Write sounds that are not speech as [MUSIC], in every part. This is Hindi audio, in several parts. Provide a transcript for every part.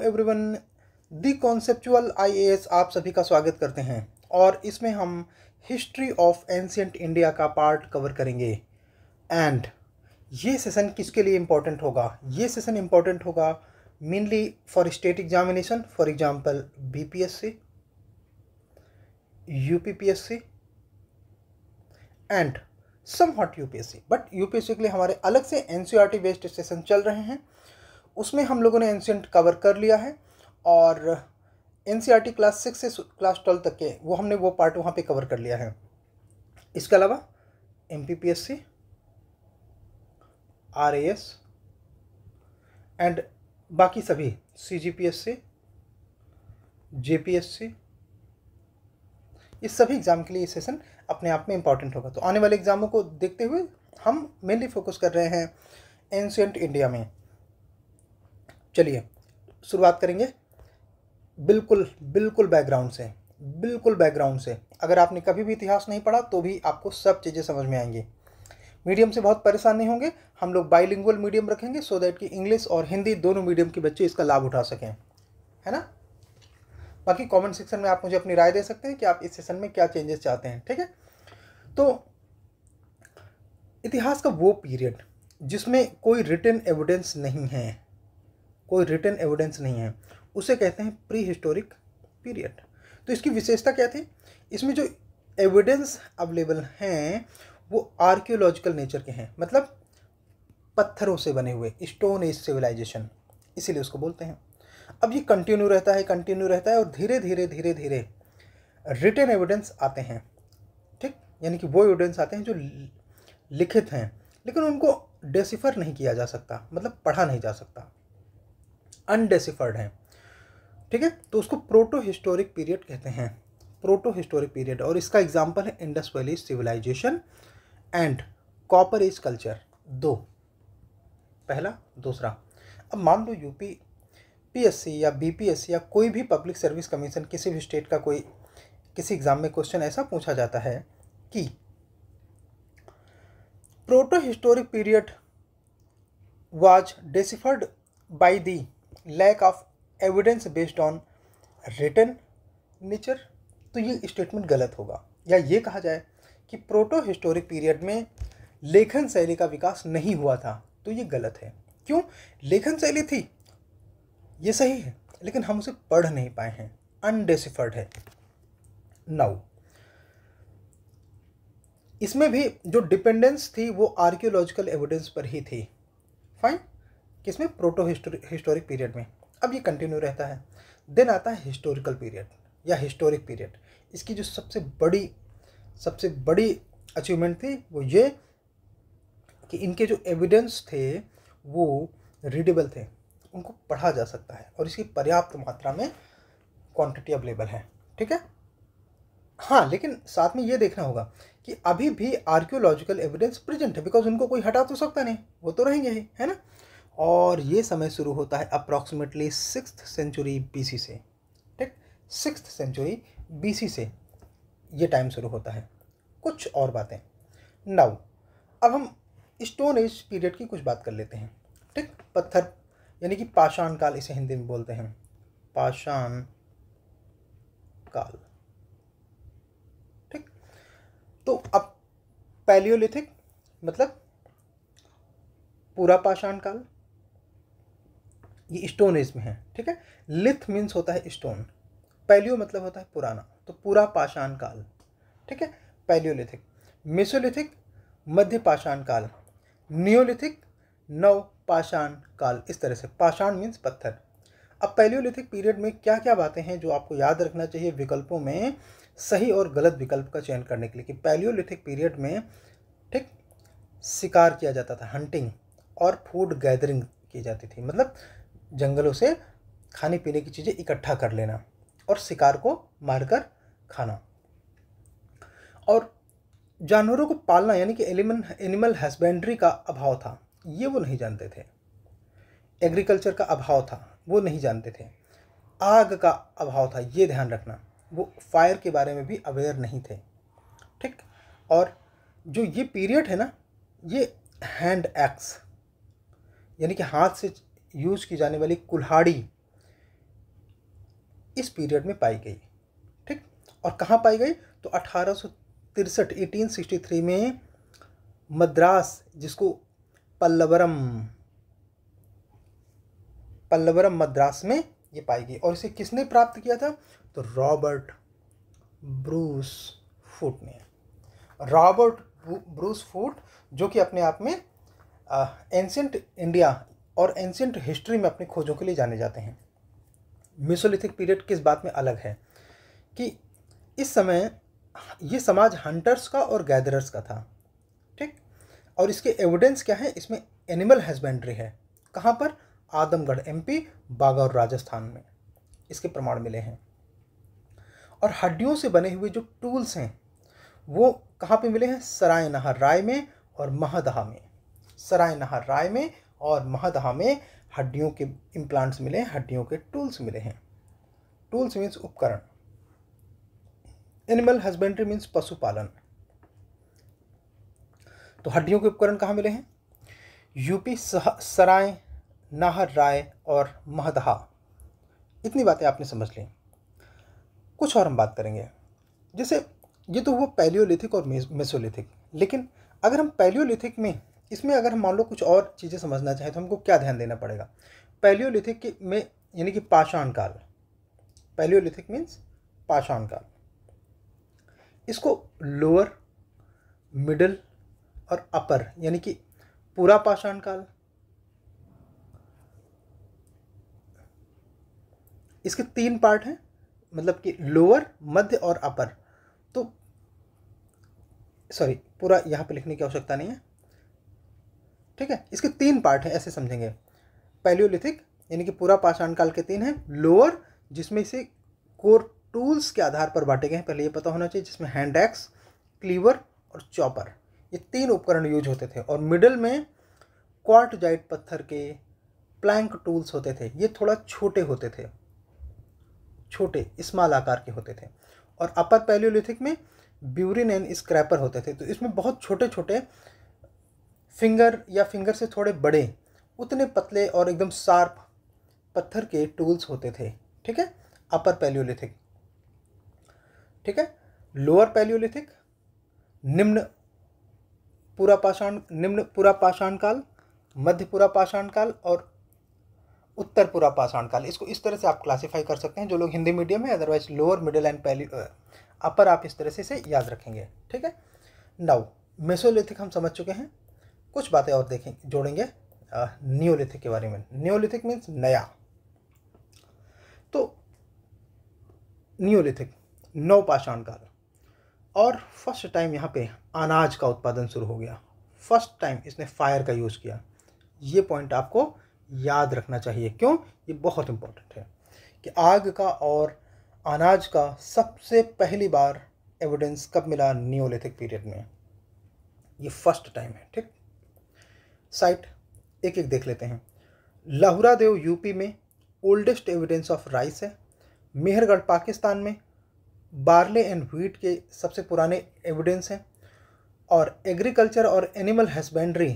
to everyone the conceptual IAS आप सभी का स्वागत करते हैं और इसमें हम हिस्ट्री ऑफ एंशियंट इंडिया का पार्ट कवर करेंगे एंड ये सेशन किसके लिए इम्पोर्टेंट होगा ये सेशन इम्पोर्टेंट होगा mainly for state examination for example B P S C U P P S C and somewhat U P S C but U P S C के लिए हमारे अलग से N C R T based session चल रहे हैं उसमें हम लोगों ने एनसीएंट कवर कर लिया है और एन क्लास सिक्स से क्लास ट्वेल्व तक के वो हमने वो पार्ट वहाँ पे कवर कर लिया है इसके अलावा M P P S C R A S and बाकी सभी C G P S C J P S C इस सभी एग्ज़ाम के लिए ये सेशन अपने आप में इंपॉर्टेंट होगा तो आने वाले एग्ज़ामों को देखते हुए हम मेनली फोकस कर रहे हैं एंशियंट इंडिया में चलिए शुरुआत करेंगे बिल्कुल बिल्कुल बैकग्राउंड से बिल्कुल बैकग्राउंड से अगर आपने कभी भी इतिहास नहीं पढ़ा तो भी आपको सब चीज़ें समझ में आएंगी मीडियम से बहुत परेशान नहीं होंगे हम लोग बाईलिंगुअल मीडियम रखेंगे सो दैट कि इंग्लिश और हिंदी दोनों मीडियम के बच्चे इसका लाभ उठा सकें है ना बाकी कमेंट सेक्शन में आप मुझे अपनी राय दे सकते हैं कि आप इस सेशन में क्या चेंजेस चाहते हैं ठीक है तो इतिहास का वो पीरियड जिसमें कोई रिटर्न एविडेंस नहीं है कोई रिटर्न एविडेंस नहीं है उसे कहते हैं प्री हिस्टोरिक पीरियड तो इसकी विशेषता क्या थी इसमें जो एविडेंस अवेलेबल हैं वो आर्कियोलॉजिकल नेचर के हैं मतलब पत्थरों से बने हुए स्टोन एज सिविलाइजेशन इसीलिए उसको बोलते हैं अब ये कंटिन्यू रहता है कंटिन्यू रहता है और धीरे धीरे धीरे धीरे रिटर्न एविडेंस आते हैं ठीक यानी कि वो एविडेंस आते हैं जो लिखित हैं लेकिन उनको डेसिफर नहीं किया जा सकता मतलब पढ़ा नहीं जा सकता अनडेसिफर्ड हैं ठीक है तो उसको प्रोटो हिस्टोरिक पीरियड कहते हैं प्रोटो हिस्टोरिक पीरियड और इसका एग्जाम्पल है Indus valley civilisation and copper age culture दो पहला दूसरा अब मान लो यूपी पीएससी या बीपीएससी या कोई भी पब्लिक सर्विस कमीशन किसी भी स्टेट का कोई किसी एग्ज़ाम में क्वेश्चन ऐसा पूछा जाता है कि proto historic period was deciphered by the lack of evidence based on written nature तो ये स्टेटमेंट गलत होगा या ये कहा जाए कि प्रोटो हिस्टोरिक पीरियड में लेखन शैली का विकास नहीं हुआ था तो ये गलत है क्यों लेखन शैली थी ये सही है लेकिन हम उसे पढ़ नहीं पाए हैं अनडेसिफर्ड है नाउ इसमें भी जो डिपेंडेंस थी वो आर्कियोलॉजिकल एविडेंस पर ही थी फाइन किसमें प्रोटो हिस्टोरिक पीरियड में अब ये कंटिन्यू रहता है देन आता है हिस्टोरिकल पीरियड या हिस्टोरिक पीरियड इसकी जो सबसे बड़ी सबसे बड़ी अचीवमेंट थी वो ये कि इनके जो एविडेंस थे वो रीडेबल थे उनको पढ़ा जा सकता है और इसकी पर्याप्त मात्रा में क्वांटिटी अवेलेबल है ठीक है हाँ लेकिन साथ में ये देखना होगा कि अभी भी आर्कियोलॉजिकल एविडेंस प्रेजेंट है बिकॉज उनको कोई हटा तो सकता नहीं वो तो रहेंगे ही है ना और ये समय शुरू होता है अप्रॉक्सीमेटली सिक्स सेंचुरी सी से ठीक सिक्स सेंचुरी सी से ये टाइम शुरू होता है कुछ और बातें नाउ अब हम स्टोन एज पीरियड की कुछ बात कर लेते हैं ठीक पत्थर यानी कि पाषाण काल इसे हिंदी में बोलते हैं पाषाण काल ठीक तो अब पैलियोलिथिक मतलब पूरा पाषाण काल ये स्टोन एज में है ठीक है लिथ मीन्स होता है स्टोन पैलियो मतलब होता है पुराना तो पूरा पाषाण काल ठीक है पैलियोलिथिक मेसोलिथिक मध्य पाषाण काल नियोलिथिक नव पाषाण काल इस तरह से पाषाण मीन्स पत्थर अब पैलियोलिथिक पीरियड में क्या क्या बातें हैं जो आपको याद रखना चाहिए विकल्पों में सही और गलत विकल्प का चयन करने के लिए कि पैलियोलिथिक पीरियड में ठीक शिकार किया जाता था हंटिंग और फूड गैदरिंग की जाती थी मतलब जंगलों से खाने पीने की चीज़ें इकट्ठा कर लेना और शिकार को मारकर खाना और जानवरों को पालना यानी कि एलिमन एनिमल हस्बेंड्री का अभाव था ये वो नहीं जानते थे एग्रीकल्चर का अभाव था वो नहीं जानते थे आग का अभाव था ये ध्यान रखना वो फायर के बारे में भी अवेयर नहीं थे ठीक और जो ये पीरियड है ना ये हैंड एक्स यानी कि हाथ से यूज़ की जाने वाली कुल्हाड़ी इस पीरियड में पाई गई ठीक और कहाँ पाई गई तो अठारह सौ तिरसठ एटीन सिक्सटी थ्री में मद्रास जिसको पल्लवरम पल्लवरम मद्रास में ये पाई गई और इसे किसने प्राप्त किया था तो रॉबर्ट ब्रूस फूट ने रॉबर्ट ब्रूस फूट जो कि अपने आप में एंशंट इंडिया और एंशियंट हिस्ट्री में अपनी खोजों के लिए जाने जाते हैं मिसोलिथिक पीरियड किस बात में अलग है कि इस समय ये समाज हंटर्स का और गैदरर्स का था ठीक और इसके एविडेंस क्या है इसमें एनिमल हस्बेंड्री है कहाँ पर आदमगढ़ एमपी बागा और राजस्थान में इसके प्रमाण मिले हैं और हड्डियों से बने हुए जो टूल्स हैं वो कहाँ पे मिले हैं सराय नहर राय में और महदहा में सराय नहर राय में और महादहा में हड्डियों के इम्प्लांट्स मिले हैं हड्डियों के टूल्स मिले हैं टूल्स मीन्स उपकरण एनिमल हस्बेंड्री मीन्स पशुपालन तो हड्डियों के उपकरण कहाँ मिले हैं यूपी सराय नाहर राय और महदहा इतनी बातें आपने समझ ली कुछ और हम बात करेंगे जैसे ये तो हुआ पैलियोलिथिक और मेसोलिथिक लेकिन अगर हम पैलियोलिथिक में इसमें अगर हम मान लो कुछ और चीज़ें समझना चाहें तो हमको क्या ध्यान देना पड़ेगा पैलियोलिथिक में यानी कि पाषाण काल पैलियोलिथिक मीन्स पाषाण काल इसको लोअर मिडल और अपर यानी कि पूरा पाषाण काल इसके तीन पार्ट हैं मतलब कि लोअर मध्य और अपर तो सॉरी पूरा यहाँ पे लिखने की आवश्यकता नहीं है ठीक है इसके तीन पार्ट है ऐसे समझेंगे पैलियोलिथिक यानी कि पूरा पाषाण काल के तीन हैं लोअर जिसमें से कोर टूल्स के आधार पर बांटे गए हैं पहले ये पता होना चाहिए जिसमें हैंड एक्स क्लीवर और चॉपर ये तीन उपकरण यूज होते थे और मिडल में क्वार्टजाइट पत्थर के प्लैंक टूल्स होते थे ये थोड़ा छोटे होते थे छोटे स्मॉल आकार के होते थे और अपर पैलियोलिथिक में ब्यूरिन एंड स्क्रैपर होते थे तो इसमें बहुत छोटे छोटे फिंगर या फिंगर से थोड़े बड़े उतने पतले और एकदम शार्प पत्थर के टूल्स होते थे ठीक है अपर पैलियोलिथिक ठीक है लोअर पैलियोलिथिक निम्न पूरा पाषाण निम्न पूरा पाषाण काल मध्य पूरा पाषाण काल और उत्तर पूरा पाषाण काल इसको इस तरह से आप क्लासीफाई कर सकते हैं जो लोग हिंदी मीडियम है अदरवाइज लोअर मिडिल एंड पहली अपर आप इस तरह से इसे याद रखेंगे ठीक है नाउ मेसोलिथिक हम समझ चुके हैं कुछ बातें और देखें जोड़ेंगे न्योलिथिक के बारे में न्योलिथिक मीन्स नया तो न्योलिथिक नवपाषाण काल और फर्स्ट टाइम यहाँ पे अनाज का उत्पादन शुरू हो गया फर्स्ट टाइम इसने फायर का यूज़ किया ये पॉइंट आपको याद रखना चाहिए क्यों ये बहुत इम्पोर्टेंट है कि आग का और अनाज का सबसे पहली बार एविडेंस कब मिला न्योलिथिक पीरियड में ये फर्स्ट टाइम है ठीक साइट एक एक देख लेते हैं लाहौरा देव यूपी में ओल्डेस्ट एविडेंस ऑफ राइस है मेहरगढ़ पाकिस्तान में बार्ले एंड व्हीट के सबसे पुराने एविडेंस हैं और एग्रीकल्चर और एनिमल हस्बेंड्री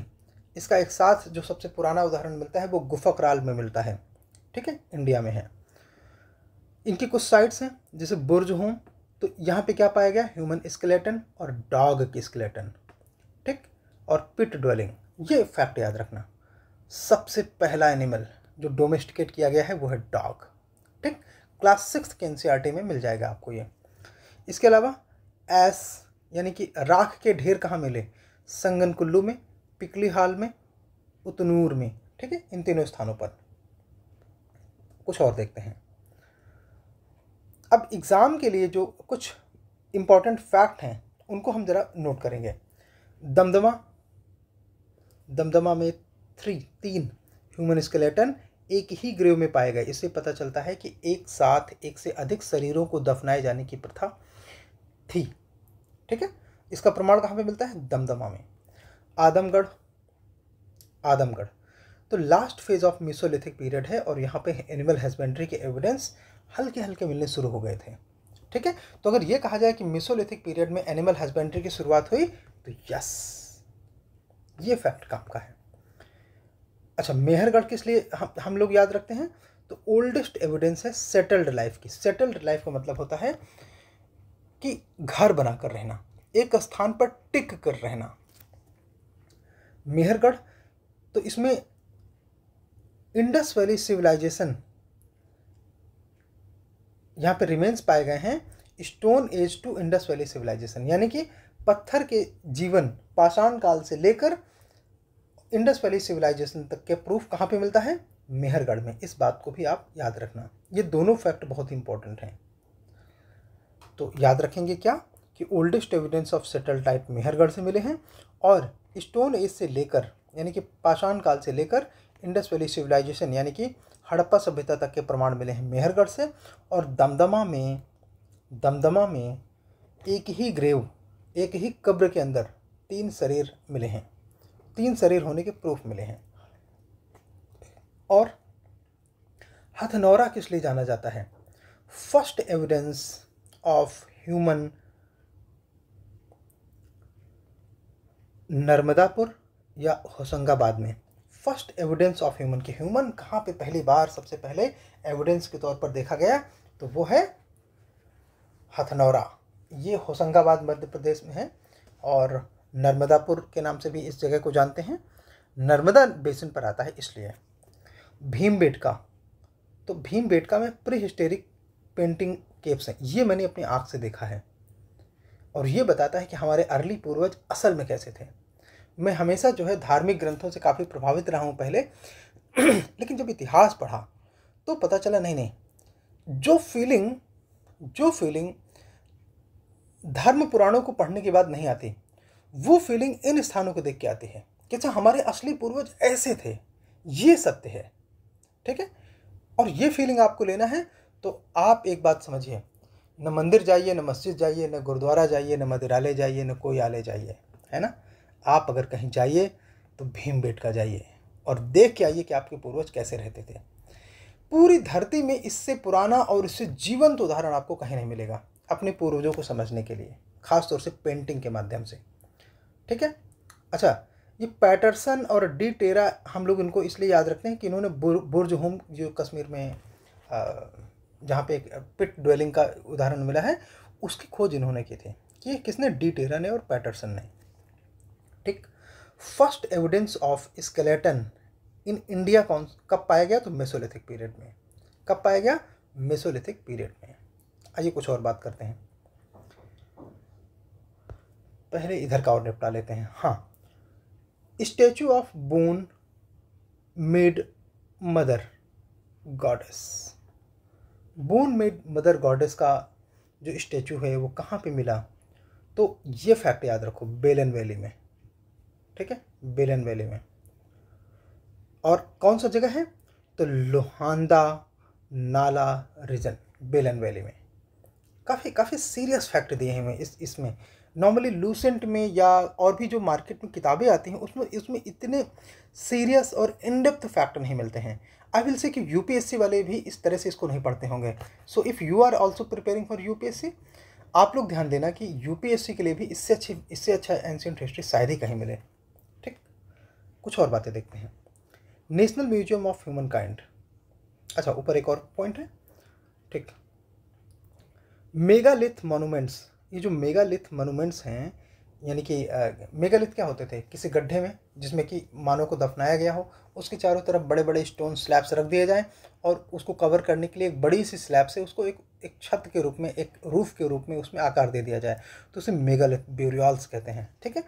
इसका एक साथ जो सबसे पुराना उदाहरण मिलता है वो गुफाकराल में मिलता है ठीक है इंडिया में है इनकी कुछ साइट्स हैं जैसे बुर्ज होम तो यहाँ पे क्या पाया गया ह्यूमन स्केलेटन और डॉग की स्केलेटन ठीक और पिट ड्वेलिंग ये फैक्ट याद रखना सबसे पहला एनिमल जो डोमेस्टिकेट किया गया है वो है डॉग ठीक क्लास सिक्स के एन e में मिल जाएगा आपको ये इसके अलावा एस यानी कि राख के ढेर कहाँ मिले संगन कुल्लू में पिकली हाल में उतनूर में ठीक है इन तीनों स्थानों पर कुछ और देखते हैं अब एग्ज़ाम के लिए जो कुछ इम्पॉर्टेंट फैक्ट हैं उनको हम ज़रा नोट करेंगे दमदमा दमदमा में थ्री तीन ह्यूमन स्केलेटन एक ही ग्रेव में पाए गए इससे पता चलता है कि एक साथ एक से अधिक शरीरों को दफनाए जाने की प्रथा थी ठीक है इसका प्रमाण कहाँ पे मिलता है दमदमा में आदमगढ़ आदमगढ़ तो last phase of mesolithic period है और यहाँ पे एनिमल हस्बेंड्री के एविडेंस हल्के हल्के मिलने शुरू हो गए थे ठीक है तो अगर ये कहा जाए कि मिसोलिथिक पीरियड में एनिमल हस्बेंड्री की शुरुआत हुई तो यस ये फैक्ट काम का है अच्छा मेहरगढ़ किस लिए हम हम लोग याद रखते हैं तो ओल्डेस्ट एविडेंस है सेटल्ड लाइफ की सेटल्ड लाइफ का मतलब होता है कि घर बनाकर रहना एक स्थान पर टिक कर रहना मेहरगढ़ तो इसमें इंडस वैली सिविलाइजेशन यहाँ पे रिमेन्स पाए गए हैं stone age to Indus valley civilisation यानी कि पत्थर के जीवन पाषाण काल से लेकर इंडस वैली सिविलाइजेशन तक के प्रूफ कहाँ पे मिलता है मेहरगढ़ में इस बात को भी आप याद रखना ये दोनों फैक्ट बहुत इंपॉर्टेंट हैं तो याद रखेंगे क्या कि oldest evidence of settle type Mehrgarh से मिले हैं और स्टोन एज से लेकर यानी कि पाषाण काल से लेकर इंडस वैली सिविलाइजेशन यानी कि हड़प्पा सभ्यता तक के प्रमाण मिले हैं मेहरगढ़ से और दमदमा में दमदमा में एक ही ग्रेव एक ही कब्र के अंदर तीन शरीर मिले हैं तीन शरीर होने के प्रूफ मिले हैं और हथनौरा किस लिए जाना जाता है first evidence of human Narmadapur या होशंगाबाद में फर्स्ट एविडेंस ऑफ ह्यूमन के ह्यूमन कहाँ पे पहली बार सबसे पहले एविडेंस के तौर पर देखा गया तो वो है हथनौरा ये होशंगाबाद मध्य प्रदेश में है और नर्मदापुर के नाम से भी इस जगह को जानते हैं नर्मदा बेसिन पर आता है इसलिए भीम बेटका तो भीम बेटका में प्री पेंटिंग केव्स हैं ये मैंने अपनी आँख से देखा है और ये बताता है कि हमारे अर्ली पूर्वज असल में कैसे थे मैं हमेशा जो है धार्मिक ग्रंथों से काफ़ी प्रभावित रहा हूँ पहले [CLEARS THROAT] लेकिन जब इतिहास पढ़ा तो पता चला नहीं नहीं जो फीलिंग जो फीलिंग धर्म पुराणों को पढ़ने के बाद नहीं आती वो फीलिंग इन स्थानों को देख के आती है कि अच्छा हमारे असली पूर्वज ऐसे थे ये सत्य है ठीक है और ये फीलिंग आपको लेना है तो आप एक बात समझिए न मंदिर जाइए न मस्जिद जाइए न गुरुद्वारा जाइए न मदिरालय जाइए न कोई आलय जाइए है ना आप अगर कहीं जाइए तो भीम बेट का जाइए और देख के आइए कि आपके पूर्वज कैसे रहते थे पूरी धरती में इससे पुराना और इससे जीवंत उदाहरण आपको कहीं नहीं मिलेगा अपने पूर्वजों को समझने के लिए ख़ास तौर से पेंटिंग के माध्यम से ठीक है अच्छा ये पैटरसन और डी टेरा हम लोग इनको इसलिए याद रखते हैं कि इन्होंने बुर्ज होम जो कश्मीर में जहाँ पे एक पिट ड्वेलिंग का उदाहरण मिला है उसकी खोज इन्होंने की थी कि किसने डी टेरा ने और पैटरसन ने ठीक first evidence of skeleton in India कौन कब पाया गया तो मेसोलिथिक पीरियड में कब पाया गया मेसोलिथिक पीरियड में आइए कुछ और बात करते हैं पहले इधर का और निपटा लेते हैं हाँ statue of bone made mother goddess bone made mother goddess का जो स्टैचू है वो कहाँ पे मिला तो ये फैक्ट याद रखो बेलन वैली में ठीक है बेलन वैली में और कौन सा जगह है तो लोहानदा नाला रीजन बेलन वैली में काफ़ी काफ़ी सीरियस फैक्ट दिए हैं मैं इस इसमें नॉर्मली लूसेंट में या और भी जो मार्केट में किताबें आती हैं उसमें इसमें इतने सीरियस और इनडेप्थ फैक्ट नहीं मिलते हैं आई विल से कि यू वाले भी इस तरह से इसको नहीं पढ़ते होंगे so if you are also preparing for U आप लोग ध्यान देना कि यू के लिए भी इससे अच्छी इससे अच्छा एंशियंट हिस्ट्री शायद ही कहीं मिले ठीक कुछ और बातें देखते हैं national museum of humankind अच्छा ऊपर एक और पॉइंट है ठीक मेगालिथ मोनूमेंट्स ये जो मेगालिथ मोनूमेंट्स हैं यानी कि मेगालिथ क्या होते थे किसी गड्ढे में जिसमें कि मानव को दफनाया गया हो उसके चारों तरफ बड़े बड़े स्टोन स्लैब्स रख दिए जाएं और उसको कवर करने के लिए एक बड़ी सी स्लैब से उसको एक एक छत के रूप में एक रूफ के रूप में उसमें आकार दे दिया जाए तो उसे मेगालिथ ब्यूरियाल्स कहते हैं ठीक है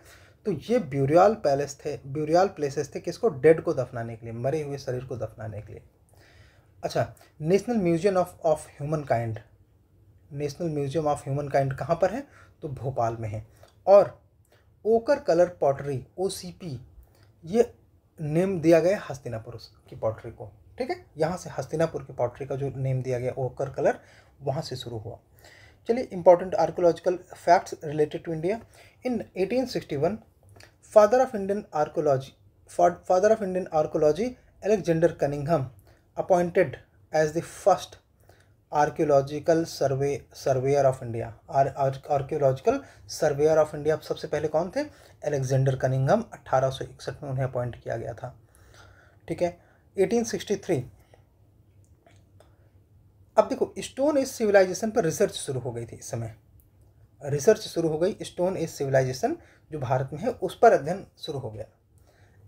तो ये ब्यूरियाल पैलेस थे ब्यूरियाल प्लेसेस थे किसको डेड को दफनाने के लिए मरे हुए शरीर को दफनाने के लिए अच्छा national museum of of humankind national museum of humankind कहाँ पर है तो भोपाल में है और ochre colour pottery O C P ये नेम दिया गया हस्तिनापुर की पॉटरी को ठीक है यहाँ से हस्तिनापुर की पॉटरी का जो नेम दिया गया ओकर कलर वहाँ से शुरू हुआ चलिए important archaeological facts related to India in 1861 father of Indian archaeology father of Indian archaeology Alexander Cunningham appointed as the first archaeological survey surveyor of India archaeological surveyor of India सबसे पहले कौन थे एलेक्जेंडर कनिंगम 1861 में उन्हें अपॉइंट किया गया था ठीक है 1863 अब देखो स्टोन एज सिविलाइजेशन पर रिसर्च शुरू हो गई थी इस समय रिसर्च शुरू हो गई स्टोन एज सिविलाइजेशन जो भारत में है उस पर अध्ययन शुरू हो गया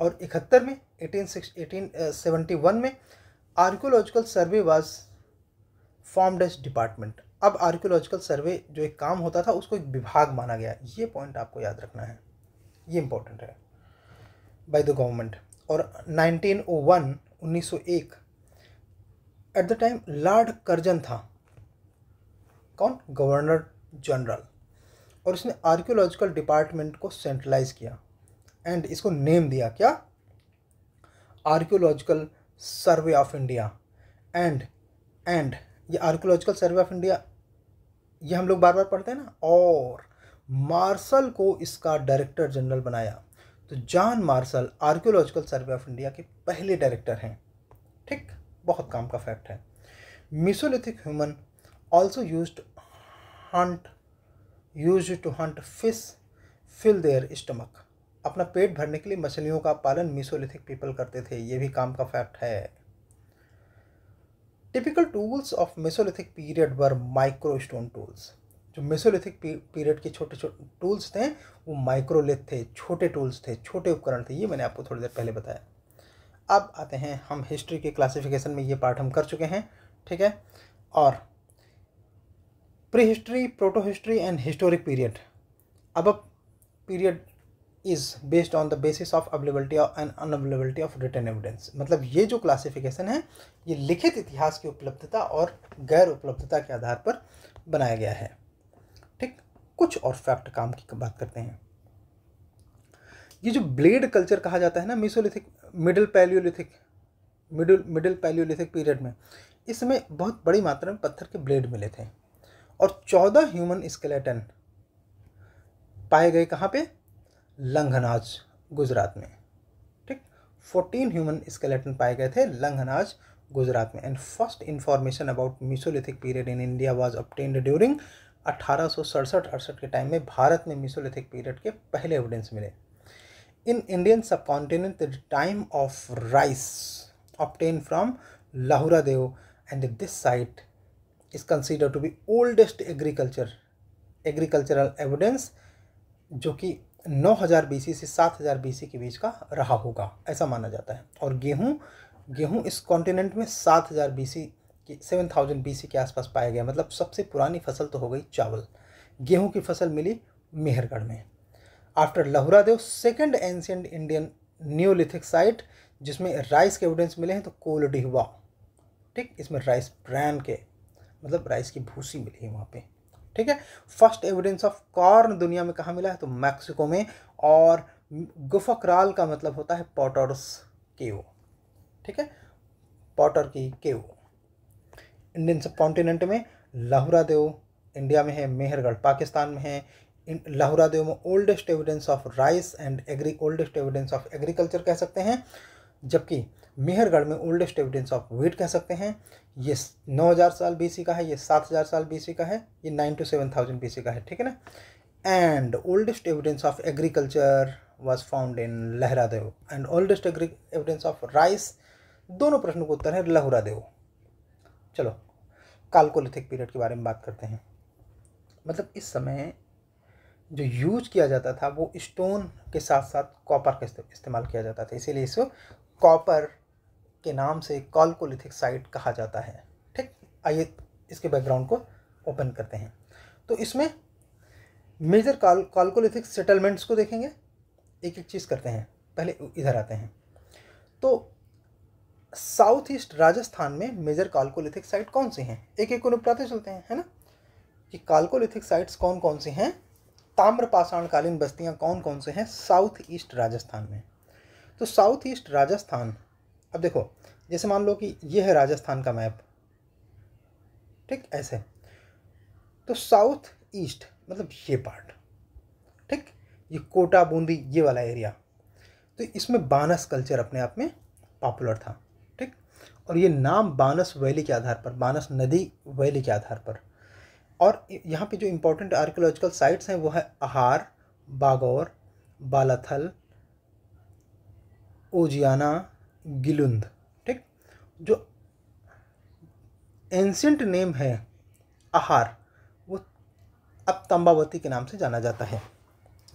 और इकहत्तर में eighteen six eighteen seventy one में archaeological survey was form as department अब आर्कियोलॉजिकल सर्वे जो एक काम होता था उसको एक विभाग माना गया ये पॉइंट आपको याद रखना है ये इम्पोर्टेंट है बाय द गवर्नमेंट और 1901 1901 at the time Lord Curzon था कौन गवर्नर जनरल और इसने आर्कियोलॉजिकल डिपार्टमेंट को सेंट्रलाइज किया एंड इसको नेम दिया क्या archaeological survey of India and and ये आर्कोलॉजिकल सर्वे ऑफ इंडिया ये हम लोग बार बार पढ़ते हैं ना और मार्शल को इसका डायरेक्टर जनरल बनाया तो John Marshall archaeological survey of India के पहले डायरेक्टर हैं ठीक बहुत काम का फैक्ट है Mesolithic human also use hunt use to hunt fish fill their stomach अपना पेट भरने के लिए मछलियों का पालन मिसोलिथिक पीपल करते थे ये भी काम का फैक्ट है typical tools of Mesolithic period were micro stone tools जो मेसोलिथिक पीरियड के छोटे छोटे टूल्स थे वो माइक्रोलिथ थे छोटे टूल्स थे छोटे उपकरण थे ये मैंने आपको थोड़ी देर पहले बताया अब आते हैं हम हिस्ट्री के क्लासिफिकेशन में ये पार्ट हम कर चुके हैं ठीक है और prehistory protohistory and historic period अब अब period is based on the basis of availability and unavailability of written evidence मतलब ये जो क्लासिफिकेशन है ये लिखित इतिहास की उपलब्धता और गैर उपलब्धता के आधार पर बनाया गया है ठीक कुछ और फैक्ट काम की बात करते हैं ये जो ब्लेड कल्चर कहा जाता है ना Mesolithic middle Palaeolithic middle middle Palaeolithic period में इसमें बहुत बड़ी मात्रा में पत्थर के ब्लेड मिले थे और चौदह ह्यूमन स्केलेटन पाए गए कहाँ पे लंघनाज गुजरात में ठीक फोर्टीन ह्यूमन स्केलेटन पाए गए थे लंघनाज गुजरात में and first information about Mesolithic period in India was obtained during अठारह सौ सड़सठ अड़सठ के टाइम में भारत में मिसोलिथिक पीरियड के पहले एविडेंस मिले in Indian subcontinent the time of rice obtained from Lahuradewa and this site is consider to be oldest agriculture agricultural evidence जो कि नौ हज़ार बीसी से सात हज़ार बीसी के बीच का रहा होगा ऐसा माना जाता है और गेहूँ गेहूँ इस कॉन्टिनेंट में सात हज़ार बीसी के सेवन थाउजेंड बी के आसपास पाया गया मतलब सबसे पुरानी फसल तो हो गई चावल गेहूँ की फसल मिली मेहरगढ़ में after Lahuradewa second ancient Indian Neolithic site जिसमें राइस के एविडेंस मिले हैं तो कोलडिहवा ठीक इसमें राइस ब्रैन के मतलब राइस की भूसी मिली है वहाँ पे ठीक है फर्स्ट एविडेंस ऑफ कॉर्न दुनिया में कहाँ मिला है तो मैक्सिको में और गुफक्राल का मतलब होता है पॉटर्स केव ठीक है पॉटर की केव इंडियन सब कॉन्टिनेंट में लाहौरा देव इंडिया में है मेहरगढ़ पाकिस्तान में है लाहौरा देव में oldest evidence of rice and agri oldest evidence of agriculture कह सकते हैं जबकि मेहरगढ़ में ओल्डेस्ट एविडेंस ऑफ वेट कह सकते हैं ये 9000 साल बीसी का है ये 7000 साल बीसी का है ये 9 टू 7000 बी का है ठीक है ना and oldest evidence of agriculture was found in Lahuradewa and oldest agri evidence of rice दोनों प्रश्नों का उत्तर है देव चलो काल्कोलिथिक पीरियड के बारे में बात करते हैं मतलब इस समय जो यूज किया जाता था वो स्टोन के साथ साथ कॉपर का इस्तेमाल किया जाता था इसीलिए इसको कॉपर के नाम से कॉलकोलिथिक साइट कहा जाता है ठीक आइए इसके बैकग्राउंड को ओपन करते हैं तो इसमें मेजर कॉल कॉलकोलिथिक सेटलमेंट्स को देखेंगे एक एक चीज़ करते हैं पहले इधर आते हैं तो साउथ ईस्ट राजस्थान में मेजर कॉलकोलिथिक साइट कौन सी हैं एक एक को निपटाते चलते हैं है ना कि काल्कोलिथिक साइट्स कौन कौन सी हैं ताम्रपाषाणकालीन बस्तियाँ कौन कौन से हैं साउथ ईस्ट राजस्थान में तो साउथ ईस्ट राजस्थान अब देखो जैसे मान लो कि ये है राजस्थान का मैप ठीक ऐसे तो साउथ ईस्ट मतलब ये पार्ट ठीक ये कोटा बूंदी ये वाला एरिया तो इसमें बानस कल्चर अपने आप में पॉपुलर था ठीक और ये नाम बानस वैली के आधार पर बानस नदी वैली के आधार पर और यहाँ पे जो इम्पोर्टेंट आर्कियोलॉजिकल साइट्स हैं वो है आहार बागौर बालाथल ओजियाना गिलुंद ठीक जो एंशेंट नेम है आहार वो अब तंबावती के नाम से जाना जाता है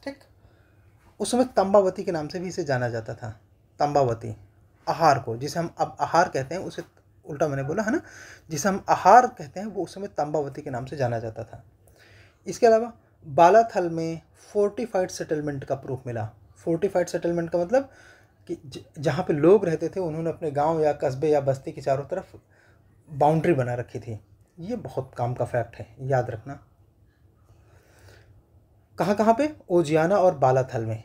ठीक उस समय तंबावती के नाम से भी इसे जाना जाता था तंबावती आहार को जिसे हम अब आहार कहते हैं उसे उल्टा मैंने बोला है ना जिसे हम आहार कहते हैं वो उस समय तंबावती के नाम से जाना जाता था इसके अलावा बालाथल में फोर्टिफाइड सेटलमेंट का प्रूफ मिला फोर्टिफाइड सेटलमेंट का मतलब कि जहाँ पे लोग रहते थे उन्होंने अपने गांव या कस्बे या बस्ती के चारों तरफ बाउंड्री बना रखी थी ये बहुत काम का फैक्ट है याद रखना कहाँ कहाँ पे ओजियाना और बालाथल में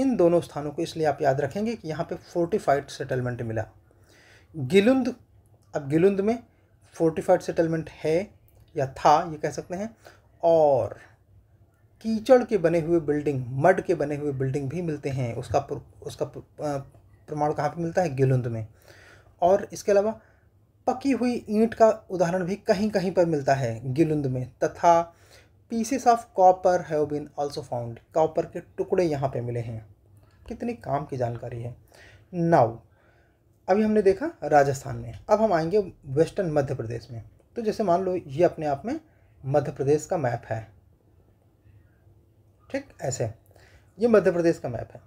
इन दोनों स्थानों को इसलिए आप याद रखेंगे कि यहाँ पे फोर्टिफाइड सेटलमेंट मिला गिलुंद अब गिलुंद में फोर्टिफाइड सेटलमेंट है या था ये कह सकते हैं और कीचड़ के बने हुए बिल्डिंग मड के बने हुए बिल्डिंग भी मिलते हैं उसका पुर, उसका प्रमाण कहाँ पर मिलता है गिलुंद में और इसके अलावा पकी हुई ईंट का उदाहरण भी कहीं कहीं पर मिलता है गिलुंद में तथा pieces of copper have been also found copper के टुकड़े यहाँ पे मिले हैं कितनी काम की जानकारी है नाउ अभी हमने देखा राजस्थान में अब हम आएंगे वेस्टर्न मध्य प्रदेश में तो जैसे मान लो ये अपने आप में मध्य प्रदेश का मैप है ठीक ऐसे ये मध्य प्रदेश का मैप है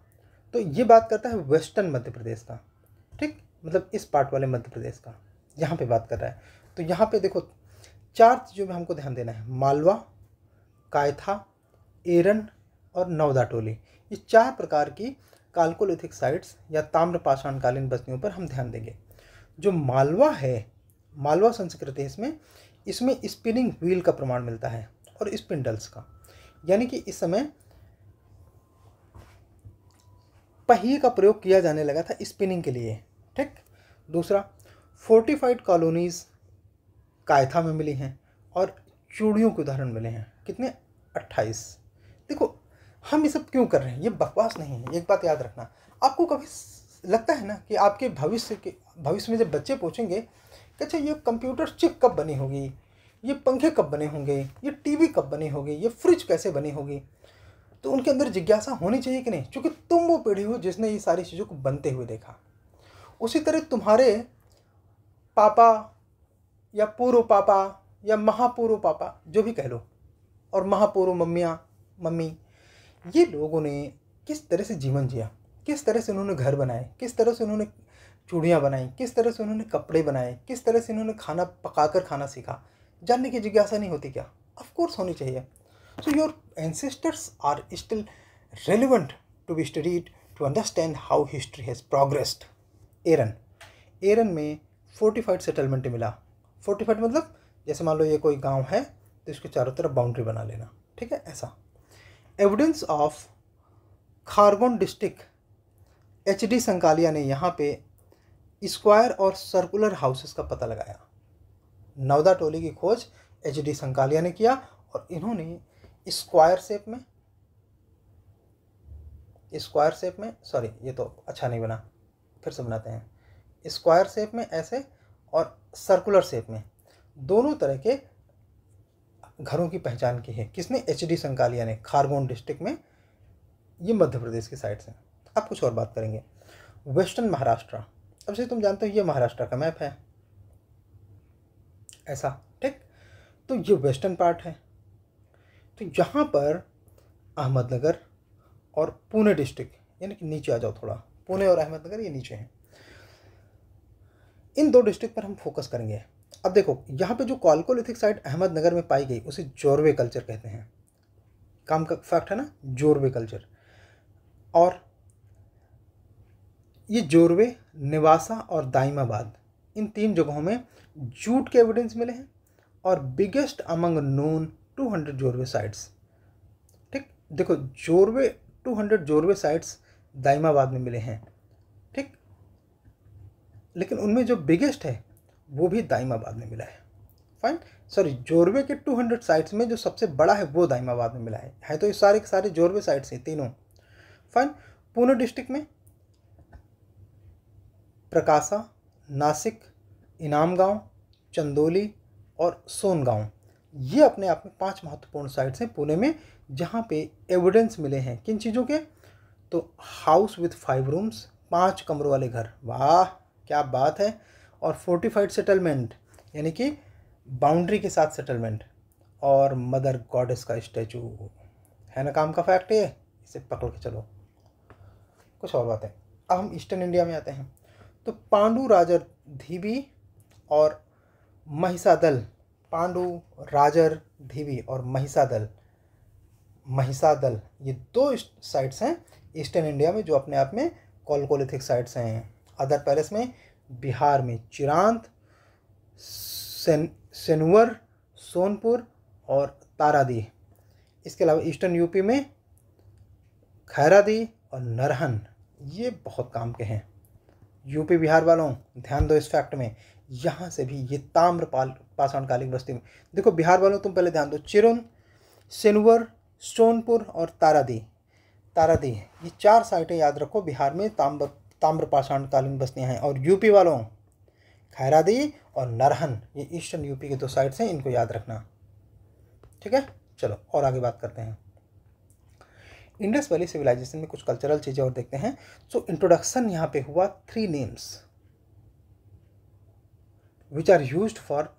तो ये बात करता है वेस्टर्न मध्य प्रदेश का ठीक मतलब इस पार्ट वाले मध्य प्रदेश का यहाँ पे बात कर रहा है तो यहाँ पे देखो चार चीज़ों में हमको ध्यान देना है मालवा कायथा एरन और नवदा टोली ये चार प्रकार की काल्कोलिथिक साइट्स या ताम्रपाषाणकालीन बस्तियों पर हम ध्यान देंगे जो मालवा है मालवा संस्कृति इसमें इसमें स्पिनिंग व्हील का प्रमाण मिलता है और स्पिंडल्स का यानी कि इस समय पहिए का प्रयोग किया जाने लगा था स्पिनिंग के लिए ठीक दूसरा फोर्टिफाइड कॉलोनीज़ कायथा में मिली हैं और चूड़ियों के उदाहरण मिले हैं कितने अट्ठाईस देखो हम ये सब क्यों कर रहे हैं ये बकवास नहीं है एक बात याद रखना आपको कभी लगता है ना कि आपके भविष्य के भविष्य में जब बच्चे पूछेंगे कि अच्छा ये कंप्यूटर चिप कब बनी होगी ये पंखे कब बने होंगे ये टीवी कब बने होगी ये फ्रिज कैसे बने होगी तो उनके अंदर जिज्ञासा होनी चाहिए कि नहीं क्योंकि तुम वो पीढ़ी हो जिसने ये सारी चीज़ों को बनते हुए देखा उसी तरह तुम्हारे पापा या पूर्व पापा या महापूर्व पापा जो भी कह लो और महापूर्व मम्मियाँ मम्मी ये लोगों ने किस तरह से जीवन जिया किस तरह से उन्होंने घर बनाए किस तरह से उन्होंने चूड़ियाँ बनाई किस तरह से उन्होंने कपड़े बनाए किस तरह से उन्होंने खाना पकाकर खाना सीखा जानने की जिज्ञासा नहीं होती क्या ऑफकोर्स होनी चाहिए so your ancestors are still relevant to be studied to understand how history has progressed Eran Eran में फोर्टिफाइड सेटलमेंट मिला फोर्टिफाइड मतलब जैसे मान लो ये कोई गांव है तो इसके चारों तरफ बाउंड्री बना लेना ठीक है ऐसा evidence of Khargone district H D Sankalia ने यहाँ पे स्क्वायर और सर्कुलर हाउसेस का पता लगाया नवदा टोली की खोज एच डी संकालिया ने किया और इन्होंने स्क्वायर शेप में स्क्वायर शेप में सॉरी ये तो अच्छा नहीं बना फिर से बनाते हैं स्क्वायर शेप में ऐसे और सर्कुलर शेप में दोनों तरह के घरों की पहचान की है किसने एच डी संकालिया ने खारगोन डिस्ट्रिक्ट में ये मध्य प्रदेश की साइड से अब कुछ और बात करेंगे वेस्टर्न महाराष्ट्र अब से तुम जानते हो ये महाराष्ट्र का मैप है ऐसा ठीक तो ये वेस्टर्न पार्ट है तो यहाँ पर अहमदनगर और पुणे डिस्ट्रिक्ट यानी कि नीचे आ जाओ थोड़ा पुणे और अहमदनगर ये नीचे हैं इन दो डिस्ट्रिक्ट पर हम फोकस करेंगे अब देखो यहाँ पे जो कॉलकोलिथिक साइट अहमदनगर में पाई गई उसे जोरवे कल्चर कहते हैं काम का फैक्ट है ना जोरवे कल्चर और ये जोरवे निवासा और दाइमाबाद इन तीन जगहों में जूट के एविडेंस मिले हैं और biggest among known 200 Jorwe sites ठीक देखो जोरवे 200 जोरवे साइट्स दाइमाबाद में मिले हैं ठीक लेकिन उनमें जो बिगेस्ट है वो भी दाइमाबाद में मिला है फाइन सॉरी जोरवे के 200 साइट्स में जो सबसे बड़ा है वो दाइमाबाद में मिला है है तो ये सारे के सारे जोरवे साइट्स हैं तीनों फाइन पुणे डिस्ट्रिक्ट में प्रकाशा नासिक इनाम गाँव चंदोली और सोनगांव ये अपने आप में पांच महत्वपूर्ण साइट्स हैं पुणे में जहाँ पे एविडेंस मिले हैं किन चीज़ों के तो हाउस विथ फाइव रूम्स पांच कमरों वाले घर वाह क्या बात है और फोर्टिफाइड सेटलमेंट यानी कि बाउंड्री के साथ सेटलमेंट और मदर गॉडेस का स्टैचू है ना काम का फैक्ट ये इसे पकड़ के चलो कुछ और बातें अब हम ईस्टर्न इंडिया में आते हैं तो पांडू राजा धीबी और महिषादल पांडु राजर धीवी और महिषादल महिषादल ये दो साइट्स हैं ईस्टर्न इंडिया में जो अपने आप में कॉलकोलिथिक साइट्स हैं अदर पैलेस में बिहार में चिरांत सेन सोनपुर और तारादी इसके अलावा ईस्टर्न यूपी में खैरादी और नरहन ये बहुत काम के हैं यूपी बिहार वालों ध्यान दो इस फैक्ट में यहाँ से भी ये ताम्रपाल पाषाण कालिक बस्ती में देखो बिहार वालों तुम पहले ध्यान दो चिरुन सिनवर सोनपुर और तारादी तारादी ये चार साइटें याद रखो बिहार में ताम्र ताम्रपाषाण कालीन बस्तियाँ हैं और यूपी वालों खैरादी और नरहन ये ईस्टर्न यूपी के दो साइड्स हैं इनको याद रखना ठीक है चलो और आगे बात करते हैं इंडस वैली सिविलाइजेशन में कुछ कल्चरल चीज़ें और देखते हैं सो इंट्रोडक्शन यहाँ पे हुआ three names which are use for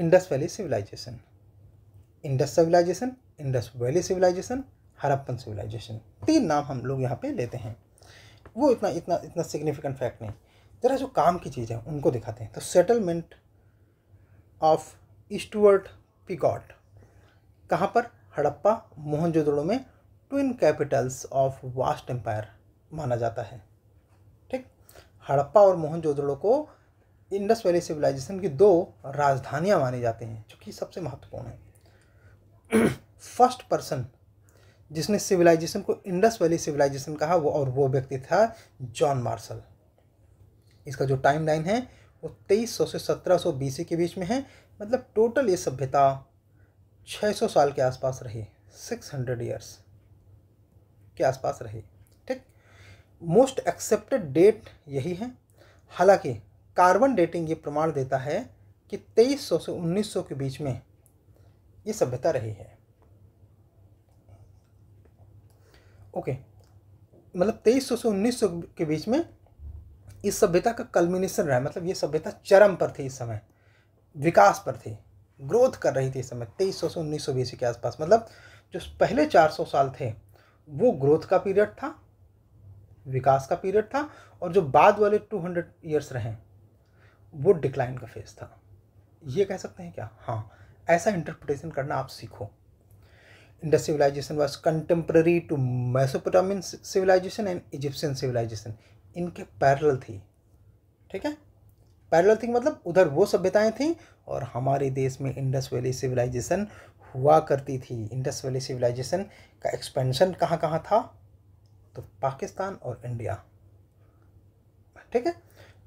Indus valley civilisation Indus civilisation Indus valley civilisation Harappan civilisation तीन नाम हम लोग यहाँ पे लेते हैं वो इतना इतना इतना सिग्निफिकेंट फैक्ट नहीं ज़रा जो काम की चीज़ है उनको दिखाते हैं तो सेटलमेंट ऑफ स्टूअर्ट पिकॉट कहाँ पर हड़प्पा मोहनजोदड़ो में twin capitals of vast empire माना जाता है ठीक हड़प्पा और मोहनजोदड़ो को इंडस वैली सिविलाइजेशन की दो राजधानियां मानी जाती हैं जो कि सबसे महत्वपूर्ण है फर्स्ट पर्सन जिसने सिविलाइजेशन को इंडस वैली सिविलाइजेशन कहा वो और वो व्यक्ति था जॉन मार्शल इसका जो टाइम लाइन है वो तेईस सौ से सत्रह सौ बीस के बीच में है मतलब टोटल ये सभ्यता छः सौ साल के आसपास रही सिक्स हंड्रेड ईयर्स के आसपास रहे ठीक मोस्ट एक्सेप्टेड डेट यही है हालांकि कार्बन डेटिंग ये प्रमाण देता है कि 2300 से 1900 के बीच में ये सभ्यता रही है ओके मतलब 2300 से 1900 के बीच में इस सभ्यता का कल्मिनेशन रहा मतलब ये सभ्यता चरम पर थी इस समय विकास पर थी ग्रोथ कर रही थी इस समय 2300 से बीस के आसपास मतलब जो पहले 400 साल थे वो ग्रोथ का पीरियड था विकास का पीरियड था और जो बाद वाले टू हंड्रेड ईयर्स रहे वो डिक्लाइन का फेज था ये कह सकते हैं क्या हाँ ऐसा इंटरप्रिटेशन करना आप सीखो Indus civilisation was contemporary to Mesopotamian civilisation and Egyptian civilisation इनके पैरल थी ठीक है पैरल थी मतलब उधर वो सभ्यताएं थीं और हमारे देश में इंडस वैली सिविलाइजेशन हुआ करती थी इंडस वैली सिविलाइजेशन का एक्सपेंशन कहाँ कहाँ था तो पाकिस्तान और इंडिया ठीक है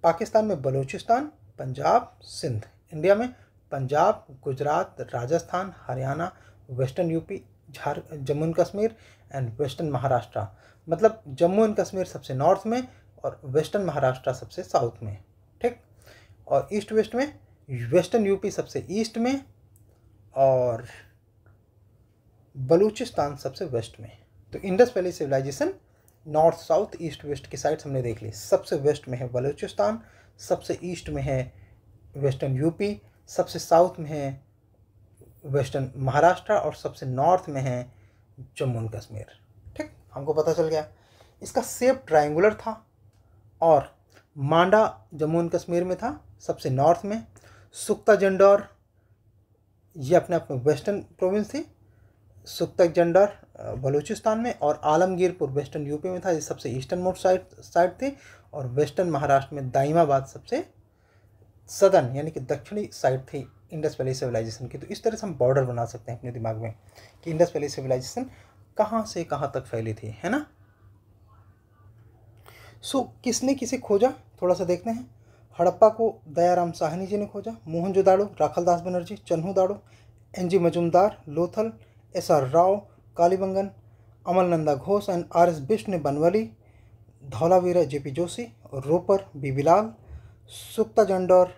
पाकिस्तान में बलूचिस्तान पंजाब सिंध इंडिया में पंजाब गुजरात राजस्थान हरियाणा वेस्टर्न यूपी झार Jammu and Kashmir and western Maharashtra मतलब जम्मू एंड कश्मीर सबसे नॉर्थ में और वेस्टर्न महाराष्ट्र सबसे साउथ में ठीक और ईस्ट वेस्ट में वेस्टर्न यूपी सबसे ईस्ट में और बलूचिस्तान सबसे वेस्ट में तो Indus valley civilisation north south east west की साइड्स हमने देख ली सबसे वेस्ट में है बलूचिस्तान सबसे ईस्ट में है वेस्टर्न यूपी सबसे साउथ में है वेस्टर्न महाराष्ट्र और सबसे नॉर्थ में है जम्मू एंड कश्मीर ठीक हमको पता चल गया इसका सेप ट्राइंगुलर था और मांडा जम्मू एंड कश्मीर में था सबसे नॉर्थ में सुक्ता जंडौर ये अपने आप में वेस्टर्न प्रोविंस थी सुक्तक जंडर बलूचिस्तान में और आलमगीरपुर वेस्टर्न यूपी में था ये सबसे ईस्टर्न मोस्ट साइड साइड थे और वेस्टर्न महाराष्ट्र में दाइमाबाद सबसे सदन यानी कि दक्षिणी साइड थी इंडस वैली सिविलाइजेशन की तो इस तरह से हम बॉर्डर बना सकते हैं अपने दिमाग में कि इंडस वैली सिविलाइजेशन कहाँ से कहाँ तक फैली थी है ना सो so, किसने किसे खोजा थोड़ा सा देखते हैं हड़प्पा को दयाराम साहनी जी ने खोजा Mohenjodaro Rakhaldas Banerji Chanhudaro N G Majumdar Lothal S R Rao Kalibangan Amalananda Ghosh and R S Vishnu Banawali Dholavira J P Joshi Ropar B Bilal Sutkagendor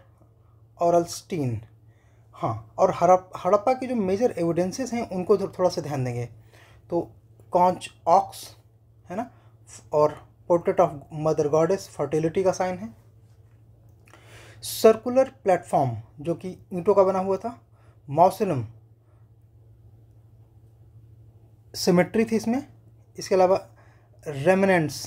और अल्स्टीन हाँ और हड़प हड़प्पा के जो मेजर एविडेंसेस हैं उनको थोड़ा सा ध्यान देंगे तो कॉन्च ऑक्स है ना और portrait of mother goddess fertility का साइन है सर्कुलर प्लेटफॉर्म जो कि ईंटों का बना हुआ था मौसलम सिमेट्री थी इसमें इसके अलावा remnants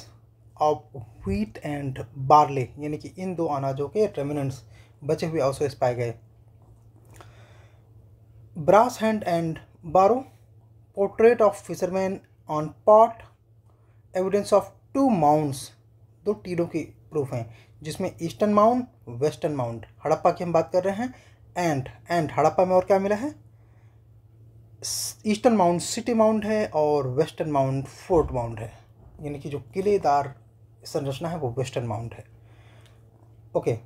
of wheat and barley यानी कि इन दो अनाजों के रेमिनेंट्स बचे हुए अवशेष पाए गए brass hand and barrow portrait of fisherman on pot evidence of two mounts दो टीलों की प्रूफ हैं जिसमें eastern mount western mount Harappa की हम बात कर रहे हैं एंड एंड हड़प्पा में और क्या मिला है ईस्टर्न माउंट सिटी माउंट है और वेस्टर्न माउंट फोर्ट माउंट है यानी कि जो किलेदार संरचना है वो वेस्टर्न माउंट है ओके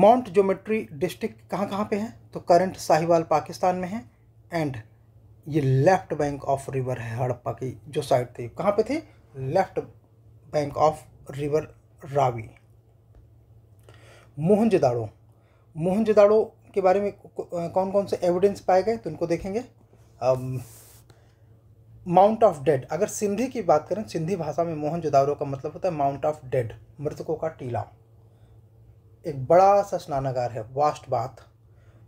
माउंट जोमेट्री डिस्ट्रिक्ट कहाँ कहाँ पे है तो करंट साहिवाल पाकिस्तान में है एंड ये लेफ्ट बैंक ऑफ रिवर है हड़प्पा की जो साइड थी कहाँ पे थी left bank of river Ravi Mohenjodaro Mohenjodaro के बारे में कौन कौन से एविडेंस पाए गए तो उनको देखेंगे माउंट ऑफ डेड अगर सिंधी की बात करें सिंधी भाषा में मोहनजोदारो का मतलब होता है माउंट ऑफ डेड मृतकों का टीला एक बड़ा सा स्नानागार है vast bath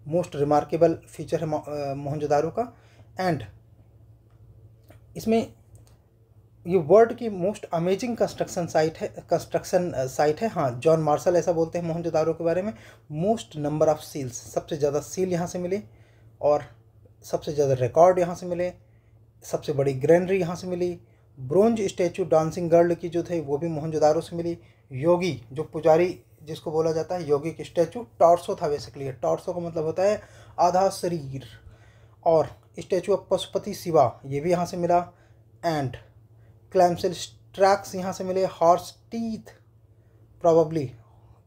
most remarkable feature है मोहन का एंड इसमें ये वर्ल्ड की मोस्ट अमेजिंग कंस्ट्रक्शन साइट है कंस्ट्रक्शन साइट uh, है हाँ जॉन मार्शल ऐसा बोलते हैं मोहनजोदारो के बारे में मोस्ट नंबर ऑफ़ सील्स सबसे ज़्यादा सील यहाँ से मिले और सबसे ज़्यादा रिकॉर्ड यहाँ से मिले सबसे बड़ी ग्रेनरी यहाँ से मिली ब्रोंज स्टैचू डांसिंग गर्ल की जो थे वो भी मोहनजोदारो से मिली योगी जो पुजारी जिसको बोला जाता है योगी की स्टैचू टॉर्सो था बेसिकली टॉर्सो का मतलब होता है आधा शरीर और स्टैचू ऑफ पशुपति शिवा ये भी यहाँ से मिला एंड क्लैमसेल स्ट्रैक्स यहाँ से मिले हॉर्स टीथ प्रॉबली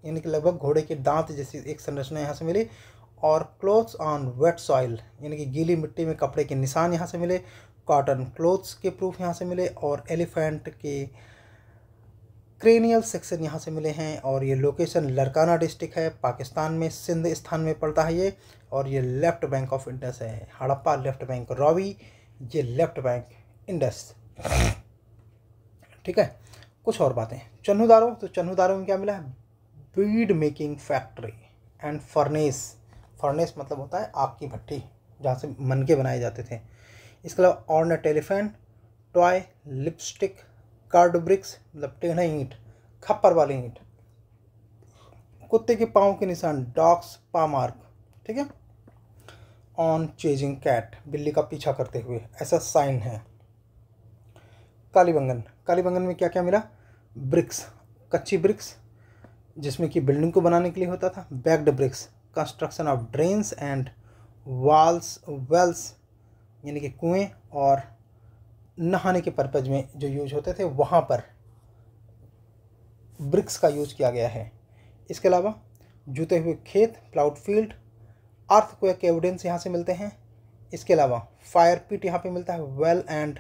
यानी कि लगभग घोड़े के दांत जैसी एक संरचना यहाँ से मिली और क्लोथ्स ऑन वेट सॉइल यानी कि गीली मिट्टी में कपड़े के निशान यहाँ से मिले कॉटन क्लोथ्स के प्रूफ यहाँ से मिले और एलिफेंट के क्रेनियल सेक्शन यहाँ से मिले हैं और ये लोकेशन लड़काना डिस्ट्रिक्ट है पाकिस्तान में सिंध स्थान में पड़ता है ये और ये लेफ्ट बैंक ऑफ इंडस है हड़प्पा लेफ्ट बैंक रॉवी ये लेफ्ट बैंक इंडस ठीक है कुछ और बातें चन्नूदारों तो चन्नूदारों में क्या मिला है bead making factory and furnace furnace मतलब होता है आग की भट्टी जहाँ से मनके बनाए जाते थे इसके अलावा ornate elephant toy lipstick curved bricks मतलब टेढ़ा ईंट खप्पर वाली ईंट कुत्ते के पाँव के निशान डॉग्स पामार्क ठीक है ऑन चेजिंग कैट बिल्ली का पीछा करते हुए ऐसा साइन है कालीबंगन काली में क्या क्या मिला ब्रिक्स कच्ची ब्रिक्स जिसमें कि बिल्डिंग को बनाने के लिए होता था baked bricks construction of drains and walls wells यानी कि कुएं और नहाने के पर्पज़ में जो यूज होते थे वहाँ पर ब्रिक्स का यूज किया गया है इसके अलावा जुते हुए खेत प्लाउड फील्ड अर्थ को एक एविडेंस यहाँ से मिलते हैं इसके अलावा फायर पिट यहाँ पे मिलता है वेल एंड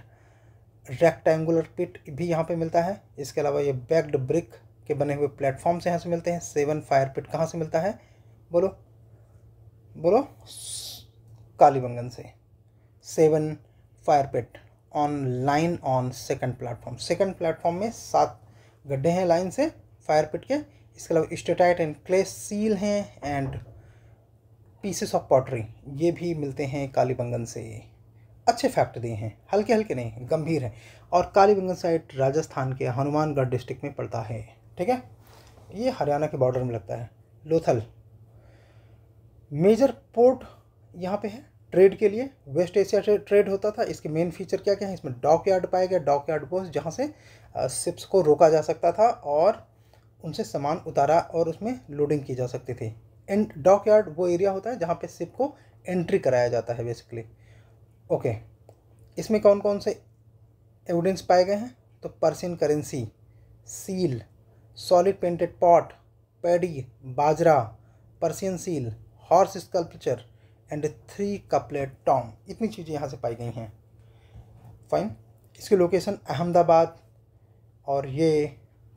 रेक्टेंगुलर पिट भी यहाँ पे मिलता है इसके अलावा ये बैग्ड ब्रिक के बने हुए प्लेटफॉर्म से यहाँ से मिलते हैं सेवन फायर पिट कहाँ से मिलता है बोलो बोलो कालीबंगन से seven fire pit on line on second platform second platform में सात गड्ढे हैं लाइन से फायर पिट के इसके अलावा स्टेटाइट एंड क्ले सील हैं एंड पीसेस ऑफ पॉटरी ये भी मिलते हैं कालीबंगन से अच्छे फैक्ट दिए हैं हल्के हल्के नहीं गंभीर हैं और कालीबंगन साइड राजस्थान के हनुमानगढ़ डिस्ट्रिक्ट में पड़ता है ठीक है ये हरियाणा के बॉर्डर में लगता है लोथल मेजर पोर्ट यहाँ पे है ट्रेड के लिए वेस्ट एशिया से ट्रेड होता था इसके मेन फीचर क्या क्या है इसमें डॉक यार्ड पाया गया डॉक यार्ड वो जहाँ से सिप्स को रोका जा सकता था और उनसे सामान उतारा और उसमें लोडिंग की जा सकती थी एंड डॉक यार्ड वो एरिया होता है जहाँ पे सिप को एंट्री कराया जाता है बेसिकली ओके इसमें कौन कौन से एविडेंस पाए गए हैं तो Persian currency seal solid painted pot paddy बाजरा Persian seal horse sculpture and three couplet tomb इतनी चीज़ें यहाँ से पाई गई हैं फाइन इसकी लोकेशन अहमदाबाद और ये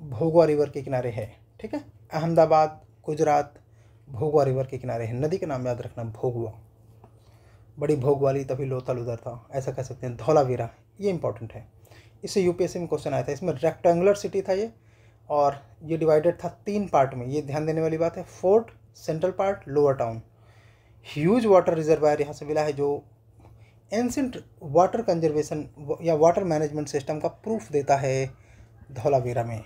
भोगवा रिवर के किनारे है ठीक है अहमदाबाद गुजरात भोगवा रिवर के किनारे है नदी का नाम याद रखना भोगवा बड़ी भोग वाली तभी लोथल उधर था ऐसा कह सकते हैं धौलावीरा ये इंपॉर्टेंट है इससे यूपीएससी में क्वेश्चन आया था इसमें रेक्टेंगुलर सिटी था ये और ये डिवाइडेड था तीन पार्ट में ये ध्यान देने वाली बात है fort central part lower town huge water reservoir यहाँ से मिला है जो एंसेंट वाटर कंजर्वेशन या वाटर मैनेजमेंट सिस्टम का प्रूफ देता है धौलावीरा में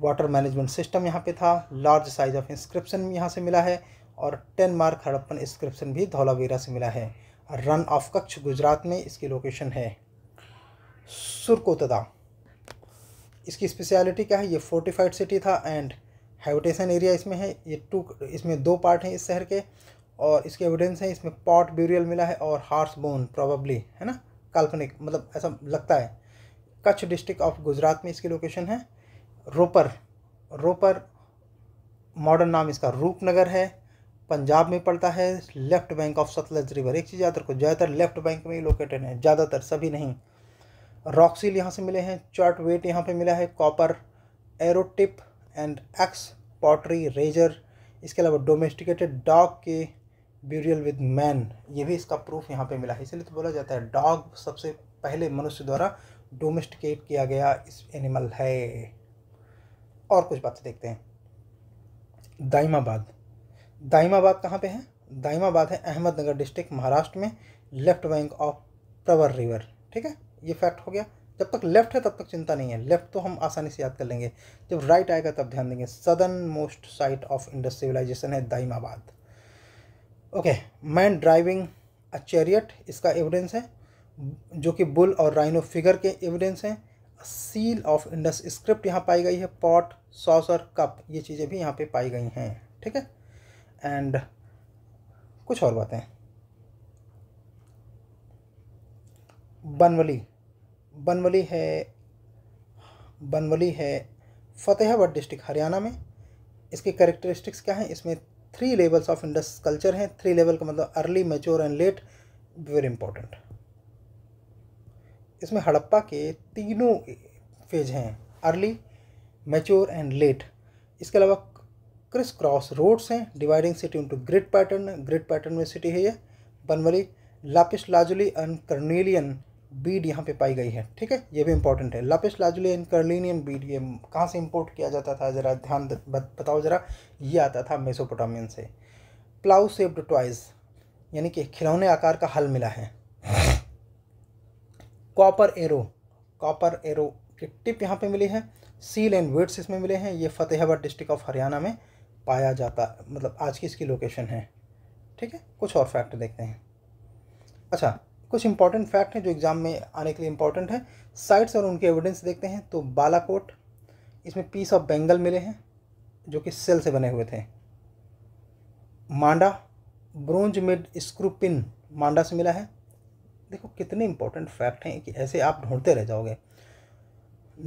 वाटर मैनेजमेंट सिस्टम यहाँ पे था लार्ज साइज ऑफ इंस्क्रिप्शन यहाँ से मिला है और टेन मार्क हड़प्पन इंस्क्रिप्शन भी धौलावीरा से मिला है रन ऑफ कच्छ गुजरात में इसकी लोकेशन है सुरकोतदा इसकी स्पेशलिटी क्या है ये फोर्टिफाइड सिटी था एंड हैबिटेशन एरिया इसमें है ये टू इसमें दो पार्ट हैं इस शहर के और इसके एविडेंस हैं इसमें पॉट ब्यूरियल मिला है और हार्स बोन प्रॉबली है ना काल्पनिक मतलब ऐसा लगता है कच्छ डिस्ट्रिक्ट ऑफ गुजरात में इसकी लोकेशन है रोपर रोपर मॉडर्न नाम इसका रूपनगर है पंजाब में पड़ता है left bank of Sutlej river एक चीज़ याद रखो ज़्यादातर लेफ्ट बैंक में ही लोकेटेड है ज़्यादातर सभी नहीं रॉक्सील यहाँ से मिले हैं चार्ट वेट यहाँ पे मिला है copper arrow tip and axe pottery razor इसके अलावा डोमेस्टिकेटेड डॉग के ब्यूरियल विद मैन ये भी इसका प्रूफ यहाँ पे मिला है इसलिए तो बोला जाता है डॉग सबसे पहले मनुष्य द्वारा डोमेस्टिकेट किया गया इस एनिमल है और कुछ बातें देखते हैं दाइमाबाद दाइमाबाद कहाँ पे है दाइमाबाद है अहमदनगर डिस्ट्रिक्ट महाराष्ट्र में left bank of Pravara river ठीक है ये फैक्ट हो गया जब तक लेफ्ट है तब तक चिंता नहीं है लेफ्ट तो हम आसानी से याद कर लेंगे जब राइट आएगा तब ध्यान देंगे southernmost site of Indus civilisation है Daimabad okay man driving a chariot इसका एविडेंस है जो कि बुल और राइनो फिगर के एविडेंस हैं सील ऑफ इंडस स्क्रिप्ट यहाँ पाई गई है पॉट सॉसर कप ये चीज़ें भी यहाँ पे पाई गई हैं ठीक है एंड कुछ और बातें बनवली बनवली है बनवली है फतेहाबाद डिस्ट्रिक्ट हरियाणा में इसके करेक्टरिस्टिक्स क्या हैं इसमें three levels of Indus culture हैं थ्री लेवल का मतलब early mature and late very important इसमें हड़प्पा के तीनों फेज हैं अर्ली मेच्योर एंड लेट इसके अलावा क्रिस क्रॉस रोड्स हैं dividing city into grid pattern grid pattern में सिटी है ये Banawali lapis lazuli and carnelian bead यहाँ पे पाई गई है ठीक है ये भी इंपॉर्टेंट है lapis lazuli and carnelian bead ये कहाँ से इंपोर्ट किया जाता था ज़रा ध्यान बताओ ज़रा ये आता था मेसोपोटामियन से प्लाउ सेव्ड टॉयज यानी कि खिलौने आकार का हल मिला है कॉपर एरो कॉपर एरो की टिप यहाँ पे मिली है सील एंड वेट्स इसमें मिले हैं ये फतेहाबाद डिस्ट्रिक्ट ऑफ हरियाणा में पाया जाता मतलब आज की इसकी लोकेशन है ठीक है कुछ और फैक्ट देखते हैं अच्छा कुछ इंपॉर्टेंट फैक्ट हैं जो एग्ज़ाम में आने के लिए इंपॉर्टेंट है साइट्स और उनके एविडेंस देखते हैं तो बालाकोट इसमें पीस ऑफ बेंगल मिले हैं जो कि सेल से बने हुए थे मांडा ब्रोंज मेड स्क्रूपिन मांडा से मिला है देखो कितने इंपॉर्टेंट फैक्ट हैं कि ऐसे आप ढूंढते रह जाओगे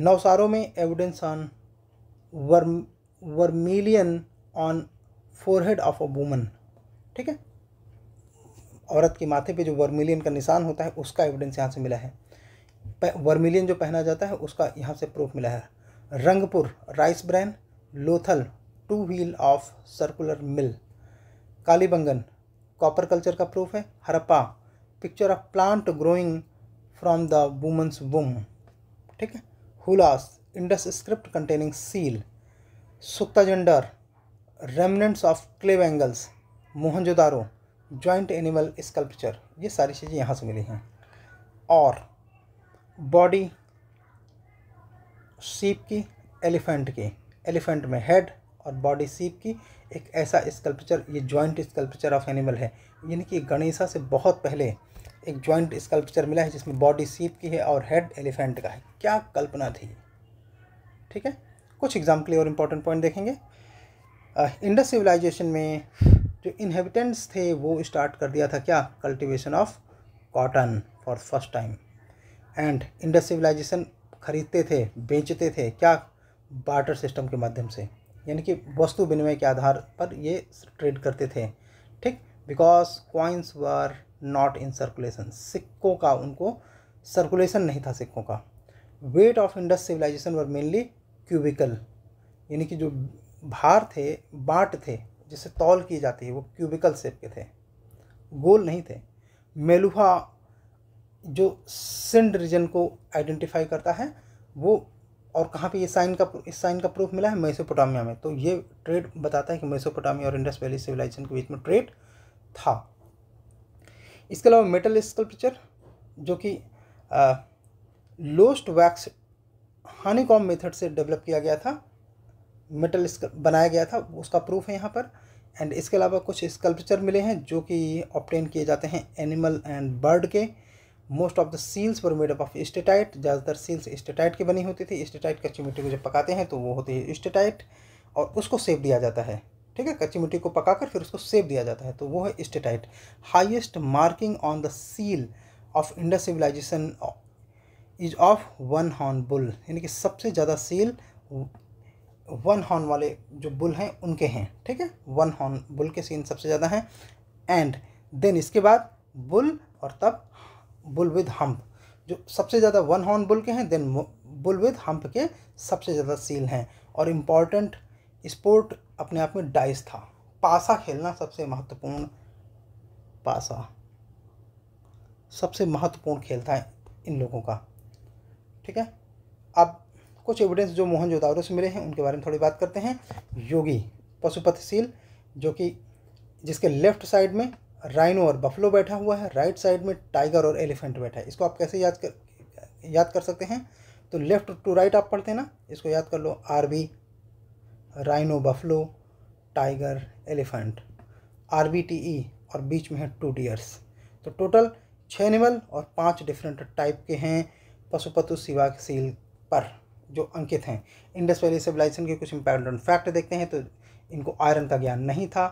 नवसारों में evidence on verm vermilion on forehead of a woman ठीक है औरत के माथे पे जो वर्मिलियन का निशान होता है उसका एविडेंस यहाँ से मिला है वर्मिलियन जो पहना जाता है उसका यहाँ से प्रूफ मिला है Rangpur rice bran Lothal two wheel of circular mill Kalibangan copper culture का प्रूफ है Harappa picture of plant growing from the woman's womb ठीक है Hulas Indus script containing seal Sutkagendor remnants of clay bangles Mohenjodaro joint animal sculpture ये सारी चीज़ें यहाँ से मिली हैं और बॉडी सीप की एलिफेंट की एलिफेंट में हेड और बॉडी सीप की एक ऐसा स्कल्पचर ये जॉइंट स्कल्पचर ऑफ एनिमल है यानी कि गणेशा से बहुत पहले एक जॉइंट स्कल्पचर मिला है जिसमें बॉडी सीप की है और हेड एलिफेंट का है क्या कल्पना थी ठीक है कुछ एग्जाम्पल और इम्पोर्टेंट पॉइंट देखेंगे इंडस सिविलाइजेशन में जो इनहेबिटेंट्स थे वो स्टार्ट कर दिया था क्या cultivation of cotton for first time and Indus civilisation खरीदते थे बेचते थे क्या बार्टर सिस्टम के माध्यम से यानी कि वस्तु विनिमय के आधार पर ये ट्रेड करते थे ठीक because coins were not in circulation सिक्कों का उनको सर्कुलेशन नहीं था सिक्कों का weight of Indus civilisation were mainly cubical यानी कि जो भार थे बाट थे जिसे तौल की जाती है वो क्यूबिकल सेप के थे गोल नहीं थे मेलुहा जो सिंड रीजन को आइडेंटिफाई करता है वो और कहाँ पे ये साइन का इस साइन का प्रूफ मिला है मैसोपोटामिया में तो ये ट्रेड बताता है कि मैसोपोटामिया और इंडस वैली सिविलाइजेशन के बीच में ट्रेड था इसके अलावा मेटल स्कल्पचर जो कि लोस्ट वैक्स हानिकॉम मेथड से डेवलप किया गया था मेटल बनाया गया था उसका प्रूफ है यहाँ पर एंड इसके अलावा कुछ स्कल्पचर मिले हैं जो कि ऑप्टेन किए जाते हैं एनिमल एंड बर्ड के most of the seals were made up of steatite ज़्यादातर सील्स स्टेटाइट की बनी होती थी स्टेटाइट कच्ची मिट्टी को जब पकाते हैं तो वो होती है स्टेटाइट और उसको सेप दिया जाता है ठीक है कच्ची मिट्टी को पकाकर फिर उसको सेप दिया जाता है तो वो है steatite highest marking on the seal of Indus civilisation is of one horn bull यानी कि सबसे ज़्यादा सील वन हॉर्न वाले जो बुल हैं उनके हैं ठीक है वन हॉर्न बुल के सीन सबसे ज़्यादा हैं एंड देन इसके बाद बुल और तब बुल विद हम्प जो सबसे ज़्यादा वन हॉर्न बुल के हैं देन बुल विद हम्प के सबसे ज़्यादा सील हैं और इम्पॉर्टेंट स्पोर्ट अपने आप में डाइस था पासा खेलना सबसे महत्वपूर्ण पासा सबसे महत्वपूर्ण खेल था इन लोगों का ठीक है अब कुछ एविडेंस जो मोहन मोहनजोदारो से मिले हैं उनके बारे में थोड़ी बात करते हैं योगी पशुपतिशील जो कि जिसके लेफ्ट साइड में राइनो और बफलो बैठा हुआ है राइट साइड में टाइगर और एलिफेंट बैठा है इसको आप कैसे याद कर याद कर सकते हैं तो लेफ्ट टू राइट आप पढ़ते हैं ना इसको याद कर लो R B rhino buffalo tiger elephant R B T E और बीच में है टू डियर्स तो टोटल छः एनिमल और पांच डिफरेंट टाइप के हैं पशुपतु शिवाशील पर जो अंकित हैं इंडस वैली सिविलाइजेशन के कुछ इंपॉर्टेंट फैक्ट देखते हैं तो इनको आयरन का ज्ञान नहीं था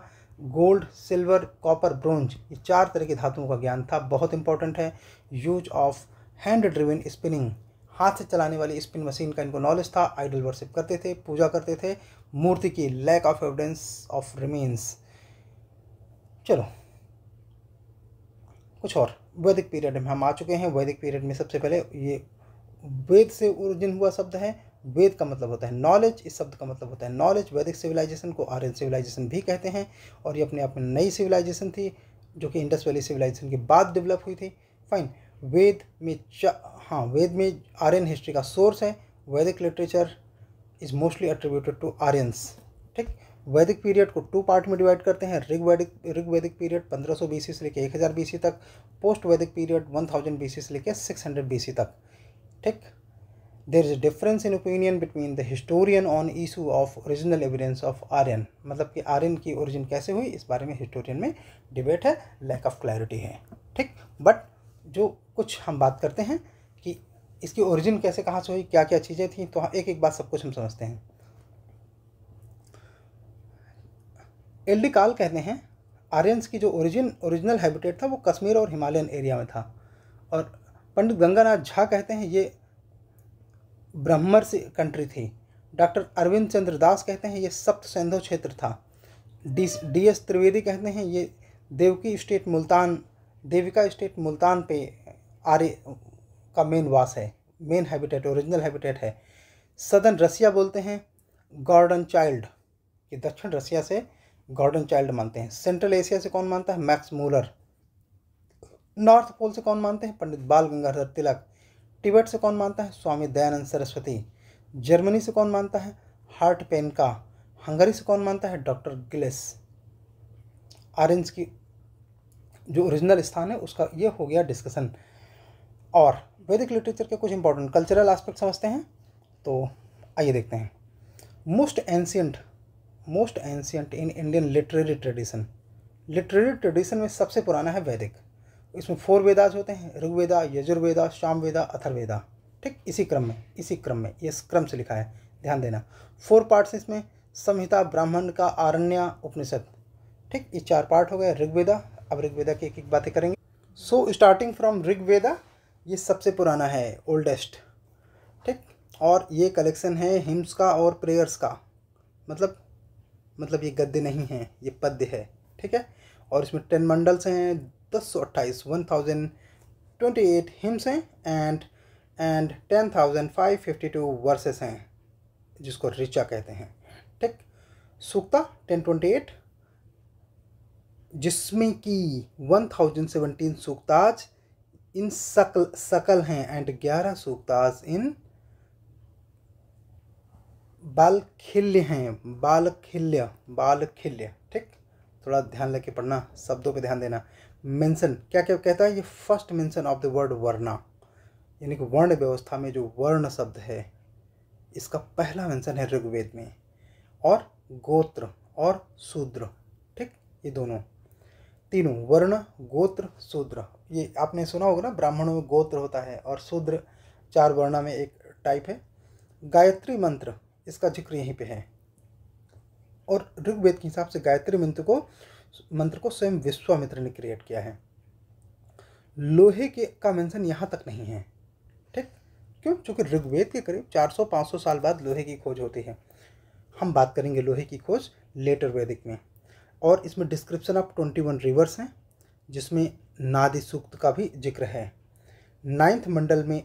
गोल्ड सिल्वर कॉपर ब्रोंज ये चार तरह की धातुओं का ज्ञान था बहुत इंपॉर्टेंट है use of hand driven spinning हाथ से चलाने वाली स्पिन मशीन का इनको नॉलेज था आइडल वर्शिप करते थे पूजा करते थे मूर्ति की lack of evidence of remains चलो कुछ और वैदिक पीरियड में हम आ चुके हैं वैदिक पीरियड में सबसे पहले ये वेद से ओरिजिन हुआ शब्द है वेद का मतलब होता है नॉलेज इस शब्द का मतलब होता है नॉलेज वैदिक सिविलाइजेशन को आर्यन सिविलाइजेशन भी कहते हैं और ये अपने आप में नई सिविलाइजेशन थी जो कि इंडस वैली सिविलाइजेशन के बाद डेवलप हुई थी फाइन वेद में हाँ वेद में आर्यन हिस्ट्री का सोर्स है Vedic literature is mostly attributed to Aryans ठीक वैदिक पीरियड को टू पार्ट में डिवाइड करते हैं ऋग वैदिक ऋग वैदिक पीरियड 1500 बीसी से लेकर 1000 बीसी तक पोस्ट वैदिक पीरियड 1000 बीसी से लेकर 600 बीसी तक ठीक there is difference in opinion between the historian on issue of original evidence of Aryan मतलब कि आर्यन की ओरिजिन कैसे हुई इस बारे में हिस्टोरियन में डिबेट है लैक ऑफ क्लैरिटी है ठीक बट जो कुछ हम बात करते हैं कि इसकी ओरिजिन कैसे कहाँ से हुई क्या क्या चीज़ें थी तो हाँ, एक एक बात सब कुछ हम समझते हैं एल डी काल कहते हैं आर्यनस की जो ओरिजिन ओरिजिनल हैबिटेट था वो कश्मीर और हिमालयन एरिया में था और पंडित गंगानाथ झा कहते हैं ये ब्रह्मर से कंट्री थी डॉक्टर अरविंद चंद्र दास कहते हैं ये सप्त सैंधव क्षेत्र था डी डी एस त्रिवेदी कहते हैं ये देवकी स्टेट मुल्तान देविका स्टेट मुल्तान पे आर्य का मेन वास है मेन हैबिटेट ओरिजिनल हैबिटेट है सदन रसिया बोलते हैं गॉर्डन चाइल्ड ये दक्षिण रसिया से गॉर्डन चाइल्ड मानते हैं सेंट्रल एशिया से कौन मानता है मैक्स मूलर नॉर्थ पोल से कौन मानते हैं पंडित बाल गंगाधर तिलक टिबेट से कौन मानता है स्वामी दयानंद सरस्वती जर्मनी से कौन मानता है हार्ट पेन का हंगरी से कौन मानता है डॉक्टर गिलेस आरेंज की जो ओरिजिनल स्थान है उसका ये हो गया डिस्कशन और वैदिक लिटरेचर के कुछ इंपॉर्टेंट कल्चरल एस्पेक्ट समझते हैं तो आइए देखते हैं most ancient most ancient in Indian literary tradition literary tradition में सबसे पुराना है वैदिक इसमें फोर वेदास होते हैं ऋग्वेदा यजुर्वेदा वेदा अथर्वेदा ठीक इसी क्रम में इसी क्रम में इस क्रम से लिखा है ध्यान देना फोर पार्ट्स इसमें संहिता ब्राह्मण का आरण्य उपनिषद ठीक ये चार पार्ट हो गए ऋग्वेदा अब ऋग्वेदा की एक एक बातें करेंगे सो स्टार्टिंग फ्रॉम ऋग्वेदा ये सबसे पुराना है ओल्डेस्ट ठीक और ये कलेक्शन है हिम्स का और प्रेयर्स का मतलब मतलब ये गद्य नहीं है ये पद्य है ठीक है और इसमें टेन मंडल्स हैं दस सौ अट्ठाईस one thousand twenty eight hymns हैं and and ten thousand five fifty two verses हैं जिसको रिचा कहते हैं ठीक सुक्ता टेन ट्वेंटी एट जिसमें कि one thousand seventeen suktas in सकल सकल हैं एंड ग्यारह सूक्ताज इन बाल खिल्य हैं बाल खिल्य बाल खिल्य ठीक थोड़ा ध्यान लेके पढ़ना शब्दों पे ध्यान देना मेंशन क्या क्या कहता है ये first mention of the word varna यानी कि वर्ण व्यवस्था में जो वर्ण शब्द है इसका पहला मेंशन है ऋग्वेद में और गोत्र और शूद्र ठीक ये दोनों तीनों वर्ण गोत्र शूद्र ये आपने सुना होगा ना ब्राह्मणों में गोत्र होता है और शूद्र चार वर्णा में एक टाइप है गायत्री मंत्र इसका जिक्र यहीं पे है और ऋग्वेद के हिसाब से गायत्री मंत्र को मंत्र को स्वयं विश्वामित्र ने क्रिएट किया है लोहे के का मेंशन यहाँ तक नहीं है ठीक क्यों चूँकि ऋग्वेद के करीब 400-500 साल बाद लोहे की खोज होती है हम बात करेंगे लोहे की खोज लेटर वैदिक में और इसमें description of twenty one rivers हैं जिसमें नादि सूक्त का भी जिक्र है नाइन्थ मंडल में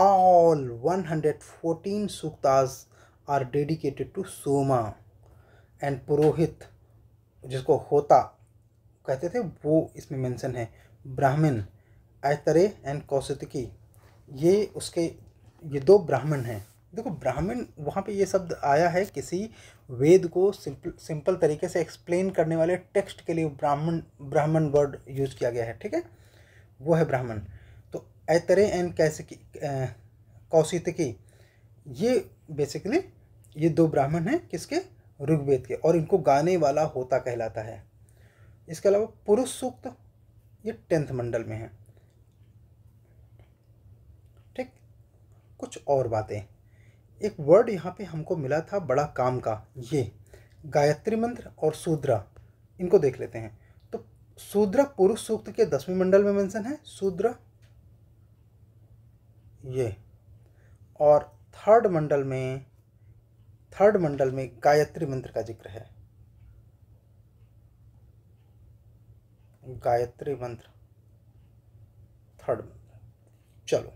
all 114 suktas are dedicated to Soma and पुरोहित जिसको होता कहते थे वो इसमें मेंशन है ब्राह्मण ऐतरे एंड कौशिकी ये उसके ये दो ब्राह्मण हैं देखो ब्राह्मण वहाँ पे ये शब्द आया है किसी वेद को सिंपल सिंपल तरीके से एक्सप्लेन करने वाले टेक्स्ट के लिए ब्राह्मण ब्राह्मण वर्ड यूज किया गया है ठीक है वो है ब्राह्मण तो ऐतरे एंड कैसे कौशिकी ये बेसिकली ये दो ब्राह्मण हैं किसके ऋग्वेद के और इनको गाने वाला होता कहलाता है इसके अलावा पुरुष सूक्त ये टेंथ मंडल में है ठीक कुछ और बातें एक वर्ड यहाँ पे हमको मिला था बड़ा काम का ये गायत्री मंत्र और शूद्रा इनको देख लेते हैं तो शूद्रा पुरुष सूक्त के दसवें मंडल में मेंशन है शूद्रा ये और थर्ड मंडल में थर्ड मंडल में गायत्री मंत्र का जिक्र है गायत्री मंत्र थर्ड मंत्र चलो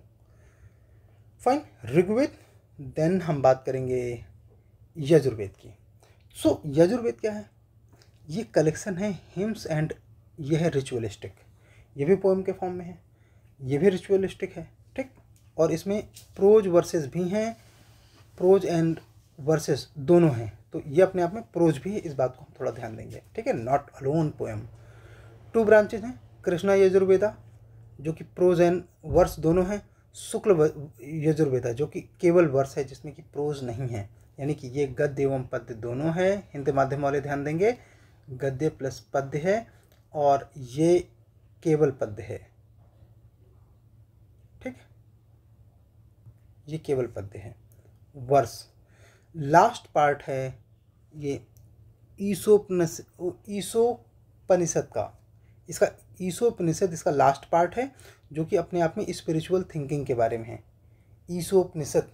फाइन ऋग्वेद देन हम बात करेंगे यजुर्वेद की सो so, यजुर्वेद क्या है ये कलेक्शन है हिम्स एंड यह है रिचुअलिस्टिक ये भी पोएम के फॉर्म में है ये भी रिचुअलिस्टिक है ठीक और इसमें प्रोज वर्सेस भी हैं प्रोज एंड वर्सेस दोनों हैं तो ये अपने आप में प्रोज भी है इस बात को हम थोड़ा ध्यान देंगे ठीक है not alone poem two branches हैं कृष्णा यजुर्वेदा जो कि प्रोज एंड वर्स दोनों हैं शुक्ल यजुर्वेदा जो कि केवल वर्स है जिसमें कि प्रोज नहीं है यानी कि ये गद्य एवं पद्य दोनों है हिंदी माध्यम वाले ध्यान देंगे गद्य प्लस पद्य है और ये केवल पद्य है ठीक ये केवल पद्य है वर्ष लास्ट पार्ट है ये ईसोपनिषद का इसका ईसोपनिषद इसका लास्ट पार्ट है जो कि अपने आप में स्पिरिचुअल थिंकिंग के बारे में है ईसोपनिषद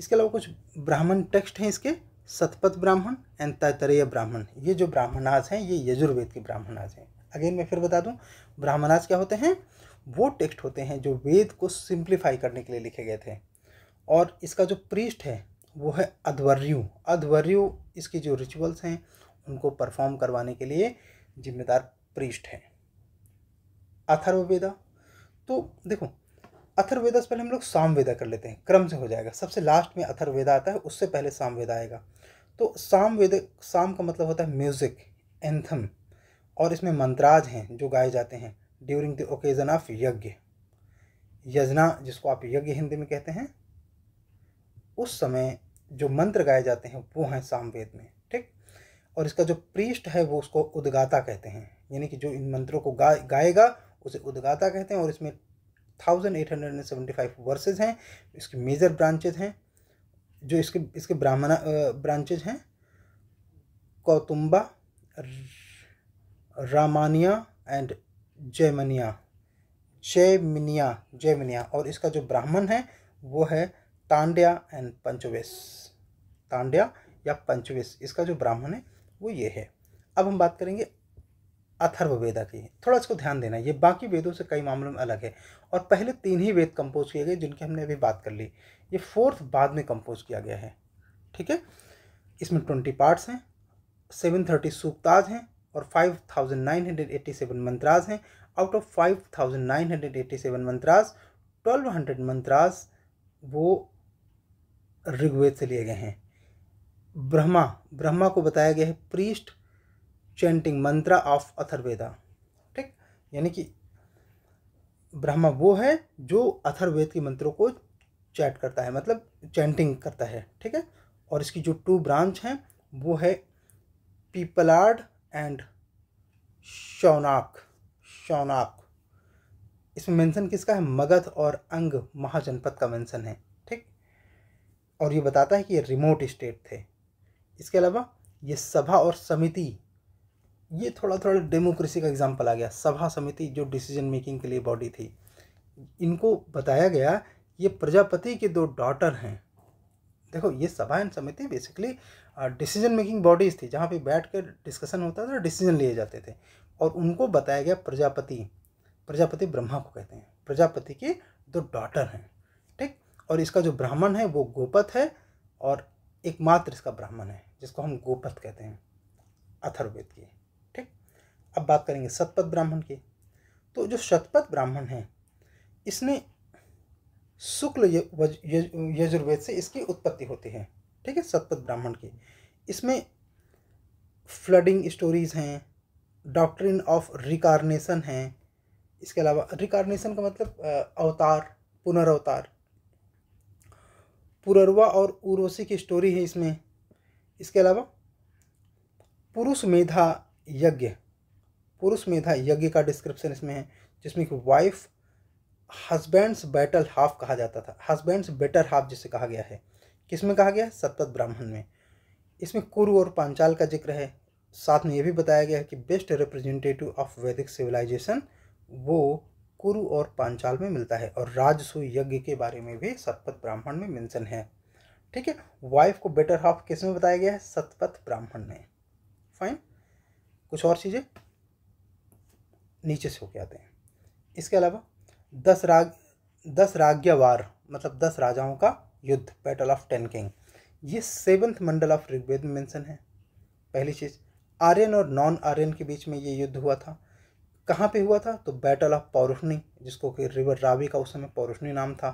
इसके अलावा कुछ ब्राह्मण टेक्स्ट हैं इसके सतपथ ब्राह्मण एंड तैतरेय ब्राह्मण ये जो ब्राह्मणाज हैं ये यजुर्वेद के ब्राह्मणाज हैं अगेन मैं फिर बता दूं ब्राह्मणाज क्या होते हैं वो टेक्स्ट होते हैं जो वेद को सिंप्लीफाई करने के लिए लिखे गए थे और इसका जो पृष्ठ है वो है अधवर्यु अधवर्यु इसके जो रिचुअल्स हैं उनको परफॉर्म करवाने के लिए जिम्मेदार पृष्ठ हैं अथर्ववेदा तो देखो अथर्वेदा से पहले हम लोग सामवेदा कर लेते हैं क्रम से हो जाएगा सबसे लास्ट में अथर्वेदा आता है उससे पहले सामवेदा आएगा तो सामवेद साम का मतलब होता है म्यूज़िक एंथम और इसमें मंत्राज हैं जो गाए जाते हैं ड्यूरिंग द ओकेज़न ऑफ यज्ञ यजना जिसको आप यज्ञ हिंदी में कहते हैं उस समय जो मंत्र गाए जाते हैं वो हैं सामवेद में ठीक और इसका जो पृष्ठ है वो उसको उदगाता कहते हैं यानी कि जो इन मंत्रों को गा गाएगा उसे उदगाता कहते हैं और इसमें thousand eight hundred and seventy five verses हैं इसके मेजर ब्रांचेज हैं जो इसके इसके ब्राह्मणा ब्रांचेज हैं कौतुम्बा रामानिया एंड जयमनिया जयमिनिया जयमिनिया और इसका जो ब्राह्मण है वो है तांड्या एंड पंचवेश तांड्या या पंचवेश इसका जो ब्राह्मण है वो ये है अब हम बात करेंगे अथर्व वेदा की थोड़ा इसको ध्यान देना ये बाकी वेदों से कई मामलों में अलग है और पहले तीन ही वेद कंपोज किए गए जिनकी हमने अभी बात कर ली ये फोर्थ बाद में कंपोज किया गया है ठीक है इसमें ट्वेंटी पार्ट्स हैं सेवन थर्टी सूक्ताज हैं और five thousand nine hundred eighty seven mantras हैं out of five thousand nine hundred eighty seven mantras twelve hundred mantras वो ऋग्वेद से लिए गए हैं ब्रह्मा ब्रह्मा को बताया गया है priest chanting mantra of Atharvaveda ठीक यानी कि ब्रह्मा वो है जो अथर्वेद के मंत्रों को चैट करता है मतलब चैंटिंग करता है ठीक है और इसकी जो टू ब्रांच हैं वो है पीपलार्ड एंड शौनाक शौनाक इसमें मेंशन किसका है मगध और अंग महाजनपद का मेंशन है और ये बताता है कि ये रिमोट स्टेट थे इसके अलावा ये सभा और समिति ये थोड़ा थोड़ा डेमोक्रेसी का एग्जाम्पल आ गया सभा समिति जो डिसीजन मेकिंग के लिए बॉडी थी इनको बताया गया ये प्रजापति के दो डॉटर हैं देखो ये सभा एंड समिति बेसिकली डिसीजन मेकिंग बॉडीज़ थी जहाँ पे बैठ कर डिस्कशन होता था डिसीजन लिए जाते थे और उनको बताया गया प्रजापति प्रजापति ब्रह्मा को कहते हैं प्रजापति के दो डॉटर हैं और इसका जो ब्राह्मण है वो गोपत है और एकमात्र इसका ब्राह्मण है जिसको हम गोपत कहते हैं अथर्वेद की ठीक अब बात करेंगे शतपथ ब्राह्मण की तो जो शतपथ ब्राह्मण है इसने शुक्ल यजुर्वेद से इसकी उत्पत्ति होती है ठीक है शतपथ ब्राह्मण की इसमें फ्लडिंग स्टोरीज़ हैं डॉक्ट्रिन ऑफ रिकारनेसन है इसके अलावा रिकारनेसन का मतलब अवतार पुनरावतार पुरर्वा और उर्वशी की स्टोरी है इसमें इसके अलावा पुरुष मेधा यज्ञ पुरुष मेधा यज्ञ का डिस्क्रिप्शन इसमें है जिसमें कि वाइफ हस्बैंड्स बैटल हाफ कहा जाता था हस्बैंड्स बेटर हाफ जिसे कहा गया है किस में कहा गया है सतत ब्राह्मण में इसमें कुरु और पांचाल का जिक्र है साथ में ये भी बताया गया है कि best representative of Vedic civilization वो कुरु और पांचाल में मिलता है और राजसूय यज्ञ के बारे में भी सतपथ ब्राह्मण में मेंशन है ठीक है वाइफ को बेटर हाफ किस में बताया गया है सतपथ ब्राह्मण में फाइन कुछ और चीज़ें नीचे से होके आते हैं इसके अलावा दस राग दस राज्ञावार मतलब दस राजाओं का युद्ध बैटल ऑफ टेन किंग ये सेवन्थ मंडल ऑफ ऋग्वेद में मेंशन है पहली चीज़ आर्यन और नॉन आर्यन के बीच में ये युद्ध हुआ था कहाँ पे हुआ था तो बैटल ऑफ पौरुषनी जिसको कि रिवर रावी का उस समय पौरुषनी नाम था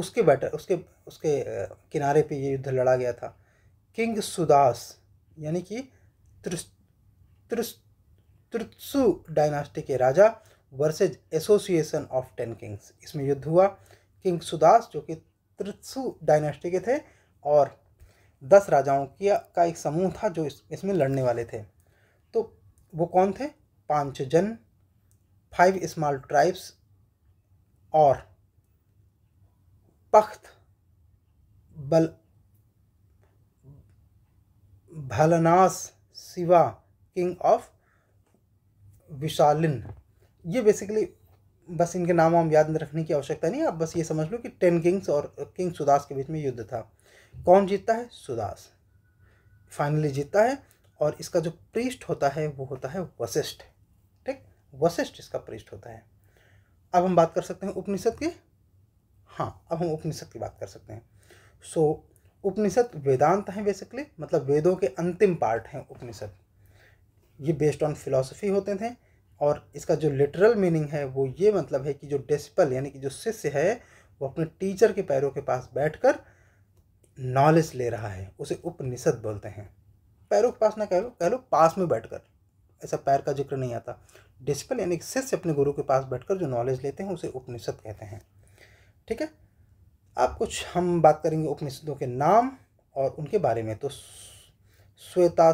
उसके बैटल उसके उसके किनारे पे ये युद्ध लड़ा गया था किंग सुदास यानी कि त्रिसु डायनास्टी के राजा versus association of ten kings इसमें युद्ध हुआ किंग सुदास जो कि त्रिसु डायनास्टी के थे और दस राजाओं की का एक समूह था जो इस, इसमें लड़ने वाले थे तो वो कौन थे जन फाइव स्मॉल ट्राइब्स और पख्त बल भलनास शिवा किंग ऑफ विशालिन ये बेसिकली बस इनके नाम हम याद रखने की आवश्यकता नहीं है आप बस ये समझ लो कि टेन किंग्स और किंग सुदास के बीच में युद्ध था कौन जीतता है सुदास फाइनली जीतता है और इसका जो प्रीस्ट होता है वो होता है वशिष्ठ वशिष्ठ इसका पृष्ठ होता है अब हम बात कर सकते हैं उपनिषद के हाँ अब हम उपनिषद की बात कर सकते हैं सो so, उपनिषद वेदांत हैं बेसिकली मतलब वेदों के अंतिम पार्ट हैं उपनिषद ये बेस्ड ऑन फिलोसफी होते थे और इसका जो लिटरल मीनिंग है वो ये मतलब है कि जो डिसिपल यानी कि जो शिष्य है वो अपने टीचर के पैरों के पास बैठ नॉलेज ले रहा है उसे उपनिषद बोलते हैं पैरों के पास ना कह लो कह लो पास में बैठकर ऐसा पैर का जिक्र नहीं आता डिसिप्लिन यानी शिष्य अपने गुरु के पास बैठकर जो नॉलेज लेते हैं उसे उपनिषद कहते हैं ठीक है अब कुछ हम बात करेंगे उपनिषदों के नाम और उनके बारे में तो श्वेता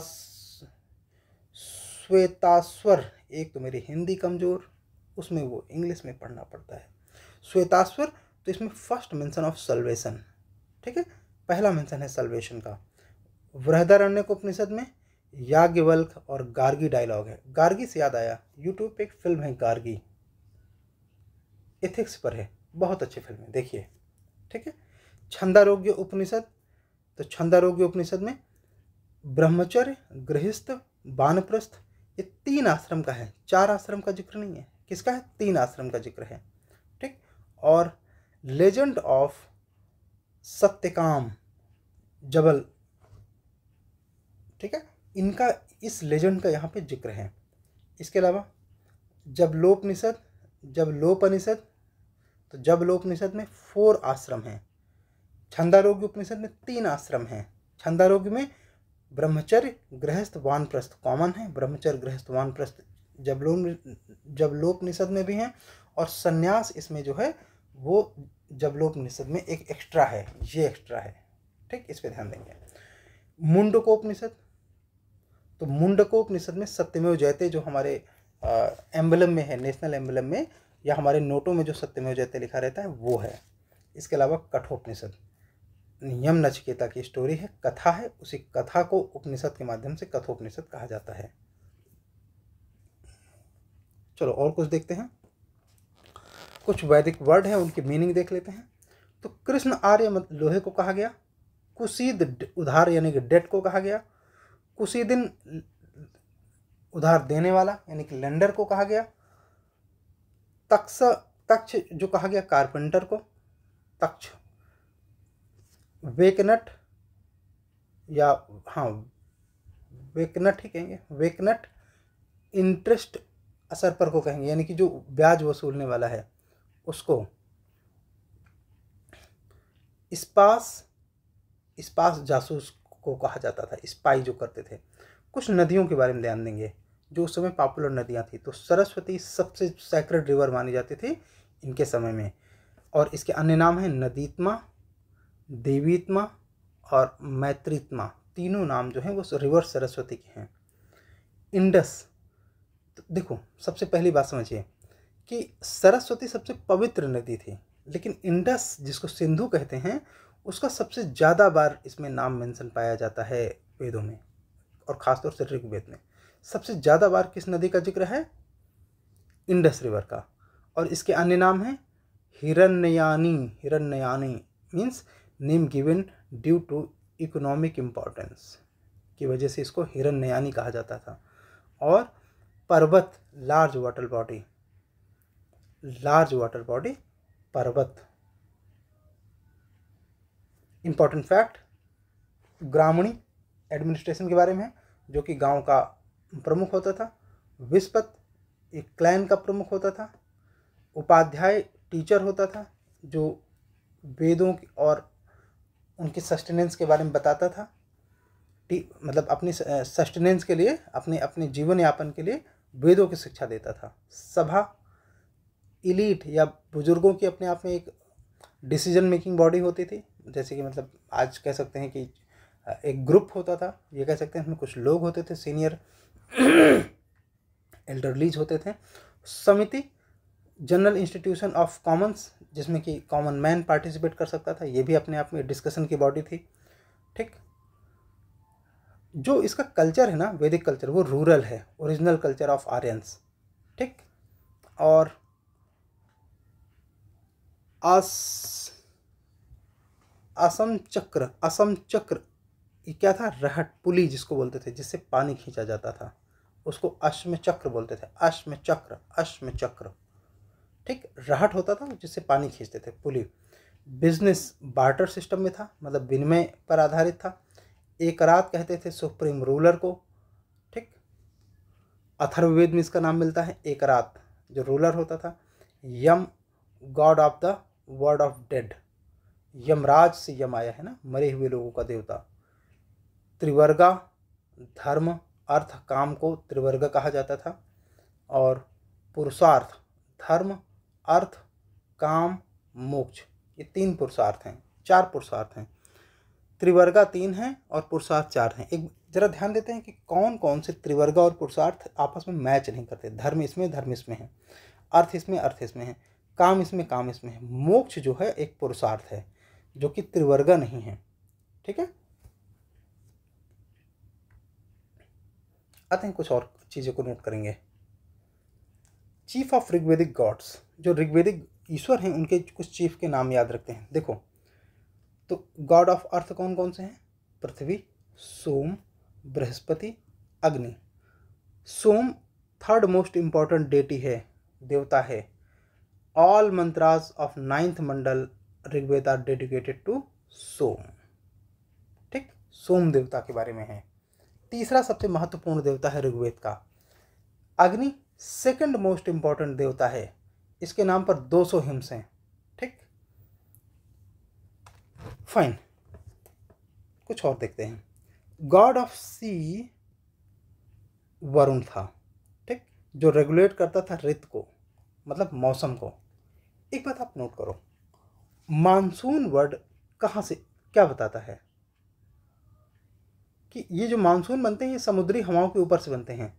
श्वेतास्वर एक तो मेरी हिंदी कमज़ोर उसमें वो इंग्लिश में पढ़ना पड़ता है श्वेतास्वर तो इसमें फर्स्ट मेंशन ऑफ सल्वेशन ठीक है पहला मेंशन है सल्वेशन का वृहदारण्य उपनिषद में याज्ञवल्क और गार्गी डायलॉग है गार्गी से याद आया यूट्यूब पे एक फिल्म है गार्गी एथिक्स पर है बहुत अच्छी फिल्म है देखिए ठीक है छंदारोग्य उपनिषद तो छंदारोग्य उपनिषद में ब्रह्मचर्य गृहस्थ बानप्रस्थ ये तीन आश्रम का है चार आश्रम का जिक्र नहीं है किसका है तीन आश्रम का जिक्र है ठीक और लेजेंड ऑफ सत्यकाम जबल ठीक है इनका इस लेजेंड का यहाँ पे जिक्र है इसके अलावा जब लोपनिषद जब लोपनिषद तो जब लोपनिषद में फोर आश्रम हैं छंदारोग्य उपनिषद में तीन आश्रम हैं छंदारोग्य में ब्रह्मचर्य गृहस्थ वानप्रस्थ कॉमन है ब्रह्मचर्य गृहस्थ वानप्रस्थ जब लोप जब लोपनिषद में भी हैं और संन्यास इसमें जो है वो जब लोपनिषद में एक एक्स्ट्रा है ये एक्स्ट्रा है ठीक इस पर ध्यान देंगे मुंडकोपनिषद तो मुंडको उपनिषद में सत्यमेव जयते जो हमारे एम्बलम में है नेशनल एम्बलम में या हमारे नोटों में जो सत्यमेव जयते लिखा रहता है वो है इसके अलावा कठोपनिषद नियम नचकेता की स्टोरी है कथा है उसी कथा को उपनिषद के माध्यम से कथोपनिषद कहा जाता है चलो और कुछ देखते हैं कुछ वैदिक वर्ड हैं उनकी मीनिंग देख लेते हैं तो कृष्ण आर्य लोहे को कहा गया कुशीद उधार यानी कि डेट को कहा गया उसी दिन उधार देने वाला यानी कि लेंडर को कहा गया तक्ष तक्ष जो कहा गया कारपेंटर को तक्ष वेकनट या हाँ वेकनट ही कहेंगे वेकनट इंटरेस्ट असर पर को कहेंगे यानी कि जो ब्याज वसूलने वाला है उसको इस्पास इस्पास जासूस को कहा जाता था स्पाई जो करते थे कुछ नदियों के बारे में ध्यान देंगे जो उस समय पॉपुलर नदियाँ थी तो सरस्वती सबसे सैक्रेड रिवर मानी जाती थी इनके समय में और इसके अन्य नाम हैं नदीत्मा देवीत्मा और मैत्रीत्मा तीनों नाम जो हैं वो रिवर सरस्वती के हैं इंडस तो देखो सबसे पहली बात समझिए कि सरस्वती सबसे पवित्र नदी थी लेकिन इंडस जिसको सिंधु कहते हैं उसका सबसे ज़्यादा बार इसमें नाम मेंशन पाया जाता है वेदों में और ख़ासतौर से ऋग्वेद में सबसे ज़्यादा बार किस नदी का जिक्र है इंडस रिवर का और इसके अन्य नाम हैं Hiranyani Hiranyani means name given due to economic importance की वजह से इसको हिरण्ययानी कहा जाता था और पर्वत large water body large water body पर्वत इम्पॉर्टेंट फैक्ट ग्रामीणी एडमिनिस्ट्रेशन के बारे में है जो कि गांव का प्रमुख होता था विस्पत एक क्लैन का प्रमुख होता था उपाध्याय टीचर होता था जो वेदों और उनके सस्टेनेंस के बारे में बताता था टी मतलब अपनी सस्टेनेंस के लिए अपने अपने जीवन यापन के लिए वेदों की शिक्षा देता था सभा इलीट या बुजुर्गों की अपने आप में एक डिसीजन मेकिंग बॉडी होती थी जैसे कि मतलब आज कह सकते हैं कि एक ग्रुप होता था ये कह सकते हैं उसमें कुछ लोग होते थे सीनियर [CLEARS THROAT] एल्डरलीज होते थे समिति जनरल इंस्टीट्यूशन ऑफ कॉमन्स जिसमें कि कॉमन मैन पार्टिसिपेट कर सकता था ये भी अपने आप में डिस्कशन की बॉडी थी ठीक जो इसका कल्चर है ना वैदिक कल्चर वो रूरल है ओरिजिनल कल्चर ऑफ आर्यंस ठीक और आस असम चक्र असम चक्र ये क्या था रहट पुली जिसको बोलते थे जिससे पानी खींचा जाता था उसको अश्म चक्र बोलते थे अश्म चक्र अश्म चक्र ठीक रहट होता था जिससे पानी खींचते थे पुली बिजनेस बार्टर सिस्टम में था मतलब विनिमय पर आधारित था एक रात कहते थे सुप्रीम रूलर को ठीक अथर्ववेद में इसका नाम मिलता है एक रात जो रूलर होता था Yama god of the world of dead Yamraj से यम आया है ना मरे हुए लोगों का देवता त्रिवर्गा धर्म अर्थ काम को त्रिवर्ग कहा जाता था और पुरुषार्थ धर्म अर्थ काम मोक्ष ये तीन पुरुषार्थ हैं चार पुरुषार्थ हैं त्रिवर्गा तीन हैं और पुरुषार्थ चार हैं एक जरा ध्यान देते हैं कि कौन कौन से त्रिवर्गा और पुरुषार्थ आपस में मैच नहीं करते धर्म इसमें धर्म इसमें है अर्थ इसमें अर्थ इसमें है काम इसमें काम इसमें है मोक्ष जो है एक पुरुषार्थ है जो कि त्रिवर्गा नहीं है ठीक है आते हैं कुछ और चीज़ों को नोट करेंगे चीफ ऑफ ऋग्वेदिक गॉड्स जो ऋग्वेदिक ईश्वर हैं उनके कुछ चीफ के नाम याद रखते हैं देखो तो गॉड ऑफ अर्थ कौन कौन से हैं पृथ्वी Soma Brihaspati Agni Soma third most important deity है देवता है all mantras of ninth mandal Rigveda are dedicated to Soma ठीक सोम देवता के बारे में है तीसरा सबसे महत्वपूर्ण देवता है ऋग्वेद का अग्नि सेकंड मोस्ट इंपॉर्टेंट देवता है इसके नाम पर 200 हिम्स हैं ठीक फाइन कुछ और देखते हैं गॉड ऑफ सी वरुण था ठीक जो रेगुलेट करता था ऋत को मतलब मौसम को एक बात आप नोट करो मानसून वर्ड कहाँ से क्या बताता है कि ये जो मानसून बनते हैं ये समुद्री हवाओं के ऊपर से बनते हैं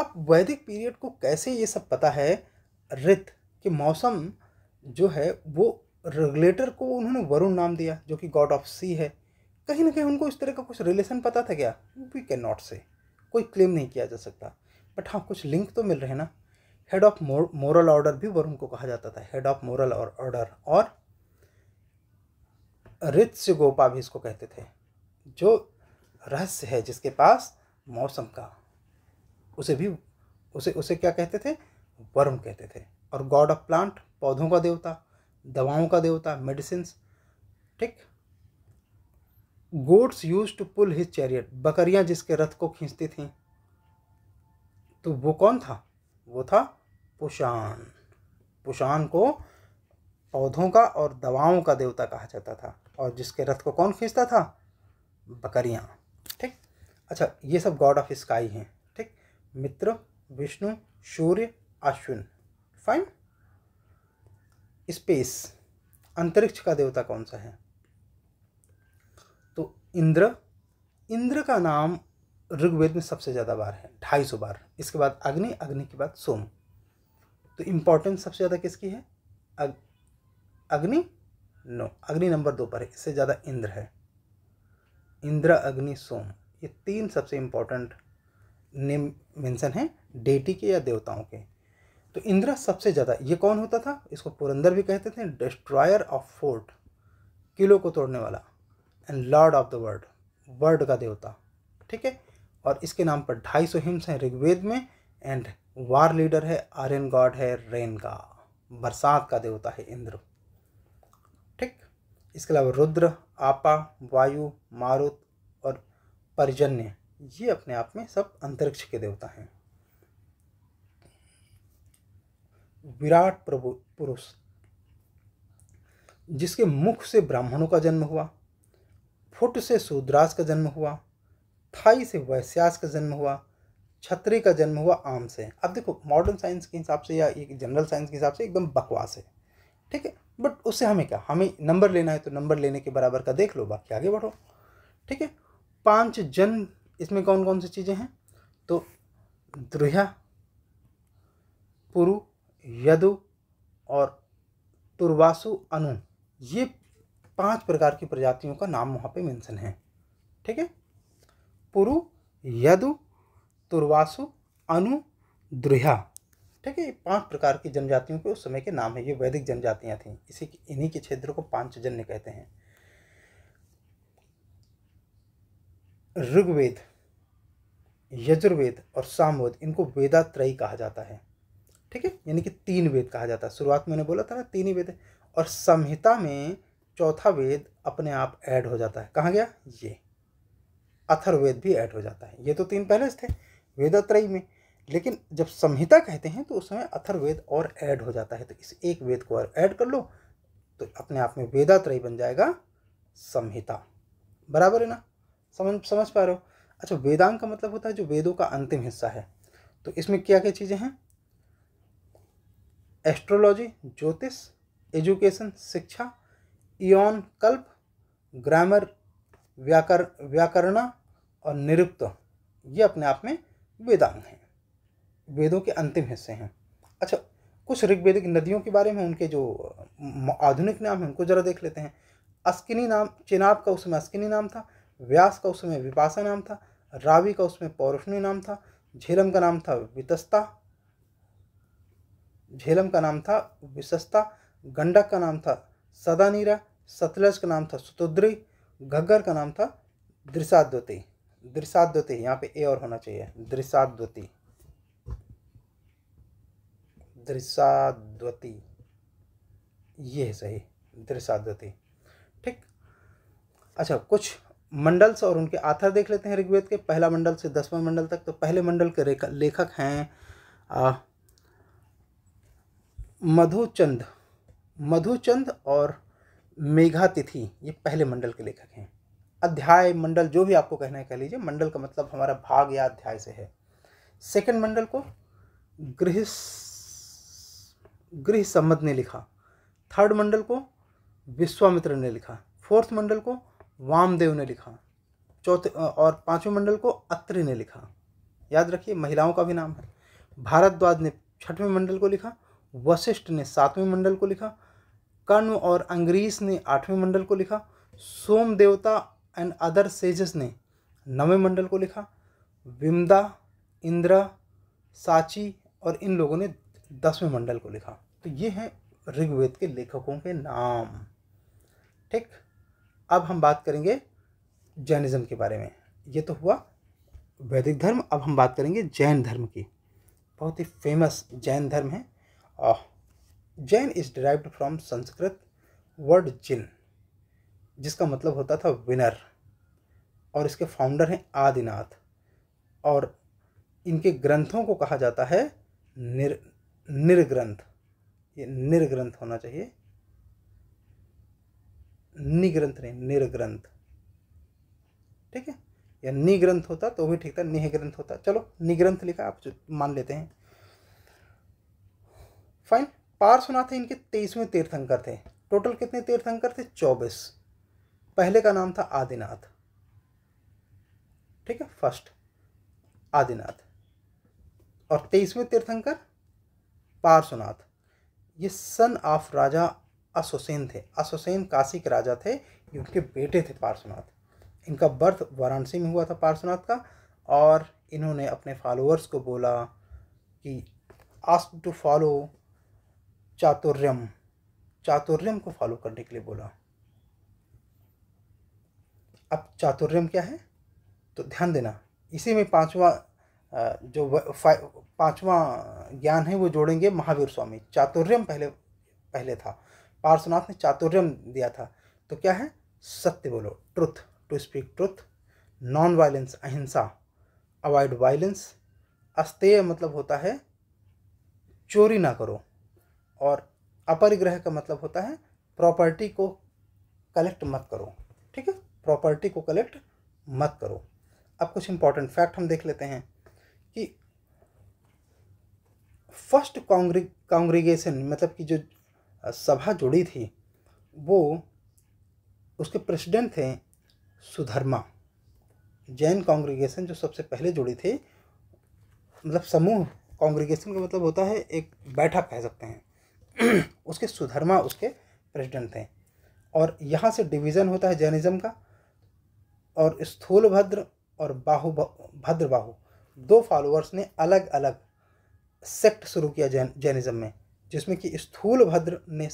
अब वैदिक पीरियड को कैसे ये सब पता है ऋत कि मौसम जो है वो रेगुलेटर को उन्होंने वरुण नाम दिया जो कि गॉड ऑफ सी है कहीं ना कहीं उनको इस तरह का कुछ रिलेशन पता था क्या वी कैन नॉट से कोई क्लेम नहीं किया जा सकता बट हाँ कुछ लिंक तो मिल रहे ना हेड ऑफ मोरल ऑर्डर भी वरुण को कहा जाता था हेड ऑफ मोरल ऑर्डर और ऋत्स्य गोपा भी इसको कहते थे जो रहस्य है जिसके पास मौसम का उसे भी उसे उसे क्या कहते थे वर्म कहते थे और गॉड ऑफ प्लांट पौधों का देवता दवाओं का देवता मेडिसिन ठीक gods use to pull his chariot बकरियां जिसके रथ को खींचती थीं तो वो कौन था वो था पुषाण पुषाण को पौधों का और दवाओं का देवता कहा जाता था और जिसके रथ को कौन खींचता था बकरियाँ ठीक अच्छा ये सब गॉड ऑफ स्काई हैं ठीक मित्र विष्णु सूर्य अश्विन फाइन स्पेस अंतरिक्ष का देवता कौन सा है तो इंद्र इंद्र का नाम ऋग्वेद में सबसे ज़्यादा बार है ढाई सौ बार इसके बाद अग्नि अग्नि के बाद सोम तो इम्पोर्टेंस सबसे ज़्यादा किसकी है अग्नि नो अग्नि नंबर दो पर है इससे ज़्यादा इंद्र है इंद्र अग्नि सोम ये तीन सबसे इम्पोर्टेंट नेम मेंशन है डेटी के या देवताओं के तो इंद्र सबसे ज़्यादा ये कौन होता था इसको पुरंदर भी कहते थे डिस्ट्रॉयर ऑफ फोर्ट किलो को तोड़ने वाला and lord of the world world का देवता ठीक है और इसके नाम पर ढाई सौ हिम्स हैं ऋग्वेद में एंड वार लीडर है आर्यन गॉड है रेन का बरसात का देवता है इंद्र इसके अलावा रुद्र आपा वायु मारुत और पर्जन्य ये अपने आप में सब अंतरिक्ष के देवता हैं विराट प्रभु पुरुष जिसके मुख से ब्राह्मणों का जन्म हुआ फुट से शूद्रास का जन्म हुआ थाई से वैश्यास का जन्म हुआ छत्री का जन्म हुआ आम से अब देखो मॉडर्न साइंस के हिसाब से या एक जनरल साइंस के हिसाब से एकदम बकवास है ठीक है बट उससे हमें क्या हमें नंबर लेना है तो नंबर लेने के बराबर का देख लो बाकी आगे बढ़ो ठीक है पांच जन इसमें कौन कौन सी चीज़ें हैं तो द्रुहा पुरु यदु और तुर्वासु अनु ये पांच प्रकार की प्रजातियों का नाम वहाँ पे मेंशन है ठीक है पुरु यदु तुर्वासु अनु द्रुहा ठीक है पांच प्रकार की जनजातियों के उस समय के नाम है ये वैदिक जनजातियां थीं इसी इन्हीं के क्षेत्र को पांच जन्य कहते हैं ऋग्वेद यजुर्वेद और सामवेद इनको वेदात्रयी कहा जाता है ठीक है यानी कि तीन वेद कहा जाता है शुरुआत में बोला था ना तीन ही वेद और संहिता में चौथा वेद अपने आप ऐड हो जाता है कहाँ गया ये अथर्वेद भी ऐड हो जाता है ये तो तीन पहले थे वेदात्रयी में लेकिन जब संहिता कहते हैं तो उसमें अथर्वेद और ऐड हो जाता है तो इस एक वेद को और ऐड कर लो तो अपने आप में वेदात्रय बन जाएगा संहिता बराबर है ना समझ समझ पा रहे हो अच्छा वेदांग का मतलब होता है जो वेदों का अंतिम हिस्सा है तो इसमें क्या क्या चीज़ें हैं एस्ट्रोलॉजी ज्योतिष एजुकेशन शिक्षा यौन कल्प ग्रामर व्याकर व्याकरण और निरुक्त ये अपने आप में वेदांग हैं वेदों के अंतिम हिस्से हैं अच्छा कुछ ऋग्वेदिक नदियों के बारे में उनके जो आधुनिक नाम हैं उनको ज़रा देख लेते हैं अस्किनी नाम चिनाब का उसमें अस्किनी नाम था व्यास का उसमें विपासा नाम था रावी का उसमें पौरुषणी नाम था झेलम का नाम था वितस्ता झेलम का नाम था विशस्ता गंडक का नाम था सदानीरा सतलज का नाम था सुतुद्री घग्गर का नाम था दृशाद्वती दृशाद्वती यहाँ पे ए और होना चाहिए दृशाद्वती दृशाद्वती ये सही दृशाद्वती ठीक अच्छा कुछ मंडल्स और उनके आथर देख लेते हैं ऋग्वेद के पहला मंडल से दसवां मंडल तक तो पहले मंडल के लेखक हैं मधुचंद मधुचंद और मेघातिथि ये पहले मंडल के लेखक हैं अध्याय मंडल जो भी आपको कहना है कह लीजिए मंडल का मतलब हमारा भाग या अध्याय से है सेकंड मंडल को गृह गृह सम्मत ने लिखा थर्ड मंडल को विश्वामित्र ने लिखा फोर्थ मंडल को वामदेव ने लिखा चौथे और पांचवें मंडल को अत्रि ने लिखा याद रखिए महिलाओं का भी नाम है भारद्वाज ने छठवें मंडल को लिखा वशिष्ठ ने सातवें मंडल को लिखा कर्ण और अंग्रीस ने आठवें मंडल को लिखा सोम देवता एंड अदर सेजस ने नवें मंडल को लिखा विमदा इंद्रा साची और इन लोगों ने दसवें मंडल को लिखा तो ये हैं ऋग्वेद के लेखकों के नाम ठीक अब हम बात करेंगे जैनिज़्म के बारे में ये तो हुआ वैदिक धर्म अब हम बात करेंगे जैन धर्म की बहुत ही फेमस जैन धर्म है और Jain is derived from Sanskrit word Jina जिसका मतलब होता था विनर और इसके फाउंडर हैं आदिनाथ और इनके ग्रंथों को कहा जाता है निर निर्ग्रंथ ये निर्ग्रंथ होना चाहिए निग्रंथ नहीं निर्ग्रंथ ठीक है या निग्रंथ होता तो भी ठीक था निह ग्रंथ होता चलो निग्रंथ लिखा आप मान लेते हैं फाइन पार्श्वनाथ इनके तेईसवें तीर्थंकर थे टोटल कितने तीर्थंकर थे चौबीस पहले का नाम था आदिनाथ ठीक है फर्स्ट आदिनाथ और तेईसवें तीर्थंकर पार्श्वनाथ ये सन ऑफ राजा असोसेन थे असोसेन काशी के राजा थे ये उनके बेटे थे पार्श्वनाथ इनका बर्थ वाराणसी में हुआ था पार्श्वनाथ का और इन्होंने अपने फॉलोअर्स को बोला कि ask to follow Chaturyam Chaturyam को फॉलो करने के लिए बोला अब चातुर्यम क्या है तो ध्यान देना इसी में पांचवा जो पांचवा ज्ञान है वो जोड़ेंगे महावीर स्वामी चातुर्यम पहले पहले था पार्श्वनाथ ने चातुर्यम दिया था तो क्या है सत्य बोलो truth to speak truth non violence ahimsa avoid violence asteya मतलब होता है चोरी ना करो और अपरिग्रह का मतलब होता है प्रॉपर्टी को कलेक्ट मत करो ठीक है प्रॉपर्टी को कलेक्ट मत करो अब कुछ इंपॉर्टेंट फैक्ट हम देख लेते हैं कि फर्स्ट कांग्रे कांग्रीगेशन मतलब कि जो सभा जुड़ी थी वो उसके प्रेसिडेंट थे सुधर्मा जैन कांग्रीगेशन जो सबसे पहले जुड़ी थी मतलब समूह कांग्रीगेशन का मतलब होता है एक बैठक कह सकते हैं [CLEARS THROAT] उसके सुधर्मा उसके प्रेसिडेंट थे और यहाँ से डिवीज़न होता है जैनिज़्म का और स्थूल भद्र और बाहु भद्र बाहु दो फॉलोअर्स ने अलग अलग सेक्ट शुरू किया जैन जैनिज़्म में जिसमें कि स्थूल भद्र ने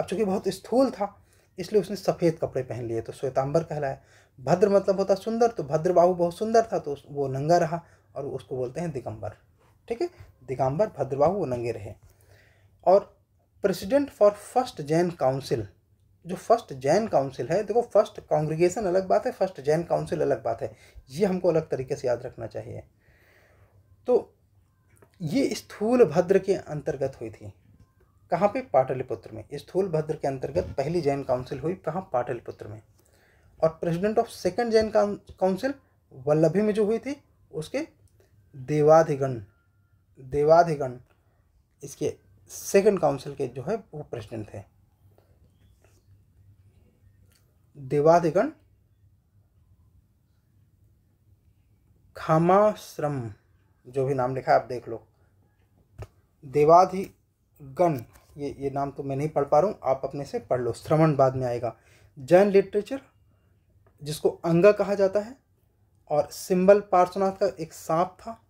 अब चूंकि बहुत स्थूल था इसलिए उसने सफ़ेद कपड़े पहन लिए तो श्वेतांबर कहलाया भद्र मतलब होता सुंदर तो भद्र बहुत सुंदर था तो वो नंगा रहा और उसको बोलते हैं दिगंबर ठीक है दिगंबर भद्रबाहू वो नंगे रहे और president for first Jain council जो फर्स्ट जैन काउंसिल है देखो फर्स्ट कांग्रीगेशन अलग बात है फर्स्ट जैन काउंसिल अलग बात है ये हमको अलग तरीके से याद रखना चाहिए तो ये स्थूल भद्र के अंतर्गत हुई थी कहाँ पे पाटलिपुत्र में स्थूल भद्र के अंतर्गत पहली जैन काउंसिल हुई कहाँ पाटलिपुत्र में और president of second Jain council Vallabhi में जो हुई थी उसके देवाधिगण देवाधिगण इसके सेकंड काउंसिल के जो है वो प्रेसिडेंट थे देवादिगण खामाश्रम जो भी नाम लिखा है आप देख लो देवाधिगण ये ये नाम तो मैं नहीं पढ़ पा रहा हूँ आप अपने से पढ़ लो श्रवण बाद में आएगा जैन लिटरेचर जिसको अंग कहा जाता है और सिंबल पार्श्वनाथ का एक सांप था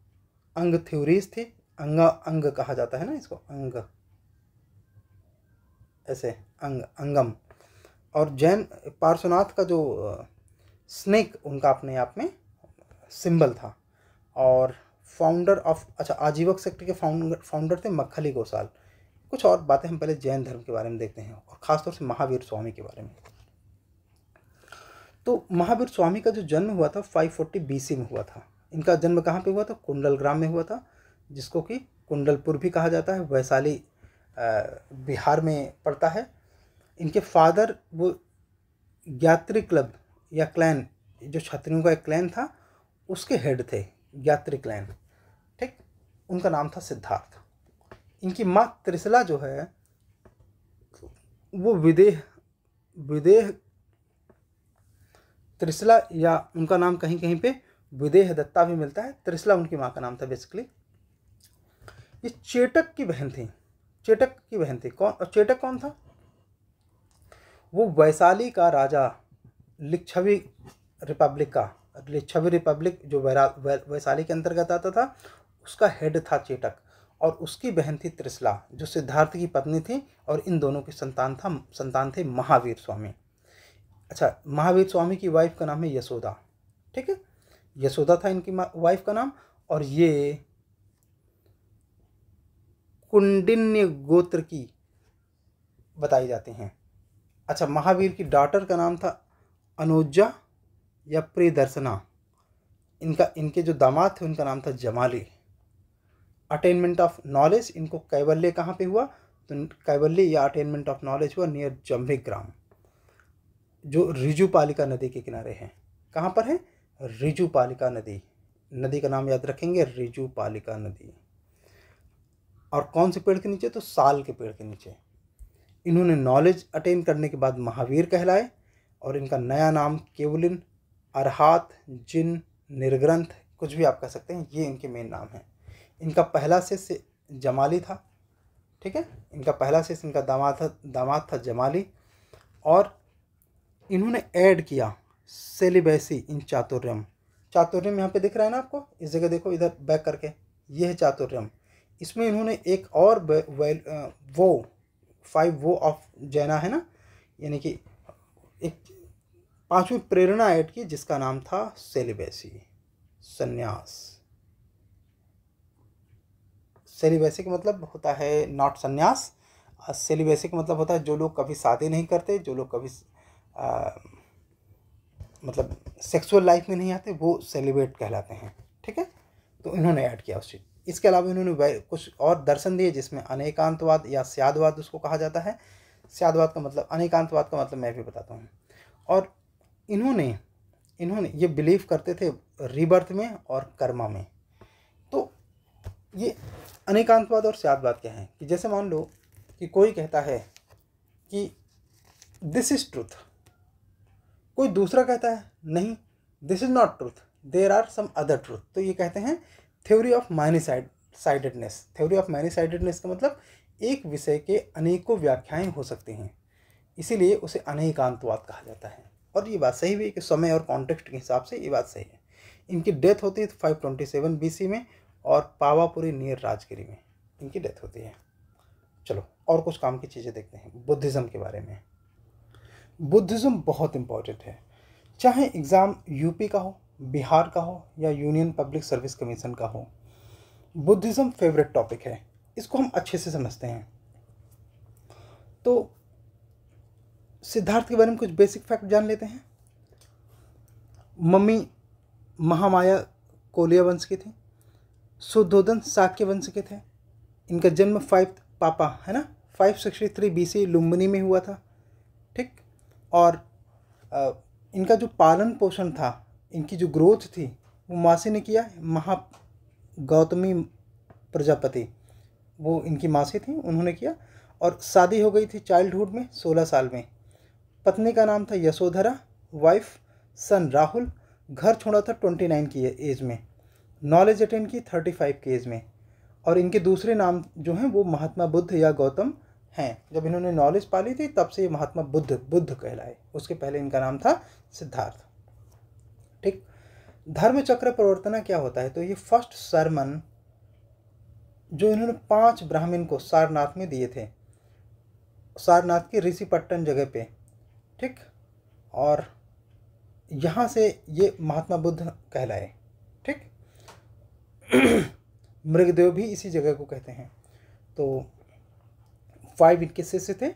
अंग थ्योरीज थी अंगा अंग कहा जाता है ना इसको अंग ऐसे अंग अंगम और जैन पार्श्वनाथ का जो स्नेक उनका अपने आप में सिंबल था और फाउंडर ऑफ अच्छा आजीवक सेक्टर के फाउंडर फाउंडर थे मक्खली गोसाल कुछ और बातें हम पहले जैन धर्म के बारे में देखते हैं और ख़ासतौर से महावीर स्वामी के बारे में तो महावीर स्वामी का जो जन्म हुआ था 540 सी में हुआ था इनका जन्म कहाँ पे हुआ था कुंडल ग्राम में हुआ था जिसको कि कुंडलपुर भी कहा जाता है वैशाली बिहार में पड़ता है इनके फादर वो यात्री क्लब या क्लैन जो छत्रियों का एक क्लैन था उसके हेड थे यात्री क्लैन ठीक उनका नाम था सिद्धार्थ इनकी माँ त्रिसला जो है वो विदेह विदेह त्रिसला या उनका नाम कहीं कहीं पे विदेह दत्ता भी मिलता है त्रिसला उनकी माँ का नाम था बेसिकली ये चेटक की बहन थी चेटक की बहन थी कौन और चेटक कौन था वो वैशाली का राजा लिच्छवी रिपब्लिक का लिच्छवी रिपब्लिक जो वैशाली के अंतर्गत आता था उसका हेड था चेटक और उसकी बहन थी त्रिसला जो सिद्धार्थ की पत्नी थी और इन दोनों के संतान था संतान थे महावीर स्वामी अच्छा महावीर स्वामी की वाइफ का नाम है यशोदा ठीक है यशोदा था इनकी वाइफ का नाम और ये कुंडिन्य गोत्र की बताई जाती हैं अच्छा महावीर की डॉटर का नाम था अनुजा या प्रियदर्शना इनका इनके जो दामाद थे उनका नाम था जमाली अटेनमेंट ऑफ नॉलेज इनको कैवल्य कहाँ पे हुआ तो कैवल्य या अटेनमेंट ऑफ नॉलेज हुआ नियर जम्भिक ग्राम जो रिजुपालिका नदी के किनारे हैं कहाँ पर है रिजुपालिका नदी नदी का नाम याद रखेंगे रिजुपालिका नदी और कौन से पेड़ के नीचे तो साल के पेड़ के नीचे इन्होंने नॉलेज अटेन करने के बाद महावीर कहलाए और इनका नया नाम केवलिन अरहात जिन निर्ग्रंथ कुछ भी आप कह सकते हैं ये इनके मेन नाम हैं इनका पहला शिष्य जमाली था ठीक है इनका पहला शिष्य इनका दामाद था दामाद था जमाली और इन्होंने ऐड किया सेलिबेसी इन चातुर्यम चातुर्यम यहाँ पे दिख रहा है ना आपको इस जगह देखो इधर बैक करके ये है चातुर्यम इसमें इन्होंने एक और वो फाइव वो ऑफ जैना है ना यानी कि एक पांचवी प्रेरणा ऐड की जिसका नाम था सेलिबेसी सन्यास सेलिबेसी का मतलब होता है नॉट सन्यास सेलिबेसी का मतलब होता है जो लोग कभी शादी नहीं करते जो लोग कभी आ, मतलब सेक्सुअल लाइफ में नहीं आते वो सेलिब्रेट कहलाते हैं ठीक है तो इन्होंने ऐड किया उस चीज़ इसके अलावा इन्होंने कुछ और दर्शन दिए जिसमें अनेकांतवाद या स्यादवाद उसको कहा जाता है स्यादवाद का मतलब अनेकांतवाद का मतलब मैं भी बताता हूँ और इन्होंने इन्होंने ये बिलीव करते थे रिबर्थ में और कर्मा में तो ये अनेकांतवाद और स्यादवाद क्या है कि जैसे मान लो कि कोई कहता है कि दिस इज़ ट्रूथ कोई दूसरा कहता है नहीं this is not truth there are some other truth तो ये कहते हैं theory of many side sidedness theory of many sidedness का मतलब एक विषय के अनेकों व्याख्याएं हो सकती हैं इसीलिए उसे अनेकांतवाद कहा जाता है और ये बात सही भी है कि समय और कॉन्टेक्स्ट के हिसाब से ये बात सही है इनकी डेथ होती है five twenty seven B C में और पावापुरी नियर राजगिरी में इनकी डेथ होती है चलो और कुछ काम की चीज़ें देखते हैं बुद्धिज़्म के बारे में बुद्धिज़्म बहुत इम्पॉर्टेंट है चाहे एग्ज़ाम यूपी का हो बिहार का हो या यूनियन पब्लिक सर्विस कमीशन का हो बुद्धिज़्म फेवरेट टॉपिक है इसको हम अच्छे से समझते हैं तो सिद्धार्थ के बारे में कुछ बेसिक फैक्ट जान लेते हैं मम्मी महामाया कोलिया वंश के थे सुधोधन साक्य वंश के थे इनका जन्म फाइव पापा है ना five sixty three B C Lumbini में हुआ था ठीक और आ, इनका जो पालन पोषण था इनकी जो ग्रोथ थी वो मासी ने किया महा गौतमी प्रजापति वो इनकी मासी थी उन्होंने किया और शादी हो गई थी चाइल्डहुड में सोलह साल में पत्नी का नाम था यशोधरा वाइफ सन राहुल घर छोड़ा था ट्वेंटी नाइन की एज में नॉलेज अटेंड की थर्टी फाइव की एज में और इनके दूसरे नाम जो हैं वो महात्मा बुद्ध या गौतम हैं जब इन्होंने नॉलेज पाली थी तब से ये महात्मा बुद्ध बुद्ध कहलाए उसके पहले इनका नाम था सिद्धार्थ ठीक धर्म चक्र प्रवर्तना क्या होता है तो ये फर्स्ट सरमन जो इन्होंने पांच ब्राह्मण को सारनाथ में दिए थे सारनाथ के ऋषिपट्टन जगह पे ठीक और यहाँ से ये महात्मा बुद्ध कहलाए ठीक [CLEARS THROAT] मृगदेव भी इसी जगह को कहते हैं तो फाइव इनके शिष्य थे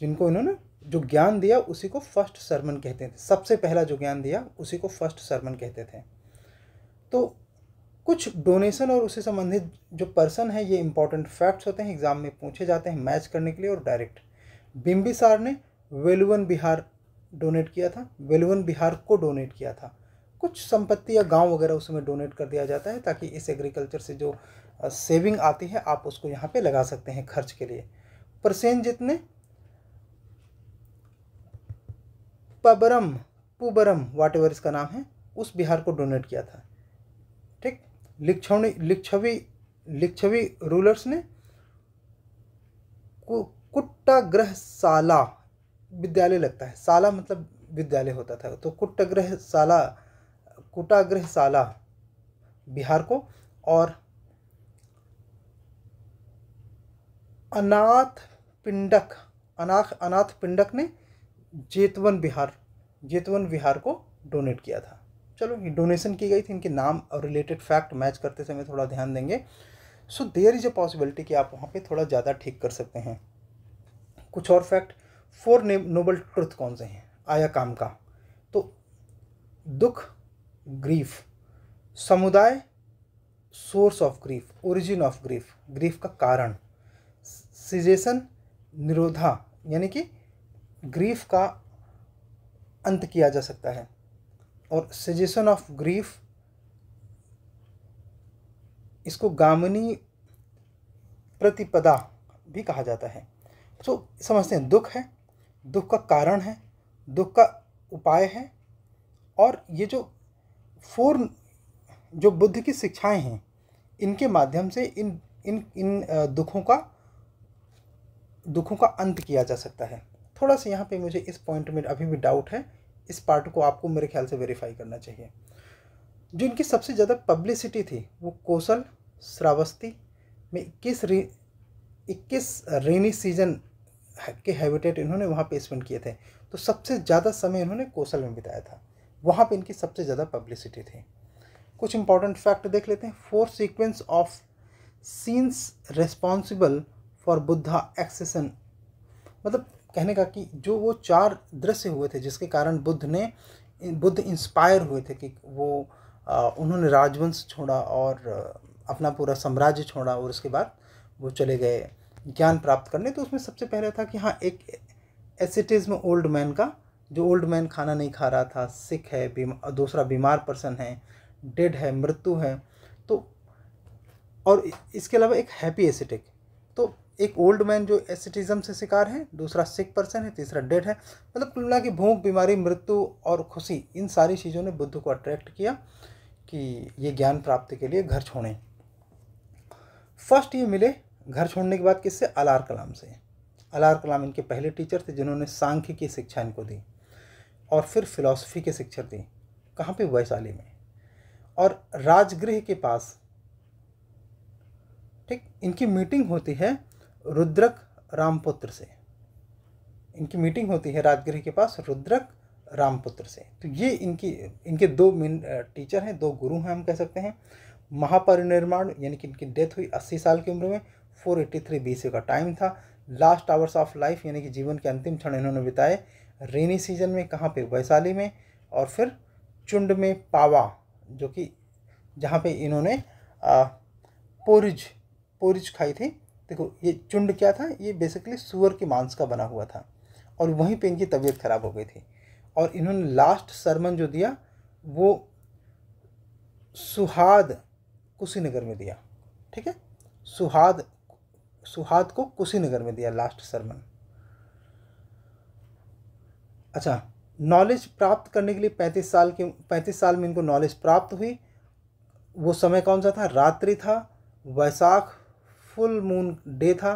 जिनको इन्होंने जो ज्ञान दिया उसी को फर्स्ट सरमन कहते थे सबसे पहला जो ज्ञान दिया उसी को फर्स्ट सरमन कहते थे तो कुछ डोनेशन और उससे संबंधित जो पर्सन है ये इंपॉर्टेंट फैक्ट्स होते हैं एग्जाम में पूछे जाते हैं मैच करने के लिए और डायरेक्ट बिम्बिसार ने वेलुवन बिहार डोनेट किया था वेलुवन बिहार को डोनेट किया था कुछ संपत्ति या गांव वगैरह उसमें डोनेट कर दिया जाता है ताकि इस एग्रीकल्चर से जो सेविंग आती है आप उसको यहाँ पे लगा सकते हैं खर्च के लिए परसेंट ने पबरम पुबरम वाट एवर इसका नाम है उस बिहार को डोनेट किया था ठीक लिच्छवी लिच्छवी लिच्छवी रूलर्स ने कुट्टाग्रह साला विद्यालय लगता है साला मतलब विद्यालय होता था तो कुट्टाग्रह साला कुटाग्रह साला बिहार को और अनाथ पिंडक अनाथ अनाथ पिंडक ने जेतवन बिहार जेतवन बिहार को डोनेट किया था चलो ये डोनेशन की गई थी इनके नाम और रिलेटेड फैक्ट मैच करते समय थोड़ा ध्यान देंगे so there is a possibility कि आप वहाँ पे थोड़ा ज़्यादा ठीक कर सकते हैं कुछ और फैक्ट फोर ने नोबल ट्रुथ कौन से हैं आया काम का तो दुख grief samudaya source of grief origin of grief grief का कारण सिजेशन निरोधा यानी कि ग्रीफ का अंत किया जा सकता है और सजेशन ऑफ ग्रीफ इसको गामनी प्रतिपदा भी कहा जाता है तो समझते हैं दुख है दुख का कारण है दुख का उपाय है और ये जो फोर जो बुद्ध की शिक्षाएं हैं इनके माध्यम से इन इन इन दुखों का दुखों का अंत किया जा सकता है थोड़ा सा यहाँ पे मुझे इस पॉइंट में अभी भी डाउट है इस पार्ट को आपको मेरे ख्याल से वेरीफाई करना चाहिए जो इनकी सबसे ज़्यादा पब्लिसिटी थी वो कौशल श्रावस्ती में इक्कीस रे इक्कीस रेनी सीजन के हैबिटेट इन्होंने वहाँ पे स्पेंड किए थे तो सबसे ज़्यादा समय इन्होंने कौशल में बिताया था वहाँ पे इनकी सबसे ज़्यादा पब्लिसिटी थी कुछ इंपॉर्टेंट फैक्ट देख लेते हैं four sequence of scenes responsible for Buddha accession मतलब कहने का कि जो वो चार दृश्य हुए थे जिसके कारण बुद्ध ने बुद्ध इंस्पायर हुए थे कि वो उन्होंने राजवंश छोड़ा और अपना पूरा साम्राज्य छोड़ा और उसके बाद वो चले गए ज्ञान प्राप्त करने तो उसमें सबसे पहले था कि हाँ एक एसिटिज़ में ओल्ड मैन का जो ओल्ड मैन खाना नहीं खा रहा था सिख है बीमा, दूसरा बीमार पर्सन है डेड है मृत्यु है तो और इसके अलावा एक हैप्पी एसिटिक तो एक ओल्ड मैन जो एसिटिज्म से शिकार है दूसरा सिक पर्सन है तीसरा डेड है मतलब कुल मिला भूख बीमारी मृत्यु और खुशी इन सारी चीज़ों ने बुद्ध को अट्रैक्ट किया कि ये ज्ञान प्राप्ति के लिए घर छोड़ें फर्स्ट ये मिले घर छोड़ने के बाद किससे अलार कलाम से अलार कलाम इनके पहले टीचर थे जिन्होंने सांख्य की शिक्षा इनको दी और फिर फिलॉसफी की शिक्षा दी कहाँ पे वैशाली में और राजगृह के पास ठीक इनकी मीटिंग होती है रुद्रक रामपुत्र से इनकी मीटिंग होती है राजगृह के पास रुद्रक रामपुत्र से तो ये इनकी इनके दो मेन टीचर हैं दो गुरु हैं हम कह सकते हैं महापरिनिर्माण यानी कि इनकी डेथ हुई अस्सी साल की उम्र में फोर एट्टी थ्री बीस का टाइम था लास्ट आवर्स ऑफ लाइफ यानी कि जीवन के अंतिम क्षण इन्होंने बिताए रेनी सीजन में कहाँ पे वैशाली में और फिर चुंड में पावा जो कि जहाँ पे इन्होंने पोरिज पोरिज खाई थी देखो ये चुंड क्या था ये बेसिकली सुअर के मांस का बना हुआ था और वहीं पे इनकी तबीयत ख़राब हो गई थी और इन्होंने लास्ट सरमन जो दिया वो सुहाद कुशीनगर में दिया ठीक है सुहाद सुहाद को कुशीनगर में दिया लास्ट सरमन अच्छा नॉलेज प्राप्त करने के लिए पैंतीस साल के पैंतीस साल में इनको नॉलेज प्राप्त हुई वो समय कौन सा था रात्रि था वैसाख फुल मून डे था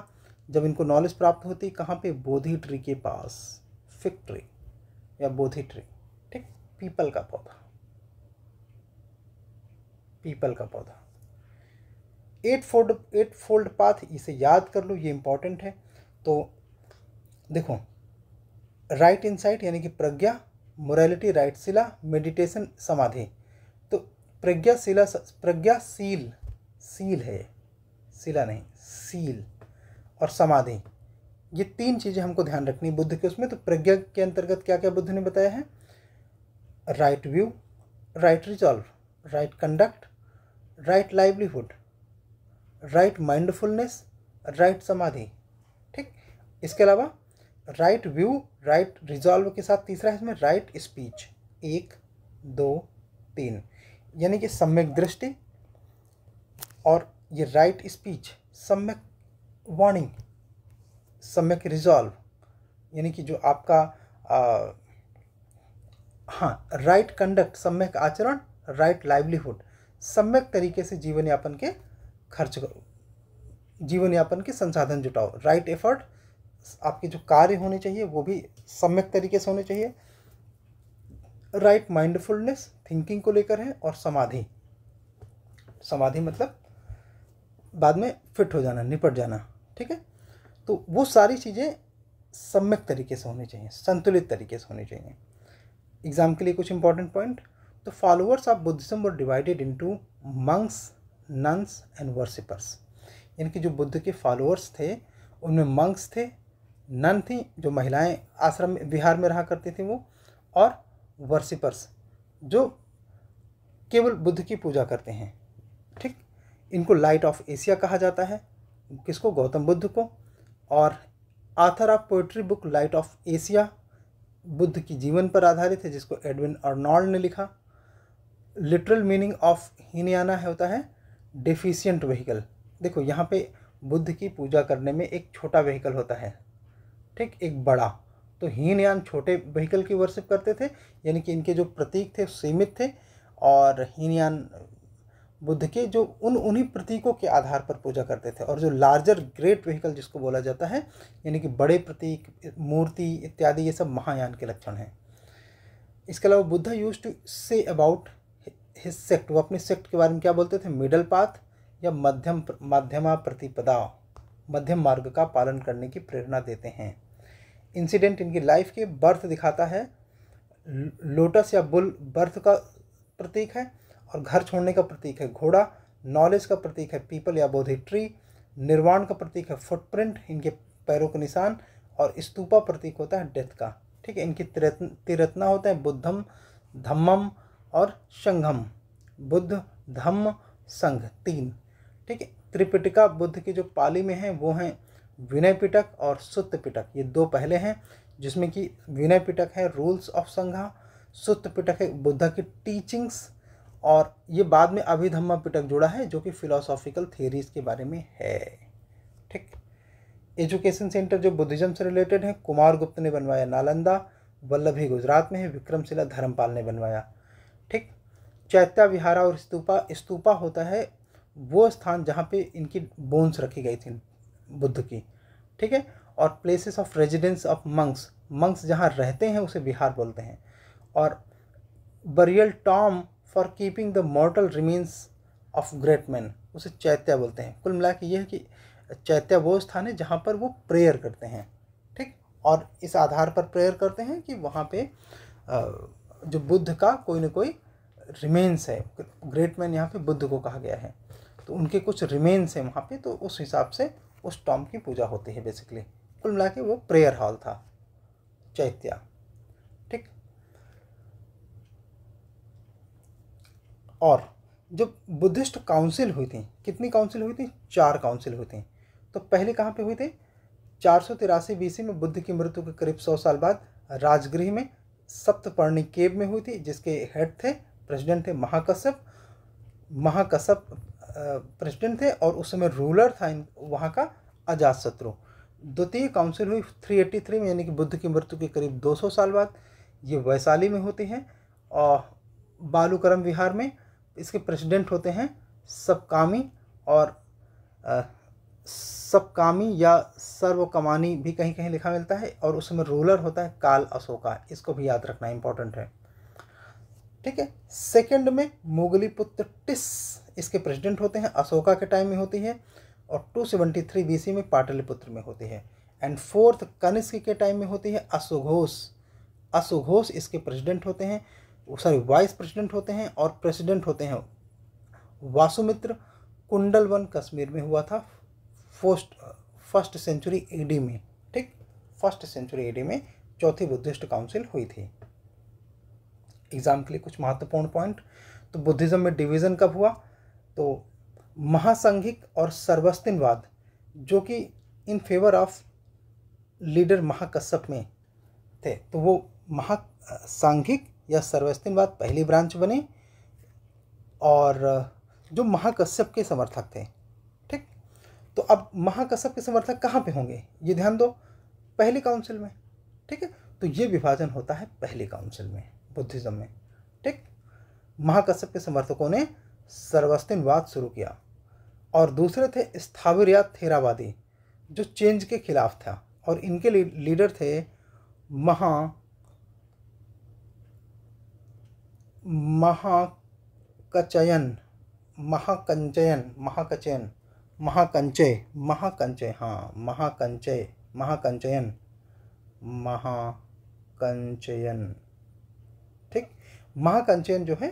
जब इनको नॉलेज प्राप्त होती कहाँ पे बोधि ट्री के पास फिक ट्री या बोधि ट्री ठीक पीपल का पौधा पीपल का पौधा eight fold eight fold path इसे याद कर लो ये इम्पॉर्टेंट है तो देखो राइट इनसाइट यानी कि prajna morality right shila meditation samadhi तो प्रज्ञाशिला प्रज्ञाशील सील है शिला नहीं सील और समाधि ये तीन चीज़ें हमको ध्यान रखनी बुद्ध के उसमें तो प्रज्ञा के अंतर्गत क्या क्या बुद्ध ने बताया है right view right resolve right conduct right livelihood right mindfulness right samadhi ठीक इसके अलावा राइट व्यू राइट रिजॉल्व के साथ तीसरा है इसमें राइट स्पीच एक दो तीन यानी कि सम्यक दृष्टि और ये right speech samyak warning samyak resolve यानी कि जो आपका आ, हाँ राइट कंडक्ट सम्यक आचरण राइट लाइवलीहुड सम्यक तरीके से जीवन यापन के खर्च करो जीवन यापन के संसाधन जुटाओ राइट एफर्ट आपके जो कार्य होने चाहिए वो भी सम्यक तरीके से होने चाहिए राइट माइंडफुलनेस थिंकिंग को लेकर है और समाधि समाधि मतलब बाद में फिट हो जाना निपट जाना ठीक है तो वो सारी चीज़ें सम्यक तरीके से होनी चाहिए संतुलित तरीके से होनी चाहिए एग्ज़ाम के लिए कुछ इंपॉर्टेंट पॉइंट तो followers of Buddhism were divided into monks nuns and worshippers इनके जो बुद्ध के फॉलोअर्स थे उनमें मंक्स थे नन थी जो महिलाएं आश्रम बिहार में रहा करती थी वो और वर्सिपर्स जो केवल बुद्ध की पूजा करते हैं इनको लाइट ऑफ एशिया कहा जाता है किसको गौतम बुद्ध को और author of poetry book light of Asia Buddha की जीवन पर आधारित है जिसको एडविन अर्नॉल्ड ने लिखा लिटरल मीनिंग ऑफ हीनयाना है होता है डिफिशियंट व्हीकल देखो यहाँ पे बुद्ध की पूजा करने में एक छोटा व्हीकल होता है ठीक एक बड़ा तो हीनयान छोटे व्हीकल की वर्शिप करते थे यानी कि इनके जो प्रतीक थे सीमित थे और हीनयान बुद्ध के जो उन उन्हीं प्रतीकों के आधार पर पूजा करते थे और जो लार्जर ग्रेट व्हीकल जिसको बोला जाता है यानी कि बड़े प्रतीक मूर्ति इत्यादि ये सब महायान के लक्षण हैं इसके अलावा Buddha use to say about his sect वो अपने सेक्ट के बारे में क्या बोलते थे मिडल पाथ या मध्यम माध्यमा प्रतिपदा मध्यम मार्ग का पालन करने की प्रेरणा देते हैं इंसिडेंट इनकी लाइफ के बर्थ दिखाता है लोटस या बुल बर्थ का प्रतीक है और घर छोड़ने का प्रतीक है घोड़ा नॉलेज का प्रतीक है पीपल या बोधि ट्री निर्वाण का प्रतीक है फुटप्रिंट इनके पैरों के निशान और स्तूपा प्रतीक होता है डेथ का ठीक है इनकी तिरत्ना होते हैं बुद्धम धम्मम और संघम बुद्ध धम्म संघ तीन ठीक है त्रिपिटका बुद्ध की जो पाली में हैं वो हैं विनय पिटक और सुत्त पिटक ये दो पहले हैं जिसमें कि विनय पिटक है रूल्स ऑफ संघा सुत्त पिटक है बुद्ध की टीचिंग्स और ये बाद में अभिधम्मा पिटक जुड़ा है जो कि फिलोसॉफिकल थियरीज के बारे में है ठीक एजुकेशन सेंटर जो बुद्धिज्म से रिलेटेड है कुमार गुप्त ने बनवाया नालंदा वल्लभी गुजरात में है विक्रमशिला धर्मपाल ने बनवाया ठीक चैत्या विहारा और स्तूपा स्तूपा होता है वो स्थान जहाँ पे इनकी बोन्स रखी गई थी बुद्ध की ठीक है और places of residence of monks monks जहाँ रहते हैं उसे बिहार बोलते हैं और burial tomb for keeping the mortal remains of great man उसे चैत्या बोलते हैं कुल मिला के ये है कि चैत्या वो स्थान है जहाँ पर वो प्रेयर करते हैं ठीक और इस आधार पर प्रेयर करते हैं कि वहाँ पे जो बुद्ध का कोई ना कोई रिमेन्स है ग्रेट मैन यहाँ पे बुद्ध को कहा गया है तो उनके कुछ रिमेन्स हैं वहाँ पे तो उस हिसाब से उस टॉम की पूजा होती है बेसिकली कुल मिला के वो प्रेयर हॉल था चैत्या और जब बुद्धिस्ट काउंसिल हुई थी कितनी काउंसिल हुई थी चार काउंसिल हुई थी तो पहले कहाँ पे हुई थी चार सौ तिरासी बीसी में बुद्ध की मृत्यु के करीब सौ साल बाद राजगृह में सप्तपर्णी केव में हुई थी जिसके हेड थे प्रेसिडेंट थे महाकश्यप महाकश्यप प्रेसिडेंट थे और उस समय रूलर था इन वहाँ का अजात शत्रु द्वितीय काउंसिल हुई 383 में यानी कि बुद्ध की मृत्यु के करीब 200 साल बाद ये वैशाली में होती हैं और बालूकरम विहार में इसके प्रेसिडेंट होते हैं सबकामी और सबकामी या सर्वकमानी भी कहीं कहीं लिखा मिलता है और उसमें रूलर होता है काल अशोका इसको भी याद रखना इम्पोर्टेंट है ठीक है सेकंड में मुगली पुत्र टिस इसके प्रेसिडेंट होते हैं अशोका के टाइम में होती है और 273 सेवेंटी में पाटलिपुत्र में होती है एंड फोर्थ कनिष्क के टाइम में होती है असुघोष असुघोष इसके प्रेसिडेंट होते हैं सॉरी वाइस प्रेसिडेंट होते हैं और प्रेसिडेंट होते हैं वासुमित्र कुंडल वन कश्मीर में हुआ था फर्स्ट फर्स्ट सेंचुरी एडी में ठीक फर्स्ट सेंचुरी एडी में चौथी बुद्धिस्ट काउंसिल हुई थी एग्ज़ाम के लिए कुछ महत्वपूर्ण पॉइंट तो बुद्धिज़्म में डिवीज़न कब हुआ तो महासंघिक और सर्वस्तिनवाद जो कि in favour of leader Mahakashyap में थे तो वो महासांघिक यह बाद पहली ब्रांच बने और जो महाकश्यप के समर्थक थे ठीक तो अब महाकश्यप के समर्थक कहाँ पे होंगे ये ध्यान दो पहली काउंसिल में ठीक है तो ये विभाजन होता है पहली काउंसिल में बुद्धिज़्म में ठीक महाकश्यप के समर्थकों ने वाद शुरू किया और दूसरे थे स्थावरियात थेरावादी जो चेंज के खिलाफ था और इनके लीडर थे महा महाकचयन महाकंचयन महाकचयन महाकंचय महाकंचय हाँ महाकंचय महाकंचयन महाकंचयन ठीक महाकंचयन जो है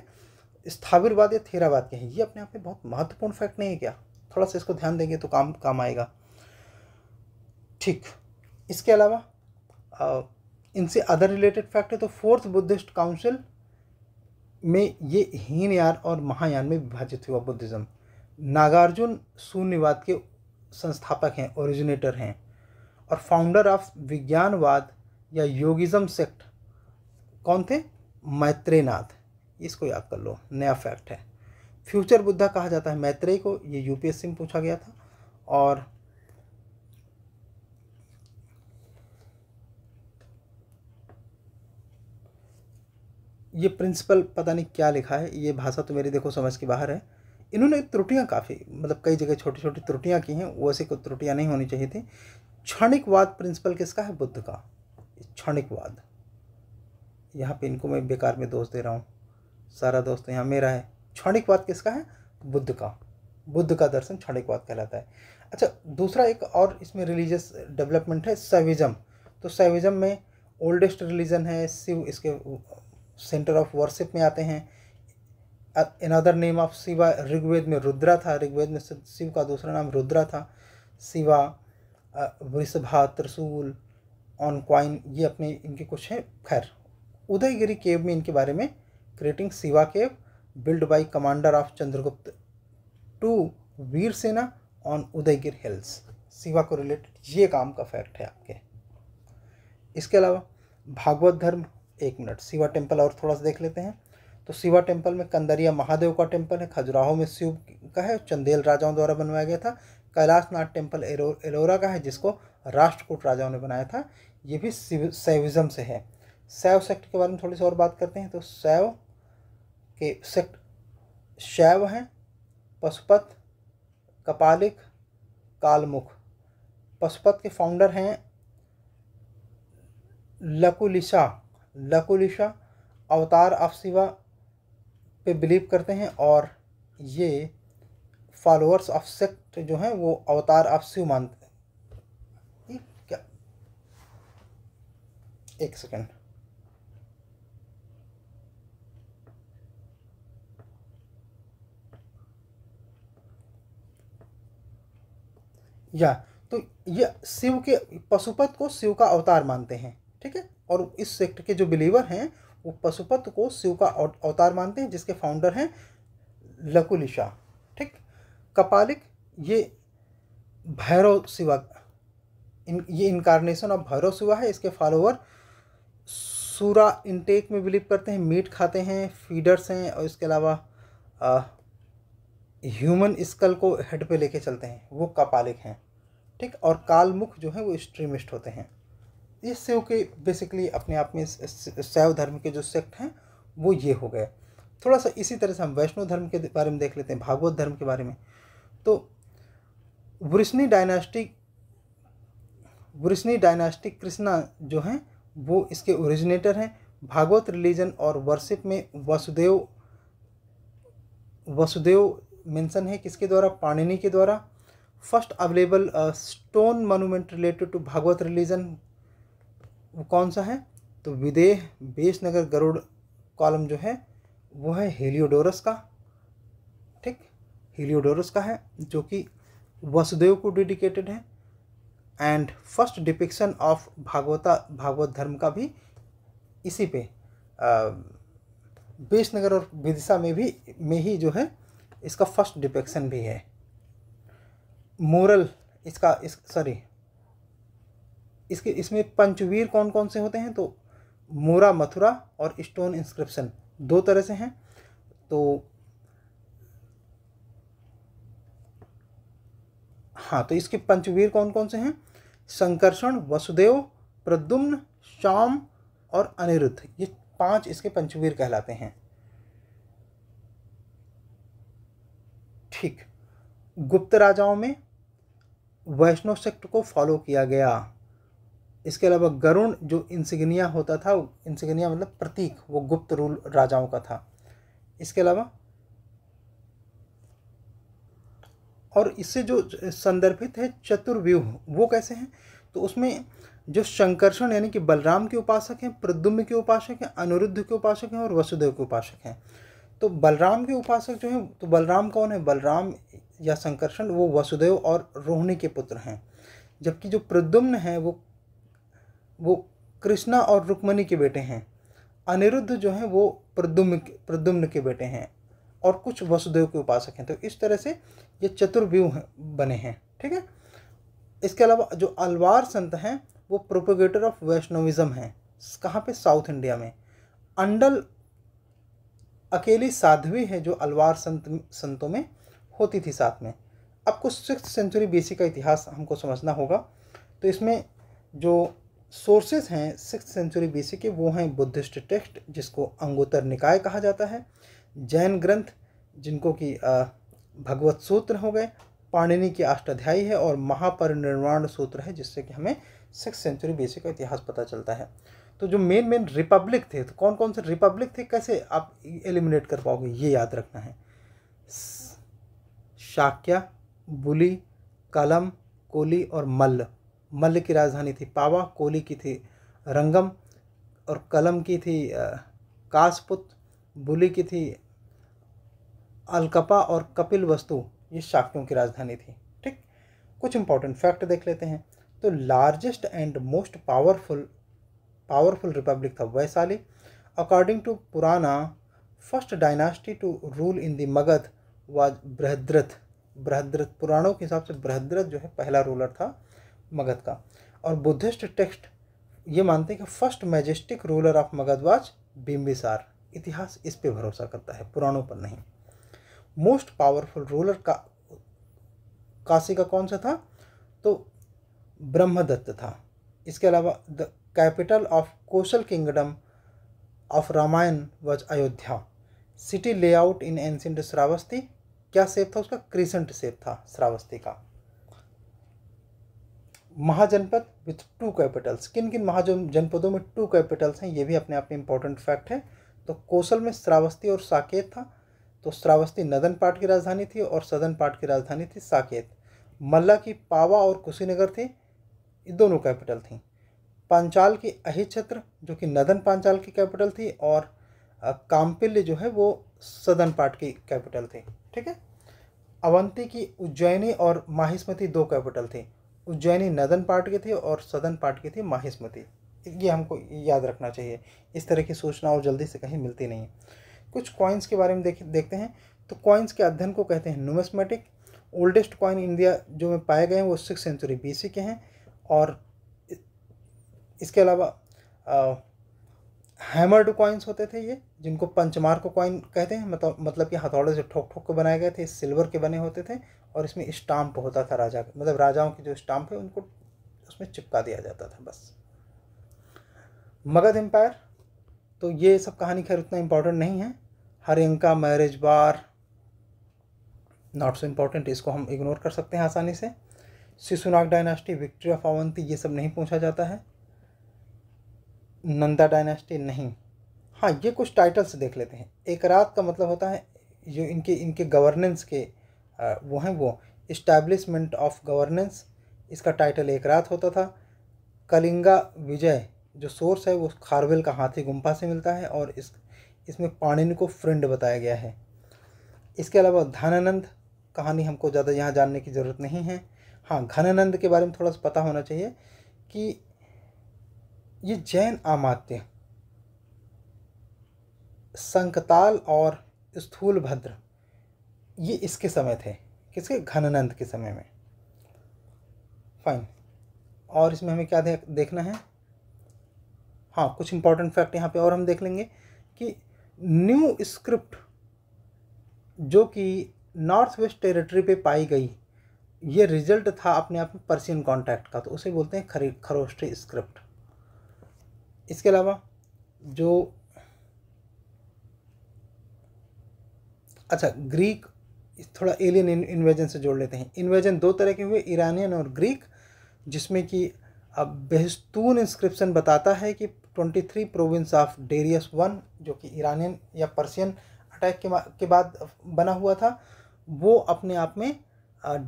स्थाविरवाद या थेरावाद के हैं ये अपने आप में बहुत महत्वपूर्ण फैक्ट नहीं है क्या थोड़ा सा इसको ध्यान देंगे तो काम काम आएगा ठीक इसके अलावा इनसे अदर रिलेटेड फैक्ट है तो फोर्थ बुद्धिस्ट काउंसिल में ये हीनयान और महायान में विभाजित हुआ बुद्धिज़्म नागार्जुन शून्यवाद के संस्थापक हैं ओरिजिनेटर हैं और फाउंडर ऑफ विज्ञानवाद या योगिज़्म सेक्ट कौन थे मैत्रेनाथ इसको याद कर लो नया फैक्ट है फ्यूचर बुद्धा कहा जाता है मैत्रेय को ये यूपीएससी में पूछा गया था और ये प्रिंसिपल पता नहीं क्या लिखा है ये भाषा तो मेरी देखो समझ के बाहर है इन्होंने त्रुटियाँ काफ़ी मतलब कई जगह छोटी छोटी त्रुटियाँ की हैं वैसे कोई त्रुटियाँ नहीं होनी चाहिए थी क्षणिकवाद प्रिंसिपल किसका है बुद्ध का क्षणिकवाद यहाँ पे इनको मैं बेकार में दोष दे रहा हूँ सारा दोस्त तो यहाँ मेरा है क्षणिकवाद किसका है बुद्ध का बुद्ध का दर्शन क्षणिकवाद कहलाता है अच्छा दूसरा एक और इसमें रिलीजियस डेवलपमेंट है सैविज़्म तो सैविज़म में ओल्डेस्ट रिलीजन है शिव इसके सेंटर ऑफ वर्शिप में आते हैं in other name of Shiva Rigveda में रुद्रा था ऋग्वेद में शिव का दूसरा नाम रुद्रा था शिवा वृषभा त्रिशूल ऑन क्वाइन ये अपने इनके कुछ हैं खैर उदयगिरी केव में इनके बारे में creating Shiva cave build by commander of Chandragupta two Virasena on उदयगिर hills Shiva को रिलेटेड ये काम का फैक्ट है आपके इसके अलावा भागवत धर्म एक मिनट शिवा टेम्पल और थोड़ा सा देख लेते हैं तो शिवा टेम्पल में कंदरिया महादेव का टेम्पल है खजुराहो में शिव का है चंदेल राजाओं द्वारा बनवाया गया था कैलाशनाथ टेम्पल एलोरा का है जिसको राष्ट्रकूट राजाओं ने बनाया था ये भी शिव से है शैव सेक्ट के बारे में थोड़ी सी और बात करते हैं तो शैव के सेक्ट शैव हैं पशुपत कपालिक कालमुख पशुपत के फाउंडर हैं लकुलिशा लकुलिशा अवतार ऑफ शिवा पे बिलीव करते हैं और ये फॉलोअर्स ऑफ सेक्ट जो हैं वो अवतार ऑफ शिव मानते हैं क्या एक सेकेंड या तो ये शिव के पशुपत को शिव का अवतार मानते हैं ठीक है और इस सेक्ट के जो बिलीवर हैं वो पशुपत को शिव का अवतार मानते हैं जिसके फाउंडर हैं लकुलिशा ठीक कपालिक ये भैरव शिवा इन ये इनकारनेशन ऑफ भैरव शिवा है इसके फॉलोअर सूरा इनटेक में बिलीव करते हैं मीट खाते हैं फीडर्स हैं और इसके अलावा ह्यूमन स्कल को हेड पे लेके चलते हैं वो कपालिक हैं ठीक और कालमुख जो है वो स्ट्रीमिस्ट होते हैं इस सेव के बेसिकली अपने आप में शैव धर्म के जो सेक्ट हैं वो ये हो गए थोड़ा सा इसी तरह से हम वैष्णव धर्म के बारे में देख लेते हैं भागवत धर्म के बारे में तो वृष्णी डायनास्टिक वृष्णी डायनास्टिक कृष्णा जो हैं वो इसके ओरिजिनेटर हैं भागवत रिलीजन और वर्शिप में वसुदेव वसुदेव मेंशन है किसके द्वारा पाणिनि के द्वारा first available stone monument related to Bhagavata religion कौन सा है तो विदेह बेशनगर गरुड़ कॉलम जो है वो है हेलियोडोरस का ठीक हेलियोडोरस का है जो कि वसुदेव को डेडिकेटेड है and first depiction of Bhagavata Bhagavat धर्म का भी इसी पे बेसनगर और विदिशा में भी में ही जो है इसका फर्स्ट डिपेक्शन भी है मोरल इसका इस सॉरी इसके इसमें पंचवीर कौन कौन से होते हैं तो मोरा मथुरा और स्टोन इंस्क्रिप्शन दो तरह से हैं तो हाँ तो इसके पंचवीर कौन कौन से हैं संकर्षण वसुदेव प्रद्युम्न श्याम और अनिरुद्ध ये पांच इसके पंचवीर कहलाते हैं ठीक गुप्त राजाओं में वैष्णव सेक्ट को फॉलो किया गया इसके अलावा गरुण जो इंसिग्निया होता था इंसिग्निया मतलब प्रतीक वो गुप्त रूल राजाओं का था इसके अलावा और इससे जो संदर्भित है चतुर्व्यूह वो कैसे हैं तो उसमें जो शंकरषण यानी कि बलराम के उपासक हैं प्रद्युम्न के उपासक हैं अनिरुद्ध के उपासक हैं और वसुदेव के उपासक हैं तो बलराम के उपासक जो हैं तो बलराम कौन है बलराम या शंकरषण वो वसुदेव और रोहिणी के पुत्र हैं जबकि जो प्रद्युम्न हैं वो वो कृष्णा और रुक्मणी के बेटे हैं अनिरुद्ध जो हैं वो प्रद्युम्न प्रद्युम्न के बेटे हैं और कुछ वसुदेव के उपासक हैं तो इस तरह से ये चतुर्व्यूह है, बने हैं ठीक है इसके अलावा जो अलवार संत हैं वो प्रोपोगेटर ऑफ वैष्णविज़म हैं कहाँ पे साउथ इंडिया में अंडल अकेली साध्वी है जो अलवार संत संतों में होती थी साथ में आपको सिक्स सेंचुरी बी का इतिहास हमको समझना होगा तो इसमें जो सोर्सेज हैं सिक्स सेंचुरी बीसी के वो हैं बुद्धिस्ट टेक्स्ट जिसको अंगोत्तर निकाय कहा जाता है जैन ग्रंथ जिनको कि भगवत सूत्र हो गए पाणिनि की अष्टाध्यायी है और महापरिनिर्वाण सूत्र है जिससे कि हमें सिक्स सेंचुरी बीसी का इतिहास पता चलता है तो जो मेन मेन रिपब्लिक थे तो कौन कौन से रिपब्लिक थे कैसे आप एलिमिनेट कर पाओगे ये याद रखना है शाक्या बुली कलम कोली और मल्ल मल्ल की राजधानी थी पावा कोली की थी रंगम और कलम की थी कासपुत बुली की थी अलकपा और कपिल वस्तु ये शाक्यों की राजधानी थी ठीक कुछ इंपॉर्टेंट फैक्ट देख लेते हैं तो largest and most powerful powerful republic था Vaishali according to Purana first dynasty to rule in the Magadha was Brihadratha Brihadratha पुराणों के हिसाब से बृहद्रथ जो है पहला रूलर था मगध का और बुद्धिस्ट टेक्स्ट ये मानते हैं कि first majestic ruler of Magadha was Bimbisara इतिहास इस पे भरोसा करता है पुराणों पर नहीं मोस्ट पावरफुल रूलर का काशी का कौन सा था तो ब्रह्मदत्त था इसके अलावा the capital of Kosala kingdom of Ramayana was Ayodhya city layout in ancient Shravasti क्या सेप था उसका क्रिसेंट सेप था श्रावस्ती का महाजनपद विथ टू कैपिटल्स किन किन महाजनपदों में टू कैपिटल्स हैं ये भी अपने आप में इंपॉर्टेंट फैक्ट है तो कौशल में श्रावस्ती और साकेत था तो श्रावस्ती नदन पाट की राजधानी थी और सदन पाट की राजधानी थी साकेत मल्ला की पावा और कुशीनगर थी ये दोनों कैपिटल थी पांचाल की अहि क्षेत्र जो कि नदन पांचाल की कैपिटल थी और कामपिल्य जो है वो सदन पाट की कैपिटल थी ठीक है अवंती की उज्जैनी और माहिस्मती दो कैपिटल थी उज्जैनी नदन पार्ट के थे और सदन पार्ट के थे माहिस्मती ये हमको याद रखना चाहिए इस तरह की सूचना और जल्दी से कहीं मिलती नहीं है कुछ कॉइन्स के बारे में देख देखते हैं तो कॉइन्स के अध्ययन को कहते हैं नोमस्मेटिक ओल्डेस्ट कॉइन इंडिया जो में पाए गए हैं वो सिक्स सेंचुरी सी के हैं और इसके अलावा हैमर्ड कॉइन्स होते थे ये जिनको पंचमार्क कॉइन कहते हैं मतलब मतलब कि हथौड़े से ठोक ठोक के बनाए गए थे सिल्वर के बने होते थे और इसमें स्टाम्प होता था राजा का मतलब राजाओं के जो स्टाम्प है उनको उसमें चिपका दिया जाता था बस मगध एम्पायर तो ये सब कहानी खैर उतना इम्पोर्टेंट नहीं है हरियंका मैरिज बार नॉट सो इम्पोर्टेंट इसको हम इग्नोर कर सकते हैं आसानी से Shishunaga dynasty victory of Avanti ये सब नहीं पूछा जाता है नंदा डायनास्टी नहीं हाँ ये कुछ टाइटल्स देख लेते हैं एक रात का मतलब होता है जो इनके इनके गवर्नेंस के वो हैं वो इस्टेब्लिशमेंट ऑफ गवर्नेंस इसका टाइटल एक रात होता था कलिंगा विजय जो सोर्स है वो खारवेल का हाथी गुम्फा से मिलता है और इस इसमें पाणिन को फ्रेंड बताया गया है इसके अलावा धनानंद कहानी हमको ज़्यादा यहाँ जानने की ज़रूरत नहीं है हाँ घनानंद के बारे में थोड़ा सा पता होना चाहिए कि ये जैन आमात्य संकताल और स्थूलभद्र ये इसके समय थे किसके घनानंद के समय में फाइन और इसमें हमें क्या देखना है हाँ कुछ इंपॉर्टेंट फैक्ट यहाँ पे और हम देख लेंगे कि न्यू स्क्रिप्ट जो कि नॉर्थ वेस्ट टेरिटरी पे पाई गई ये रिजल्ट था अपने आप में पर्सियन कॉन्टैक्ट का तो उसे बोलते हैं खरी खरोस्ट्री स्क्रिप्ट इसके अलावा जो अच्छा ग्रीक थोड़ा एलियन इन्वेजन से जोड़ लेते हैं इन्वेजन दो तरह के हुए ईरानियन और ग्रीक जिसमें कि अब बेहस्तून इंस्क्रिप्शन बताता है कि 23 प्रोविंस ऑफ डेरियस वन जो कि ईरानियन या पर्सियन अटैक के, के बाद बना हुआ था वो अपने आप में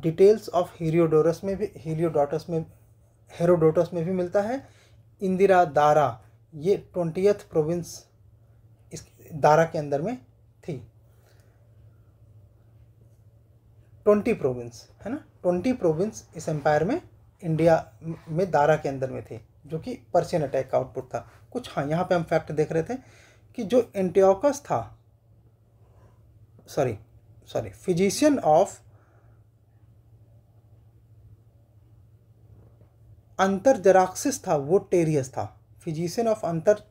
डिटेल्स ऑफ हीरियोडोरस में भी हीरियोडोटस में हेरोडोटस में भी मिलता है इंदिरा दारा ये ट्वेंटियथ प्रोविंस इस दारा के अंदर में ट्वेंटी प्रोविंस है ना ट्वेंटी प्रोविंस इस एम्पायर में इंडिया में दारा के अंदर में थे जो कि पर्शियन अटैक का आउटपुट था कुछ हाँ यहाँ पे हम फैक्ट देख रहे थे कि जो एंटियोकस था सॉरी सॉरी फिजिशियन ऑफ अंतर जराक्सिस था वो टेरियस था फिजिशियन ऑफ अंतर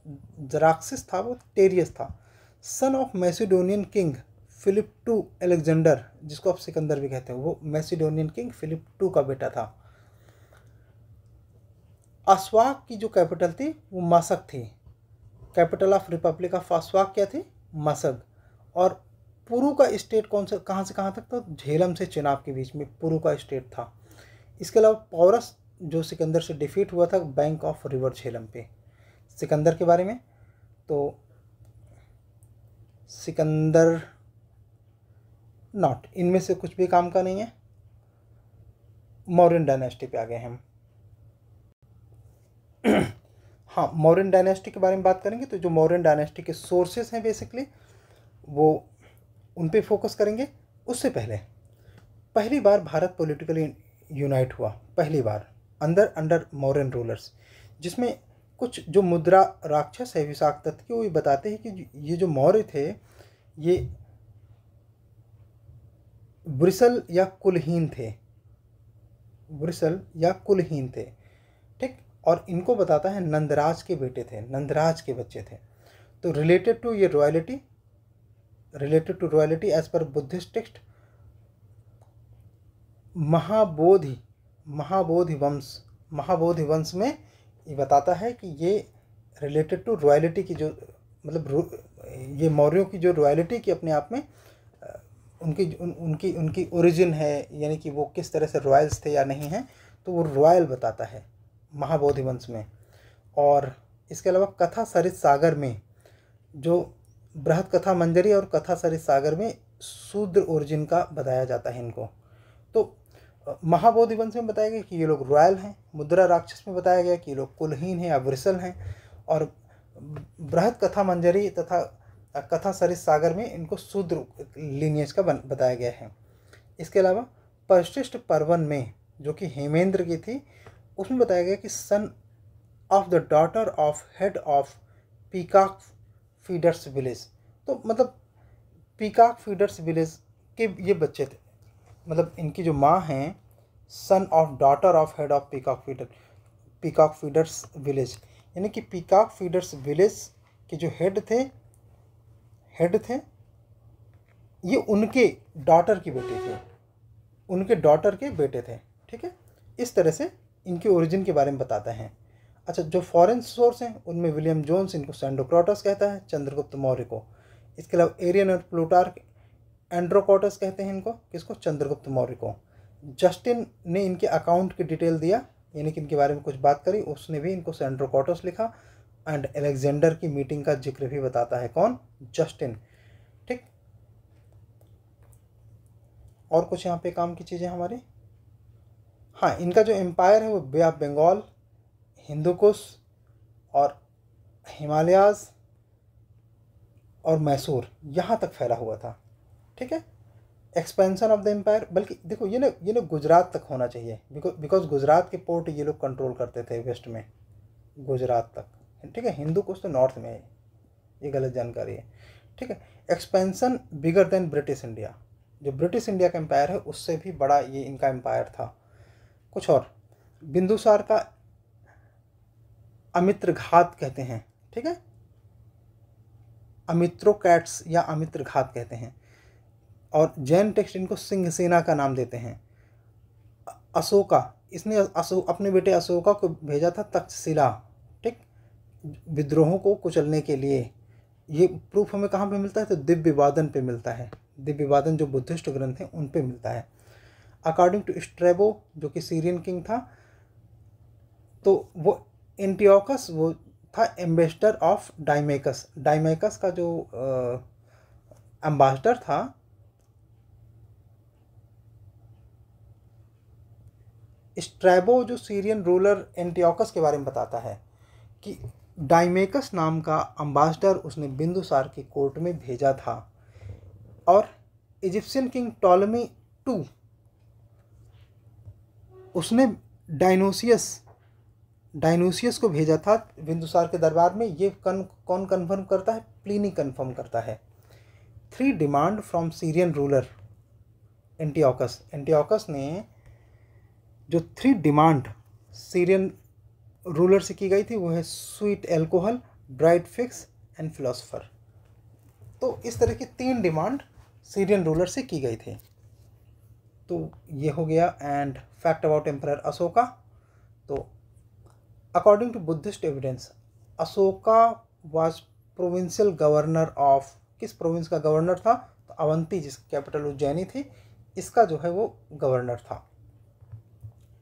जराक्सिस था वो टेरियस था son of Macedonian king Philip two Alexander जिसको आप सिकंदर भी कहते हैं वो मैसिडोनियन किंग फिलिप टू का बेटा था आसवाक की जो कैपिटल थी वो मासक थी capital of republic of Assaka क्या थी मसक और पुरू का स्टेट कौन सा कहाँ से कहाँ तक था झेलम से चिनाब के बीच में पुरू का स्टेट था इसके अलावा पौरस जो सिकंदर से डिफीट हुआ था बैंक ऑफ रिवर झेलम पे सिकंदर के बारे में तो सिकंदर नॉट इनमें से कुछ भी काम का नहीं है मौर्यन डायनेस्टी पे आ गए हम [CLEARS THROAT] हाँ मौर्यन डायनेस्टी के बारे में बात करेंगे तो जो मौर्यन डायनेस्टी के सोर्सेस हैं बेसिकली वो उन पर फोकस करेंगे उससे पहले पहली बार भारत पॉलिटिकली यूनाइट हुआ पहली बार अंदर अंडर मॉरन रूलर्स जिसमें कुछ जो मुद्रा राक्षस है विशाख तत्व के वो ये बताते हैं कि ये जो मौर्य थे ये ब्रिसल या कुलहीन थे ब्रिसल या कुलहीन थे ठीक और इनको बताता है नंदराज के बेटे थे नंदराज के बच्चे थे तो रिलेटेड टू ये royalty related to royalty as पर Buddhist text Mahabodhi Mahabodhivamsa Mahabodhi वंश में ये बताता है कि ये रिलेटेड टू रॉयलिटी की जो मतलब ये मौर्यों की जो रॉयलिटी की अपने आप में उनकी उन, उनकी उनकी ओरिजिन है यानी कि वो किस तरह से रॉयल्स थे या नहीं हैं तो वो रॉयल बताता है महाबोधि वंश में और इसके अलावा कथा सरित सागर में जो बृहत कथा मंजरी और कथा सरित सागर में शूद्र ओरिजिन का बताया जाता है इनको तो महाबोधि वंश में बताया गया कि ये लोग रॉयल हैं मुद्रा राक्षस में बताया गया कि ये लोग कुलहीन हैं या हैं और बृहत कथा मंजरी तथा कथा सरित सागर में इनको शूद्र लीनियज का बन, बताया गया है इसके अलावा परिशिष्ट पर्वन में जो कि हेमेंद्र की थी उसमें बताया गया कि son of the daughter of head of peacock feeders village तो मतलब पीकाक फीडर्स विलेज के ये बच्चे थे मतलब इनकी जो माँ हैं son of daughter of head of peacock feeder peacock feeders village यानी कि पीकाक फीडर्स विलेज के जो हेड थे हेड थे ये उनके डॉटर की बेटी थी उनके डॉटर के बेटे थे ठीक है इस तरह से इनके ओरिजिन के बारे में बताते हैं अच्छा जो फॉरेन सोर्स हैं उनमें विलियम जोन्स इनको सेंडोक्रोटस कहता है चंद्रगुप्त मौर्य को इसके अलावा एरियन और प्लूटार्क एंड्रोकोटस कहते हैं इनको किसको चंद्रगुप्त मौर्य को जस्टिन ने इनके अकाउंट की डिटेल दिया यानी कि इनके बारे में कुछ बात करी उसने भी इनको सेंड्रोकोटस लिखा एंड एलेक्जेंडर की मीटिंग का जिक्र भी बताता है कौन जस्टिन ठीक और कुछ यहाँ पे काम की चीज़ें हमारी हाँ इनका जो एम्पायर है वो बे ऑफ बंगाल हिंदुकुश और हिमालयाज़ और मैसूर यहाँ तक फैला हुआ था ठीक है एक्सपेंशन ऑफ द एम्पायर बल्कि देखो ये ना ये ना गुजरात तक होना चाहिए बिकॉज गुजरात के पोर्ट ये लोग कंट्रोल करते थे वेस्ट में गुजरात तक ठीक है हिंदू कुछ तो नॉर्थ में है ये गलत जानकारी है ठीक है expansion bigger than British India जो ब्रिटिश इंडिया का एम्पायर है उससे भी बड़ा ये इनका एम्पायर था कुछ और बिंदुसार का अमित्र घात कहते हैं ठीक है अमित्रोकैट्स या अमित्र घात कहते हैं और जैन टेक्स्ट इनको सिंह सेना का नाम देते हैं अशोका इसने अशोक अपने बेटे अशोका को भेजा था तक्षशिला विद्रोहों को कुचलने के लिए ये प्रूफ हमें कहाँ पे मिलता है तो दिव्य वादन पे मिलता है दिव्य वादन जो बुद्धिस्ट ग्रंथ हैं उन पे मिलता है अकॉर्डिंग टू स्ट्रेबो जो कि सीरियन किंग था तो वो एंटीओकस वो था एम्बेसडर ऑफ डाइमेकस डाइमेकस का जो एम्बेसडर था स्ट्रैबो जो सीरियन रूलर एंटीओकस के बारे में बताता है कि डाइमेकस नाम का अम्बासडर उसने बिंदुसार के कोर्ट में भेजा था और इजिप्शियन किंग टॉलमी टू उसने डाइनोसियस डाइनोसियस को भेजा था बिंदुसार के दरबार में ये कन, कौन कन्फर्म करता है प्लीनी कन्फर्म करता है three demand from Syrian ruler Antiochus Antiochus ने जो थ्री डिमांड सीरियन रूलर से की गई थी वो है sweet alcohol dried figs and philosopher तो इस तरह की तीन डिमांड सीरियन रूलर से की गई थी तो ये हो गया and fact about emperor Ashoka तो according to Buddhist evidence Ashoka was provincial governor of किस प्रोविंस का गवर्नर था तो अवंती जिस कैपिटल उज्जैनी थी इसका जो है वो गवर्नर था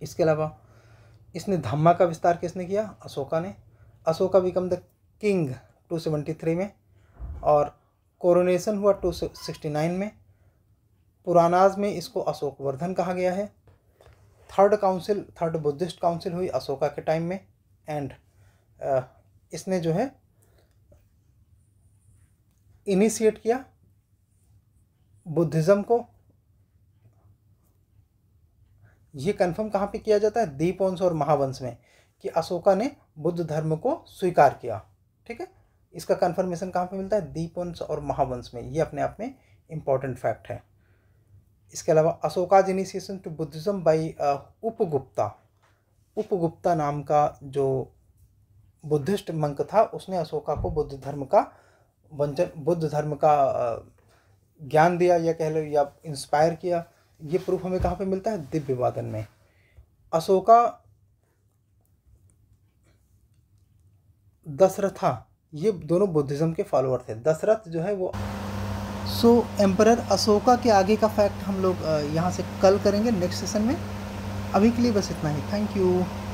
इसके अलावा इसने धम्मा का विस्तार किसने किया अशोका ने अशोका बिकम द किंग 273 में और कोरोनेशन हुआ 269 में पुरानाज में इसको अशोक वर्धन कहा गया है third council third Buddhist council हुई अशोका के टाइम में एंड इसने जो है इनिशिएट किया बुद्धिज़्म को ये कन्फर्म कहाँ पे किया जाता है दीपवंश और महावंश में कि अशोका ने बुद्ध धर्म को स्वीकार किया ठीक है इसका कन्फर्मेशन कहाँ पे मिलता है दीपवंश और महावंश में ये अपने आप में इम्पॉर्टेंट फैक्ट है इसके अलावा Ashoka's initiation to Buddhism by Upagupta Upagupta नाम का जो बुद्धिस्ट मंक था उसने अशोका को बुद्ध धर्म का वंचन बुद्ध धर्म का ज्ञान दिया या कह लो या इंस्पायर किया ये प्रूफ हमें कहाँ पे मिलता है दिव्य वादन में अशोका दशरथा ये दोनों बुद्धिज़्म के फॉलोअर थे दशरथ जो है वो सो एम्पर अशोका के आगे का फैक्ट हम लोग यहाँ से कल करेंगे नेक्स्ट सेशन में अभी के लिए बस इतना ही थैंक यू